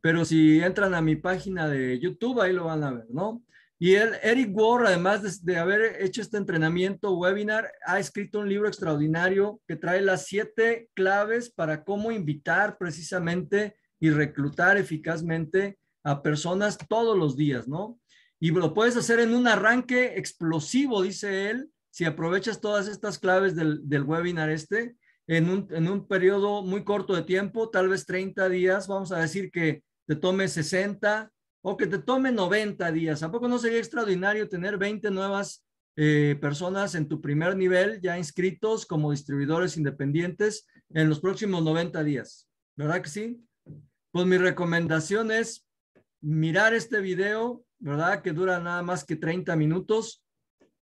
Pero si entran a mi página de YouTube, ahí lo van a ver, ¿no? Y él, Eric Ward, además de, haber hecho este entrenamiento webinar, ha escrito un libro extraordinario que trae las siete claves para cómo invitar precisamente y reclutar eficazmente a personas todos los días, ¿no? Y lo puedes hacer en un arranque explosivo, dice él, si aprovechas todas estas claves del, webinar este, en un, en un periodo muy corto de tiempo, tal vez 30 días, vamos a decir que te tome 60, o que te tome 90 días. ¿A poco no sería extraordinario tener 20 nuevas eh, personas en tu primer nivel ya inscritos como distribuidores independientes en los próximos 90 días? ¿Verdad que sí? Pues mi recomendación es mirar este video, ¿verdad? Que dura nada más que 30 minutos,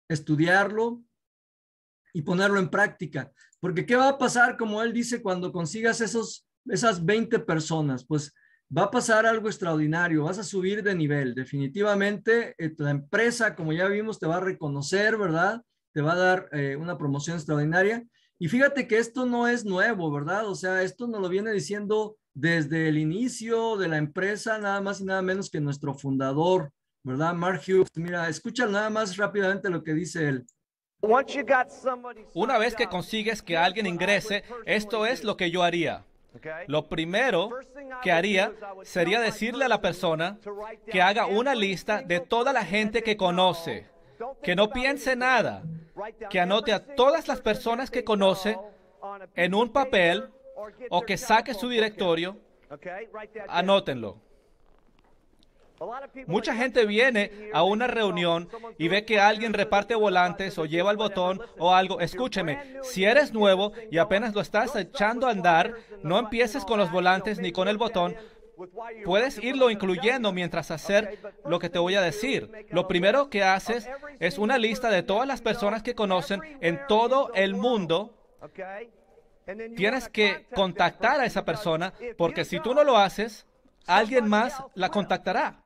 estudiarlo y ponerlo en práctica. Porque ¿qué va a pasar, como él dice, cuando consigas esos, esas 20 personas? Pues va a pasar algo extraordinario, vas a subir de nivel, definitivamente eh, la empresa, como ya vimos, te va a reconocer, ¿verdad? Te va a dar eh, una promoción extraordinaria. Y fíjate que esto no es nuevo, ¿verdad? O sea, esto nos lo viene diciendo desde el inicio de la empresa, nada más y nada menos que nuestro fundador, ¿verdad? Mark Hughes. Mira, escucha nada más rápidamente lo que dice él. Una vez que consigues que alguien ingrese, esto es lo que yo haría. Lo primero que haría sería decirle a la persona que haga una lista de toda la gente que conoce, que no piense nada, que anote a todas las personas que conoce en un papel o que saque su directorio. Anótenlo. Mucha gente viene a una reunión y ve que alguien reparte volantes o lleva el botón o algo. Escúcheme, si eres nuevo y apenas lo estás echando a andar, no empieces con los volantes ni con el botón. Puedes irlo incluyendo mientras hacer lo que te voy a decir. Lo primero que haces es una lista de todas las personas que conocen en todo el mundo Tienes que contactar a esa persona porque si tú no lo haces, alguien más la contactará.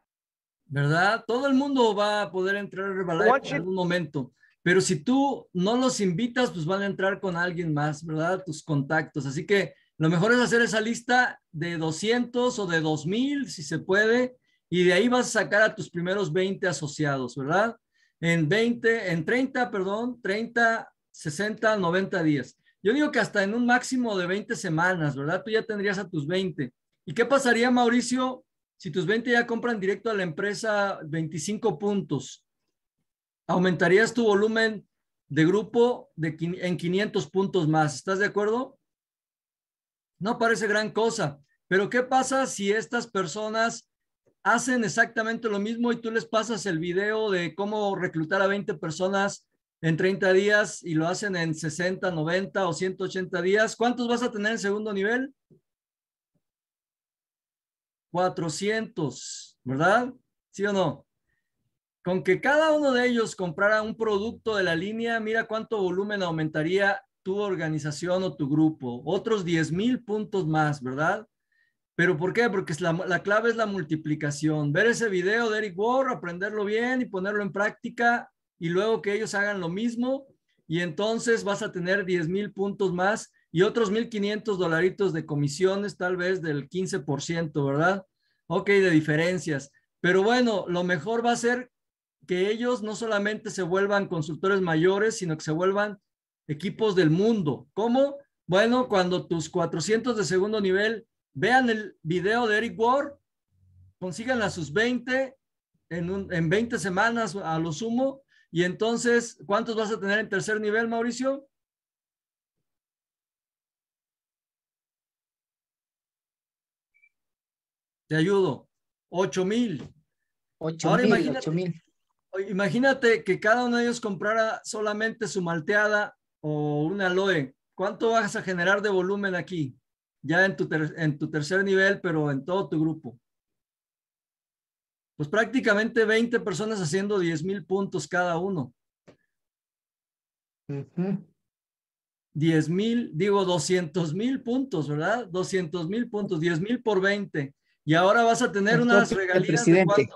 ¿verdad? Todo el mundo va a poder entrar a Herbalife en algún momento, pero si tú no los invitas, pues van a entrar con alguien más, ¿verdad? Tus contactos. Así que lo mejor es hacer esa lista de 200 o de 2000, si se puede, y de ahí vas a sacar a tus primeros 20 asociados, ¿verdad? En 20, en 30, perdón, 30, 60, 90 días. Yo digo que hasta en un máximo de 20 semanas, ¿verdad? Tú ya tendrías a tus 20. ¿Y qué pasaría, Mauricio, si tus 20 ya compran directo a la empresa 25 puntos, aumentarías tu volumen de grupo de, en 500 puntos más. ¿Estás de acuerdo? No parece gran cosa, pero ¿qué pasa si estas personas hacen exactamente lo mismo y tú les pasas el video de cómo reclutar a 20 personas en 30 días y lo hacen en 60, 90 o 180 días? ¿Cuántos vas a tener en segundo nivel? 400, ¿verdad? ¿Sí o no? Con que cada uno de ellos comprara un producto de la línea, mira cuánto volumen aumentaría tu organización o tu grupo. Otros 10 mil puntos más, ¿verdad? ¿Pero por qué? Porque la, clave es la multiplicación. Ver ese video de Eric Ward, aprenderlo bien y ponerlo en práctica y luego que ellos hagan lo mismo y entonces vas a tener 10 mil puntos más y otros 1.500 dolaritos de comisiones, tal vez del 15%, ¿verdad? Ok, de diferencias. Pero bueno, lo mejor va a ser que ellos no solamente se vuelvan consultores mayores, sino que se vuelvan equipos del mundo. ¿Cómo? Bueno, cuando tus 400 de segundo nivel vean el video de Eric Ward, consigan a sus 20 en, en 20 semanas a lo sumo, y entonces, ¿cuántos vas a tener en tercer nivel, Mauricio? Te ayudo. 8 mil. Ahora imagínate, Imagínate que cada uno de ellos comprara solamente su malteada o una aloe. ¿Cuánto vas a generar de volumen aquí? Ya en tu, en tu tercer nivel, pero en todo tu grupo. Pues prácticamente 20 personas haciendo 10 mil puntos cada uno. Diez 10 mil, digo 200 mil puntos, ¿verdad? 200 mil puntos, 10 mil por 20. Y ahora vas a tener unas regalías. Presidente.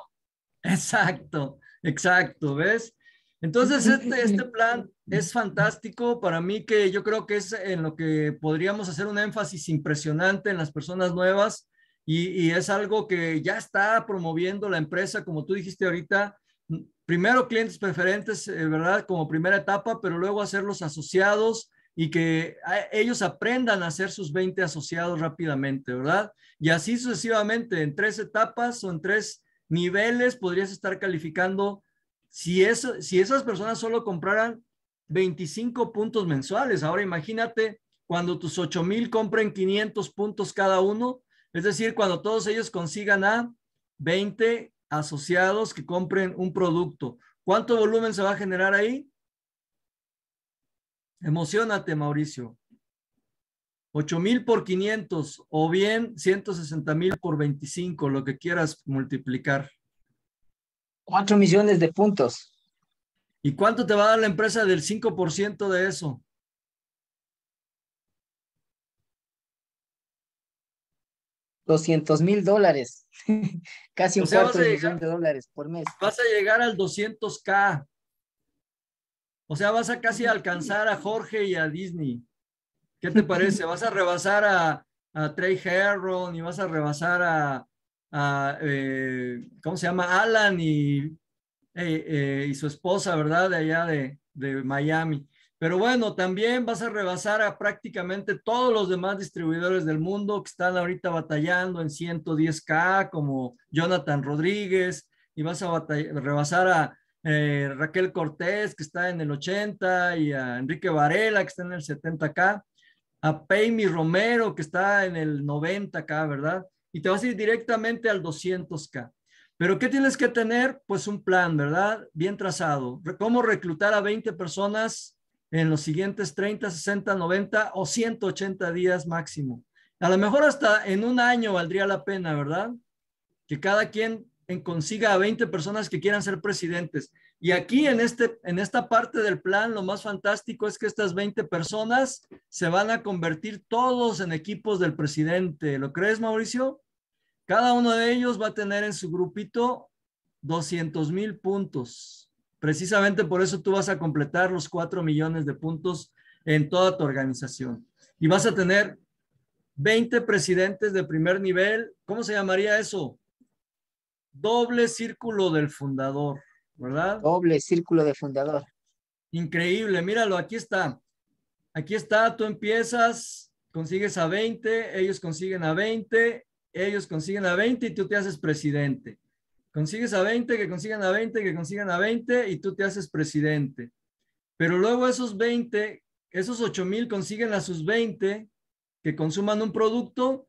exacto, exacto, ¿ves? Entonces, este, este, plan es fantástico para mí, que yo creo que es en lo que podríamos hacer un énfasis impresionante en las personas nuevas y, y es algo que ya está promoviendo la empresa, como tú dijiste ahorita, primero clientes preferentes, eh, ¿verdad? Como primera etapa, pero luego hacerlos asociados y que ah, ellos aprendan a hacer sus 20 asociados rápidamente, ¿verdad? Y así sucesivamente, en tres etapas o en tres niveles podrías estar calificando si, si esas personas solo compraran 25 puntos mensuales. Ahora imagínate cuando tus 8,000 compren 500 puntos cada uno, es decir, cuando todos ellos consigan a 20 asociados que compren un producto. ¿Cuánto volumen se va a generar ahí? Emocionate, Mauricio. 8 mil por 500 o bien 160 mil por 25, lo que quieras multiplicar. 4 millones de puntos. ¿Y cuánto te va a dar la empresa del 5% de eso? Doscientos mil dólares, casi un cuarto de millón de dólares por mes. Vas a llegar al 200K o sea, vas a casi alcanzar a Jorge y a Disney. ¿Qué te parece? ¿Vas a rebasar a, Trey Herron y vas a rebasar a, eh, ¿cómo se llama? Alan eh, eh, y, su esposa, ¿verdad? De allá de Miami. Pero bueno, también vas a rebasar a prácticamente todos los demás distribuidores del mundo que están ahorita batallando en 110K, como Jonathan Rodríguez, y vas a rebasar a eh, Raquel Cortés, que está en el 80, y a Enrique Varela, que está en el 70 k a Paimi Romero, que está en el 90 k ¿verdad? Y te vas a ir directamente al 200K. Pero ¿qué tienes que tener? Pues un plan, ¿verdad? Bien trazado. ¿Cómo reclutar a 20 personas en los siguientes 30, 60, 90 o 180 días máximo? A lo mejor hasta en un año valdría la pena, ¿verdad? Que cada quien consiga a 20 personas que quieran ser presidentes. Y aquí en, este, en esta parte del plan, lo más fantástico es que estas 20 personas se van a convertir todos en equipos del presidente. ¿Lo crees, Mauricio? Cada uno de ellos va a tener en su grupito 200 mil puntos. Precisamente por eso tú vas a completar los 4 millones de puntos en toda tu organización. Y vas a tener 20 presidentes de primer nivel. ¿Cómo se llamaría eso? doble círculo del fundador, ¿verdad? Doble círculo del fundador. Increíble, míralo, aquí está. Aquí está, tú empiezas, consigues a 20, ellos consiguen a 20, ellos consiguen a 20 y tú te haces presidente. Consigues a 20, que consigan a 20, que consigan a 20 y tú te haces presidente. Pero luego esos 20, esos 8000 consiguen a sus 20 que consuman un producto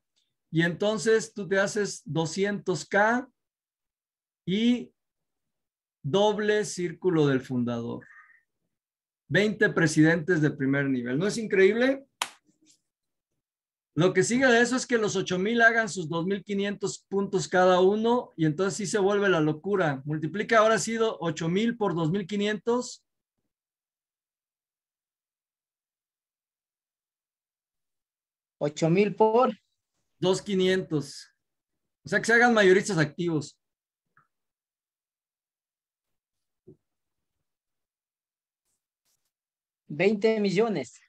y entonces tú te haces 200K y doble círculo del fundador. 20 presidentes de primer nivel. ¿No es increíble? Lo que sigue de eso es que los 8000 hagan sus 2500 puntos cada uno y entonces sí se vuelve la locura. Multiplica ahora ha sido 8000 por 2500. ¿8,000 por? 2,500. O sea, que se hagan mayoristas activos. 20 millones.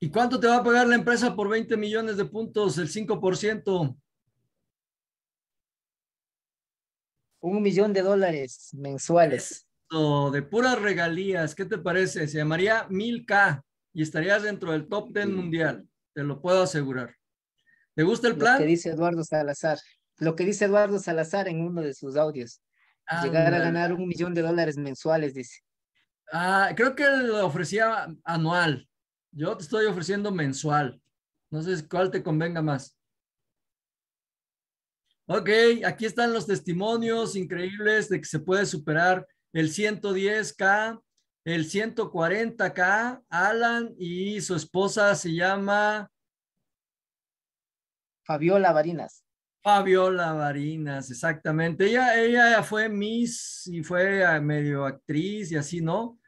¿Y cuánto te va a pagar la empresa por 20 millones de puntos, el 5%? Un millón de dólares mensuales. de puras regalías, ¿qué te parece? Se llamaría 1000K y estarías dentro del top 10 mundial, te lo puedo asegurar. ¿Te gusta el plan? Lo que dice Eduardo Salazar, lo que dice Eduardo Salazar en uno de sus audios. Llegar a ganar un millón de dólares mensuales, dice. Ah, creo que lo ofrecía anual. Yo te estoy ofreciendo mensual. No sé cuál te convenga más. Ok, aquí están los testimonios increíbles de que se puede superar el 110K, el 140K. Alan y su esposa se llama Fabiola Varinas. Fabiola Varinas, exactamente. Ella, ella fue Miss y fue eh, medio actriz y así, ¿no?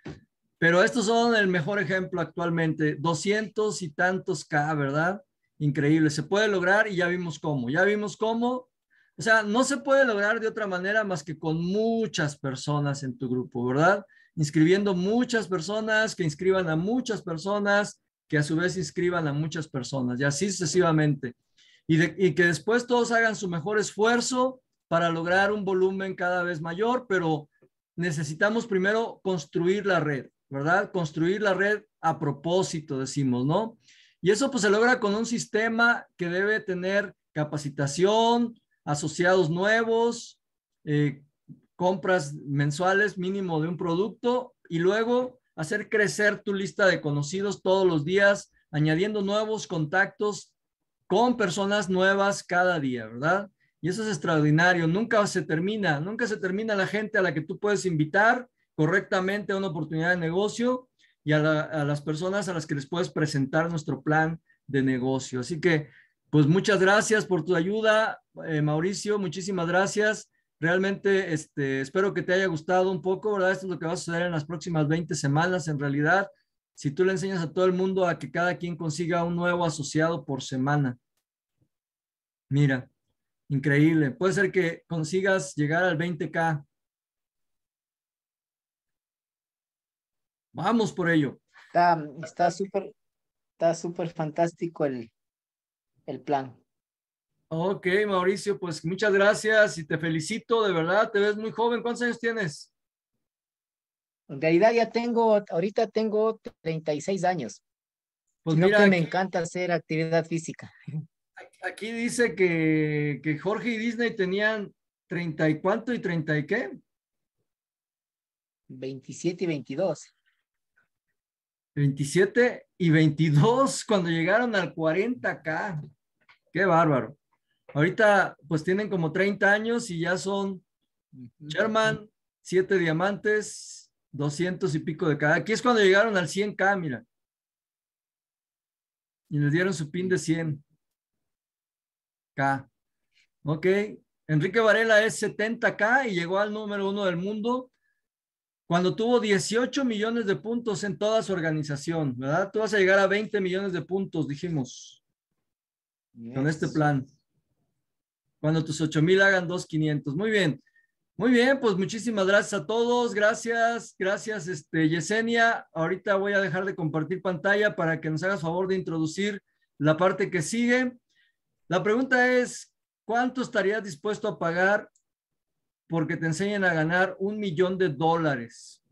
Pero estos son el mejor ejemplo actualmente. 200 y tantos K, ¿verdad? Increíble. Se puede lograr y ya vimos cómo. Ya vimos cómo. O sea, no se puede lograr de otra manera más que con muchas personas en tu grupo, ¿verdad? Inscribiendo muchas personas, que inscriban a muchas personas, que a su vez inscriban a muchas personas y así sucesivamente y, que después todos hagan su mejor esfuerzo para lograr un volumen cada vez mayor, pero necesitamos primero construir la red, ¿verdad? Construir la red a propósito, decimos, ¿no? Y eso pues se logra con un sistema que debe tener capacitación, asociados nuevos, eh, compras mensuales mínimo de un producto y luego hacer crecer tu lista de conocidos todos los días, añadiendo nuevos contactos con personas nuevas cada día, ¿verdad? Y eso es extraordinario, nunca se termina, nunca se termina la gente a la que tú puedes invitar correctamente a una oportunidad de negocio y a, las personas a las que les puedes presentar nuestro plan de negocio. Así que, pues muchas gracias por tu ayuda, eh, Mauricio, muchísimas gracias. Realmente este, espero que te haya gustado un poco, ¿verdad? Esto es lo que va a suceder en las próximas 20 semanas, en realidad si tú le enseñas a todo el mundo a que cada quien consiga un nuevo asociado por semana. Mira, increíble. Puede ser que consigas llegar al 20K. Vamos por ello. Está súper está súper fantástico el, el plan. Ok, Mauricio, pues muchas gracias y te felicito, de verdad, te ves muy joven. ¿Cuántos años tienes? En realidad ya tengo, ahorita tengo 36 años. Pues mira, que me encanta hacer actividad física. Aquí dice que, Jorge y Disney tenían 30 y cuánto y 30 y qué? 27 y 22. 27 y 22 cuando llegaron al 40K. Qué bárbaro. Ahorita pues tienen como 30 años y ya son Sherman, 7 diamantes, 200 y pico de cada. Aquí es cuando llegaron al 100K, mira. Y les dieron su pin de 100K. Ok. Enrique Varela es 70K y llegó al número uno del mundo cuando tuvo 18 millones de puntos en toda su organización, ¿verdad? Tú vas a llegar a 20 millones de puntos, dijimos, con este plan. Cuando tus 8,000 mil hagan 2,500. Muy bien. Muy bien, pues muchísimas gracias a todos. Gracias, gracias, este, Yesenia. Ahorita voy a dejar de compartir pantalla para que nos hagas favor de introducir la parte que sigue. La pregunta es, ¿cuánto estarías dispuesto a pagar porque te enseñen a ganar un millón de dólares?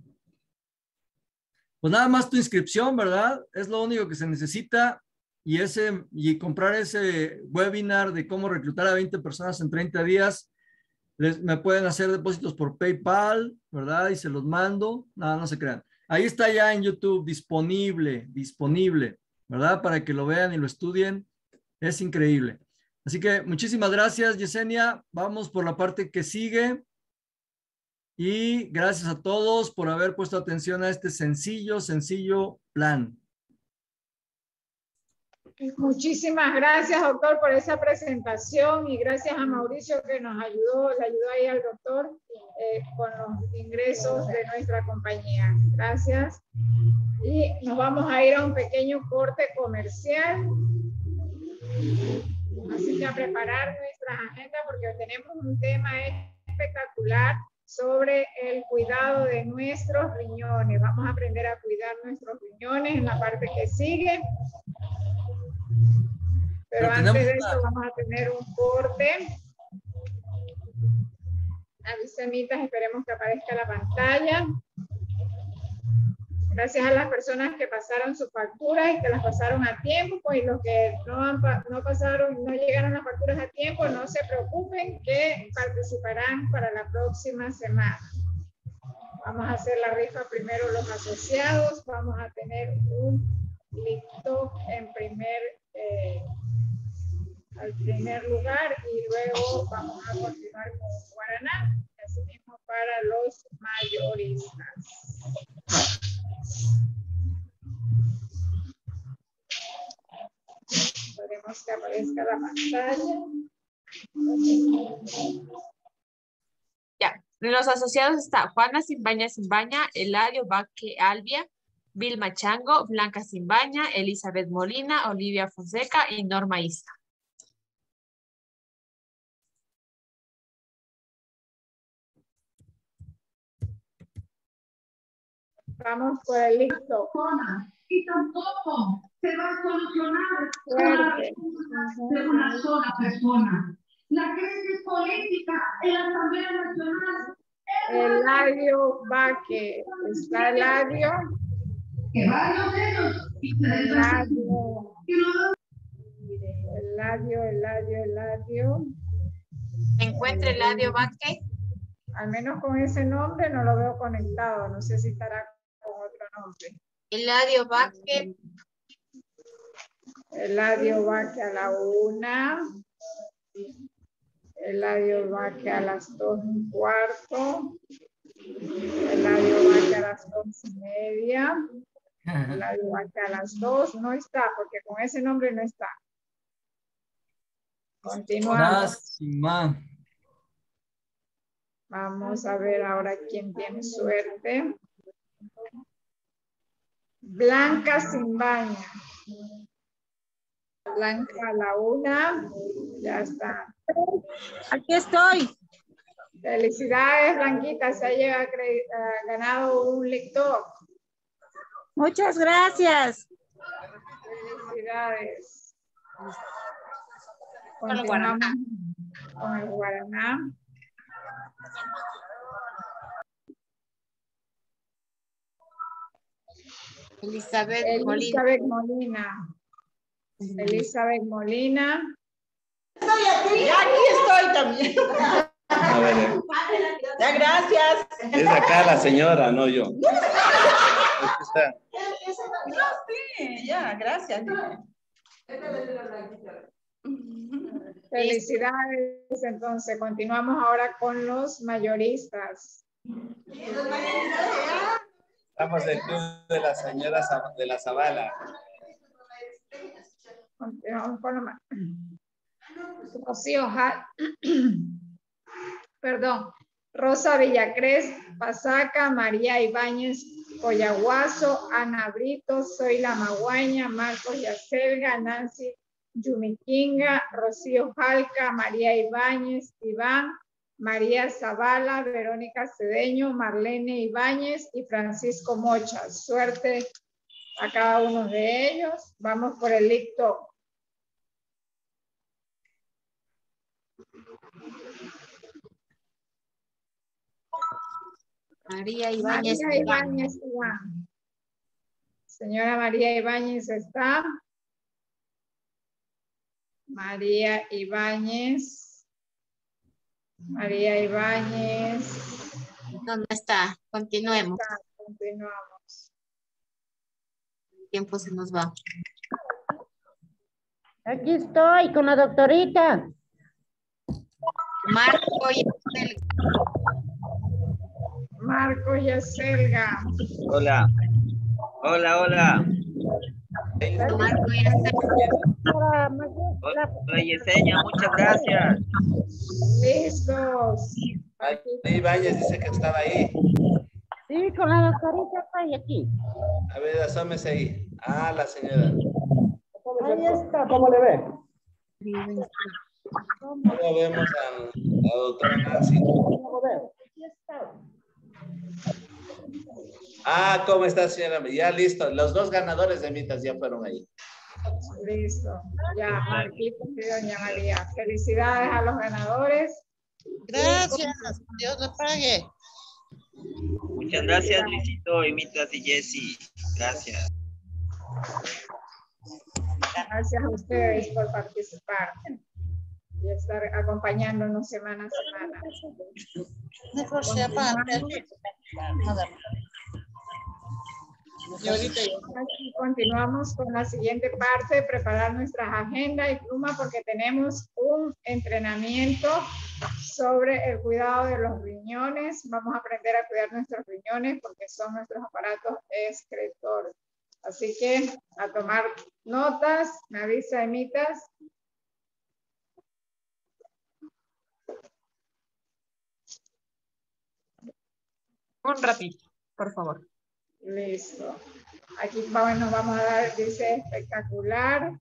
Pues nada más tu inscripción, ¿verdad? Es lo único que se necesita y, ese, y comprar ese webinar de cómo reclutar a 20 personas en 30 días me pueden hacer depósitos por PayPal, ¿verdad? Y se los mando. Nada, no, no se crean. Ahí está ya en YouTube disponible, disponible, ¿verdad? Para que lo vean y lo estudien. Es increíble. Así que muchísimas gracias, Yesenia. Vamos por la parte que sigue. Y gracias a todos por haber puesto atención a este sencillo, sencillo plan. Muchísimas gracias, doctor, por esa presentación y gracias a Mauricio que nos ayudó, le ayudó ahí al doctor eh, con los ingresos de nuestra compañía. Gracias. Y nos vamos a ir a un pequeño corte comercial. Así que a preparar nuestras agendas porque tenemos un tema espectacular sobre el cuidado de nuestros riñones. Vamos a aprender a cuidar nuestros riñones en la parte que sigue. Pero antes de eso vamos a tener un corte. semitas esperemos que aparezca la pantalla. Gracias a las personas que pasaron sus facturas y que las pasaron a tiempo, pues, y los que no, no pasaron, no llegaron las facturas a tiempo, no se preocupen que participarán para la próxima semana. Vamos a hacer la rifa primero los asociados, vamos a tener un listo en primer eh, al primer lugar y luego vamos a continuar con Guaraná, así mismo para los mayoristas. Podemos que aparezca la pantalla. Ya, los asociados está Juana Simbaña Simbaña, Eladio Baque Albia, Vilma Chango, Blanca Simbaña, Elizabeth Molina, Olivia Fonseca y Norma Isla Vamos por el listo. Y tampoco se va a solucionar de una sola persona. La crisis política en la Asamblea Nacional. El Eladio que Está Eladio. Que varios de ellos. Eladio. Eladio, Eladio, Eladio. ¿Se encuentra Eladio Vaque? Al menos con ese nombre no lo veo conectado. No sé si estará Eladio Vázquez. Eladio Vázquez a la una. Eladio Vázquez a las dos y cuarto. Eladio Vázquez a las dos y media. Eladio Vázquez a las dos. No está, porque con ese nombre no está. Continuamos. Vamos a ver ahora quién tiene suerte. Blanca sin baña. Blanca a la una. Ya está. Aquí estoy. Felicidades, Blanquita. Se ha ganado un lector. Muchas gracias. Felicidades. Con el Guaraná. Con el Guaraná. Elizabeth, Molina. Elizabeth Molina. Estoy aquí. aquí estoy también. Eh. gracias. Es acá la señora, no yo. No, sí, ya, gracias. Felicidades. Entonces, continuamos ahora con los mayoristas. Estamos del club de la señora de la Zavala. Rocío Perdón. Rosa Villacrés, Pasaca, María Ibáñez, Coyaguazo, Ana Brito, Soy La Maguaña, Marcos Yacelga, Nancy yumikinga Rocío Jalca, María Ibáñez, Iván, María Zavala, Verónica Cedeño, Marlene Ibáñez y Francisco Mocha. Suerte a cada uno de ellos. Vamos por el licto. María Ibáñez. Señora María Ibáñez está. María Ibáñez. María Ibáñez. ¿Dónde está. Continuemos. continuamos. El tiempo se nos va. Aquí estoy con la doctorita. Marco y Marco y Hola. Hola, hola. Hola Yesenia, muchas gracias. Listos. Ahí Valles dice que estaba ahí. Sí, con la doctorita está ahí aquí. A ver, asómese ahí. Ah, la señora. Ahí está. ¿Cómo le ve? ¿Cómo lo vemos a la doctora Nancy? ¿Cómo ve? Aquí está. Ah, ¿cómo está, señora? Ya listo. Los dos ganadores de mitas ya fueron ahí. Listo. Ya, aquí y doña María. Felicidades a los ganadores. Gracias. Dios los pague. Muchas gracias, Luisito, y Mitas y Jessy. Gracias. Gracias a ustedes por participar y estar acompañándonos semana a semana continuamos con la siguiente parte, preparar nuestras agendas y pluma porque tenemos un entrenamiento sobre el cuidado de los riñones. Vamos a aprender a cuidar nuestros riñones porque son nuestros aparatos excretores. Así que a tomar notas, me avisa Emitas. Un ratito, por favor. Listo. Aquí nos vamos a dar, dice, espectacular.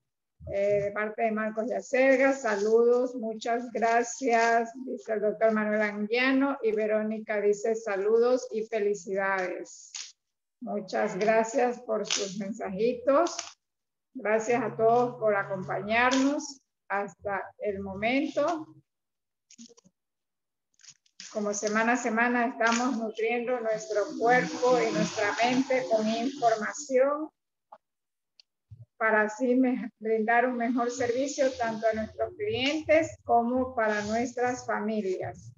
Eh, de parte de Marcos Yacerga, saludos, muchas gracias, dice el doctor Manuel Anguiano y Verónica dice saludos y felicidades. Muchas gracias por sus mensajitos. Gracias a todos por acompañarnos hasta el momento como semana a semana estamos nutriendo nuestro cuerpo y nuestra mente con información para así brindar un mejor servicio tanto a nuestros clientes como para nuestras familias.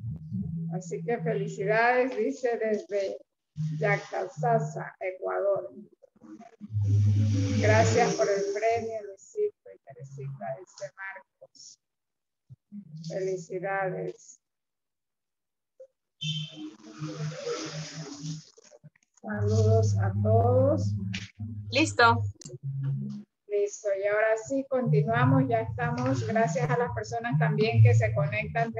Así que felicidades, dice desde Yacalzaza, Ecuador. Gracias por el premio, Luisito y Teresita, dice Marcos. Felicidades. Saludos a todos. Listo. Listo, y ahora sí continuamos, ya estamos, gracias a las personas también que se conectan.